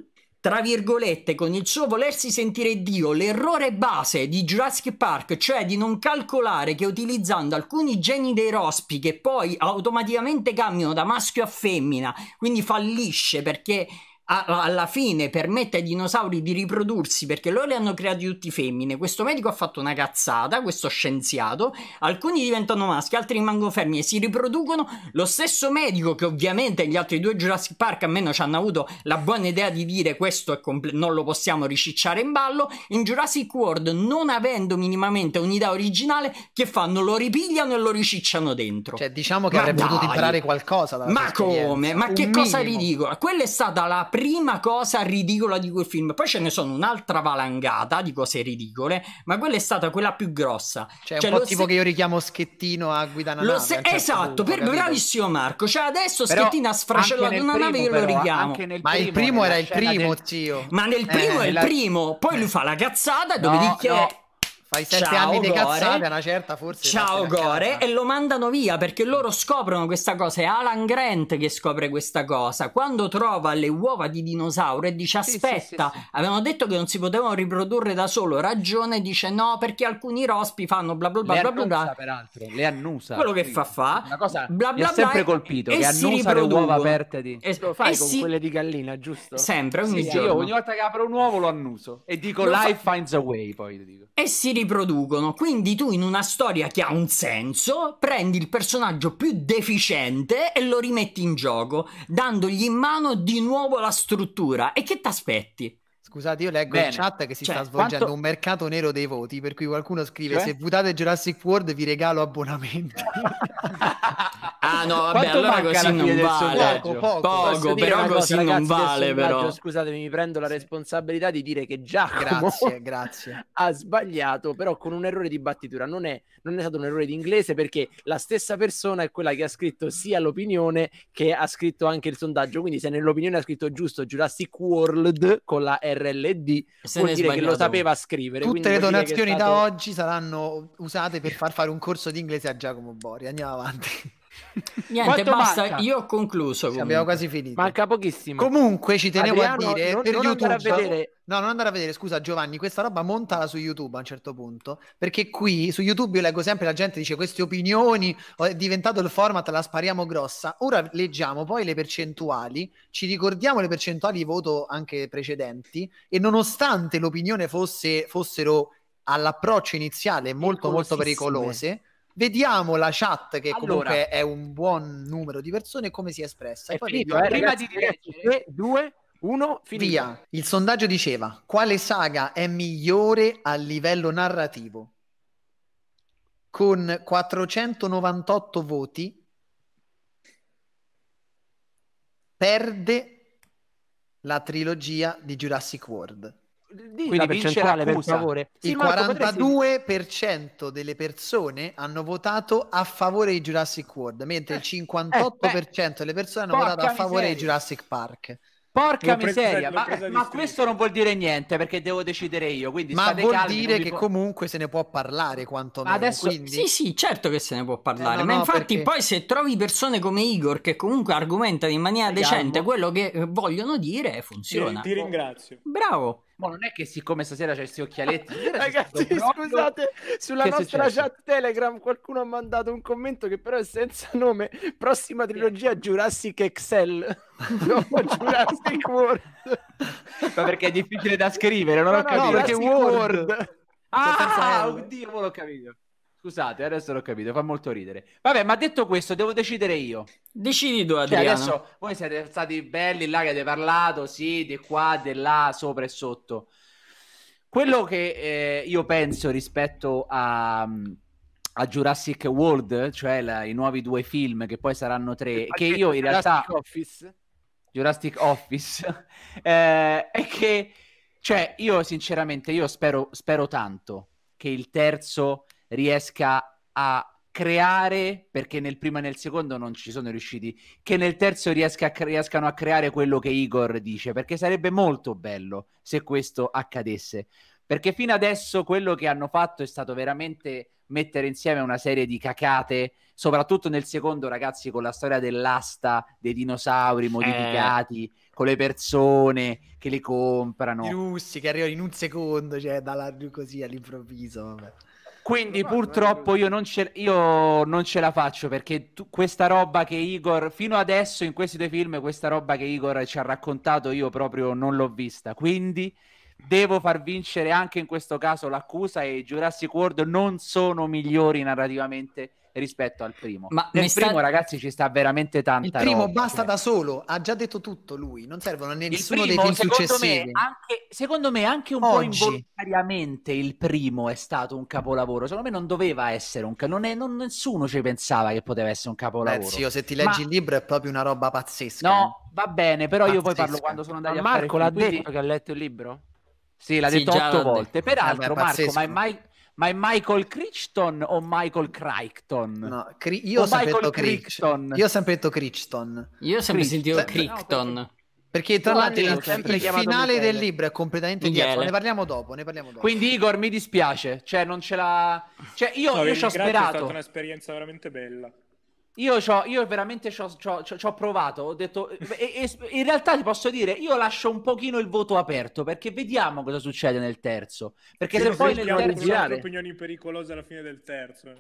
tra virgolette, con il suo volersi sentire Dio, l'errore base di Jurassic Park, cioè di non calcolare che utilizzando alcuni geni dei rospi che poi automaticamente cambiano da maschio a femmina, quindi fallisce perché alla fine permette ai dinosauri di riprodursi perché loro li hanno creati tutti femmine. Questo medico ha fatto una cazzata, questo scienziato. Alcuni diventano maschi, altri rimangono fermi e si riproducono. Lo stesso medico che ovviamente gli altri due Jurassic Park almeno ci hanno avuto la buona idea di dire questo non lo possiamo ricicciare in ballo. In Jurassic World, non avendo minimamente un'idea originale, che fanno? Lo ripigliano e lo ricicciano dentro. Cioè, diciamo che ma avrebbe dai. potuto imparare qualcosa. Dalla ma come? Ma Un che minimo. cosa dico? Quella è stata la prima cosa ridicola di quel film. Poi ce ne sono un'altra valangata di cose ridicole, ma quella è stata quella più grossa. Cioè, cioè un po' tipo se... che io richiamo Schettino a guidare una lo nave. Se... Certo esatto, punto, per... bravissimo Marco. Cioè adesso però, Schettino ha sfracellato una primo, nave e io lo richiamo. Ma il primo era il primo, del... zio. Ma nel eh. primo eh, è il eh, la... primo. Poi eh. lui fa la cazzata dove no, dice... No Fai sette Ciao, anni di Gore. cazzate, una certa forse. Ciao Gore e lo mandano via perché loro scoprono questa cosa. È Alan Grant che scopre questa cosa. Quando trova le uova di dinosauro e dice sì, aspetta, sì, sì, avevano detto che non si potevano riprodurre da solo, ragione dice no perché alcuni rospi fanno bla bla bla le bla annusa, bla. Peraltro, le annusa. Quello che fa fa. Una cosa bla, bla, sempre colpito e che annusa le uova aperte di... E, lo fai con si... quelle di gallina, giusto? Sempre, ogni giorno. Io ogni volta che apro un uovo lo annuso e dico lo life fa... finds a way poi dico. E si riproducono. Quindi tu in una storia che ha un senso, prendi il personaggio più deficiente e lo rimetti in gioco, dandogli in mano di nuovo la struttura. E che ti aspetti? Scusate, io leggo Bene. in chat che si cioè, sta svolgendo quanto... un mercato nero dei voti, per cui qualcuno scrive cioè? se votate Jurassic World vi regalo abbonamenti. ah no, vabbè, quanto allora così non vale. Poco, poco, poco però così cosa, non vale però. Scusatemi, mi prendo la responsabilità di dire che Giacomo grazie, grazie. ha sbagliato, però con un errore di battitura. Non è, non è stato un errore di inglese perché la stessa persona è quella che ha scritto sia l'opinione che ha scritto anche il sondaggio, quindi se nell'opinione ha scritto giusto Jurassic World con la R RLD Se vuol dire che lo sapeva scrivere. Tutte le donazioni stato... da oggi saranno usate per far fare un corso di inglese a Giacomo Bori. Andiamo avanti. Niente, Quanto basta, manca? io ho concluso. Sì, abbiamo quasi finito. Manca pochissimo. Comunque ci tenevo Adriano, a dire non, per non YouTube. Andare a vedere. No, non andare a vedere, scusa Giovanni, questa roba montala su YouTube a un certo punto, perché qui su YouTube io leggo sempre la gente dice queste opinioni, oh, è diventato il format, la spariamo grossa. Ora leggiamo poi le percentuali, ci ricordiamo le percentuali di voto anche precedenti e nonostante l'opinione fosse, fossero all'approccio iniziale molto molto pericolose Vediamo la chat, che allora, comunque è un buon numero di persone, come si è espressa. È finito, eh, prima ragazzi, di dirigere, 3, 2, 1, finito. Via. Il sondaggio diceva, quale saga è migliore a livello narrativo? Con 498 voti perde la trilogia di Jurassic World. Quindi percentuale, per favore. Sì, il Marco, 42% delle persone hanno votato a favore di Jurassic World, mentre il 58% eh, eh delle persone hanno votato a favore miseria. di Jurassic Park. Porca miseria, ma, ma questo non vuol dire niente perché devo decidere io. Quindi ma vuol calmi, dire che po- comunque se ne può parlare quantomeno. Adesso, quindi... Sì, sì, certo che se ne può parlare. Eh, no, ma no, infatti, perché... poi se trovi persone come Igor che comunque argomentano in maniera Andiamo. decente quello che vogliono dire, funziona. Io ti ringrazio. Bravo. Ma boh, non è che siccome stasera c'è questi occhialetti... Ragazzi, scusate, sulla nostra chat Telegram qualcuno ha mandato un commento che però è senza nome. Prossima trilogia Jurassic Excel. Jurassic World. Ma perché è difficile da scrivere, non no, ho no, capito. No, perché Jurassic World. World. Ah, oddio, l'ho capito. Scusate, adesso l'ho capito, fa molto ridere. Vabbè, ma detto questo, devo decidere io. Decidi tu, cioè, Adriano. Cioè, adesso voi siete stati belli là che avete parlato, sì, di qua, di là, sopra e sotto. Quello che eh, io penso rispetto a, a Jurassic World, cioè la, i nuovi due film che poi saranno tre, che io in Jurassic realtà... Office. Jurassic Office. eh, è che, cioè, io sinceramente, io spero, spero tanto che il terzo riesca a creare perché nel primo e nel secondo non ci sono riusciti che nel terzo riesca a riescano a creare quello che Igor dice perché sarebbe molto bello se questo accadesse perché fino adesso quello che hanno fatto è stato veramente mettere insieme una serie di cacate soprattutto nel secondo ragazzi con la storia dell'asta dei dinosauri eh. modificati eh. con le persone che li comprano i russi che arrivano in un secondo cioè dalla, così all'improvviso vabbè quindi purtroppo io non, ce, io non ce la faccio perché tu, questa roba che Igor, fino adesso in questi due film, questa roba che Igor ci ha raccontato io proprio non l'ho vista. Quindi devo far vincere anche in questo caso l'accusa e Jurassic World non sono migliori narrativamente rispetto al primo. Ma nel primo, sta... ragazzi, ci sta veramente tanta Il primo roba, basta cioè. da solo, ha già detto tutto lui, non servono né nessuno primo, dei film secondo successivi. Me anche, secondo me anche un Oggi. po' involontariamente il primo è stato un capolavoro. Secondo me non doveva essere un capolavoro, non, nessuno ci pensava che poteva essere un capolavoro. Zio, se ti leggi Ma... il libro è proprio una roba pazzesca. No, eh. va bene, però pazzesca. io poi parlo quando sono andato Ma a Marco l'ha detto che ha letto il libro? Sì, l'ha sì, detto otto volte. Peraltro, Marco, ma è mai ma è Michael Crichton o Michael Crichton? No, cri- io, ho sempre detto Crichton. io ho sempre detto Crichton. Io ho sempre sentito Crichton. No, perché tra l'altro il, il finale del libro è completamente Michele. diverso. Ne parliamo dopo, ne parliamo dopo. Quindi Igor mi dispiace, cioè non ce la cioè io, no, io ci ho sperato. È stata un'esperienza veramente bella. Io, io, veramente ci ho provato, ho detto, e, e, in realtà ti posso dire, io lascio un pochino il voto aperto perché vediamo cosa succede nel terzo, perché sì, se poi nel terzo... Girare... opinioni pericolose alla fine del terzo.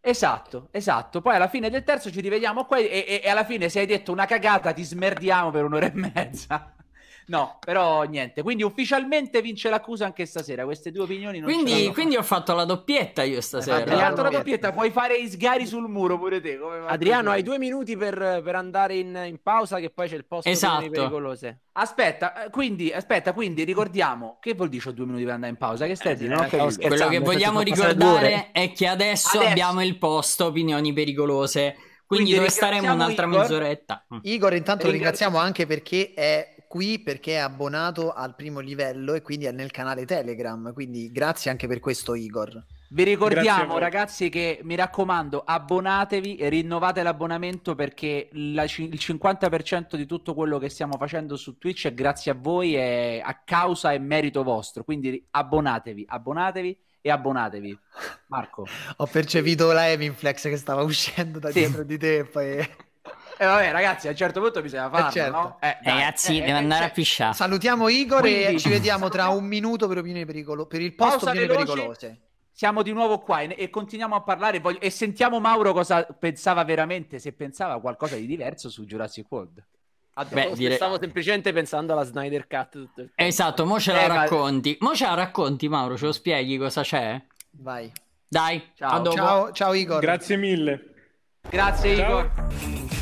Esatto, esatto, poi alla fine del terzo ci rivediamo qua e, e, alla fine se hai detto una cagata ti smerdiamo per un'ora e mezza. No, però niente. Quindi ufficialmente vince l'accusa anche stasera. Queste due opinioni non quindi, quindi ho fatto la doppietta io stasera. Eh, hai fatto la doppietta, puoi fare i sgari sul muro pure te. Adriano, hai due minuti per, per andare in, in, pausa, che poi c'è il posto esatto. pericolose. Aspetta, eh, quindi, aspetta, quindi ricordiamo che vuol dire ho due minuti per andare in pausa? Che stai eh, dicendo? Eh, okay, quello che vogliamo ricordare è che adesso, adesso abbiamo il posto opinioni pericolose. Quindi, Quindi dove staremo un'altra Igor. mezz'oretta. Igor, intanto Ringra- lo ringraziamo anche perché è qui perché è abbonato al primo livello e quindi è nel canale Telegram. Quindi grazie anche per questo, Igor. Vi ricordiamo, ragazzi, che mi raccomando, abbonatevi e rinnovate l'abbonamento perché la, il 50% di tutto quello che stiamo facendo su Twitch è grazie a voi, e a causa e merito vostro. Quindi abbonatevi, abbonatevi e abbonatevi. Marco. Ho percepito la Evinflex che stava uscendo da sì. dietro di te. e Poi... E eh, vabbè, ragazzi, a un certo punto bisogna eh, farlo, eh certo. no? eh, ragazzi, eh, devo andare a cioè, pisciare. Salutiamo Igor Quindi, e ci vediamo tra un minuto per pericolo- per il posto opinioni pericolose. Siamo di nuovo qua e, e continuiamo a parlare voglio- e sentiamo Mauro cosa pensava veramente, se pensava qualcosa di diverso su Jurassic World. Beh, dire... Stavo semplicemente pensando alla Snyder Cut. Tutto il... Esatto, mo ce la eh, racconti. Ma... Mo ce la racconti, Mauro, ce lo spieghi cosa c'è? Vai. Dai, ciao. Ciao, ciao Igor. Grazie mille. Grazie ciao. Igor.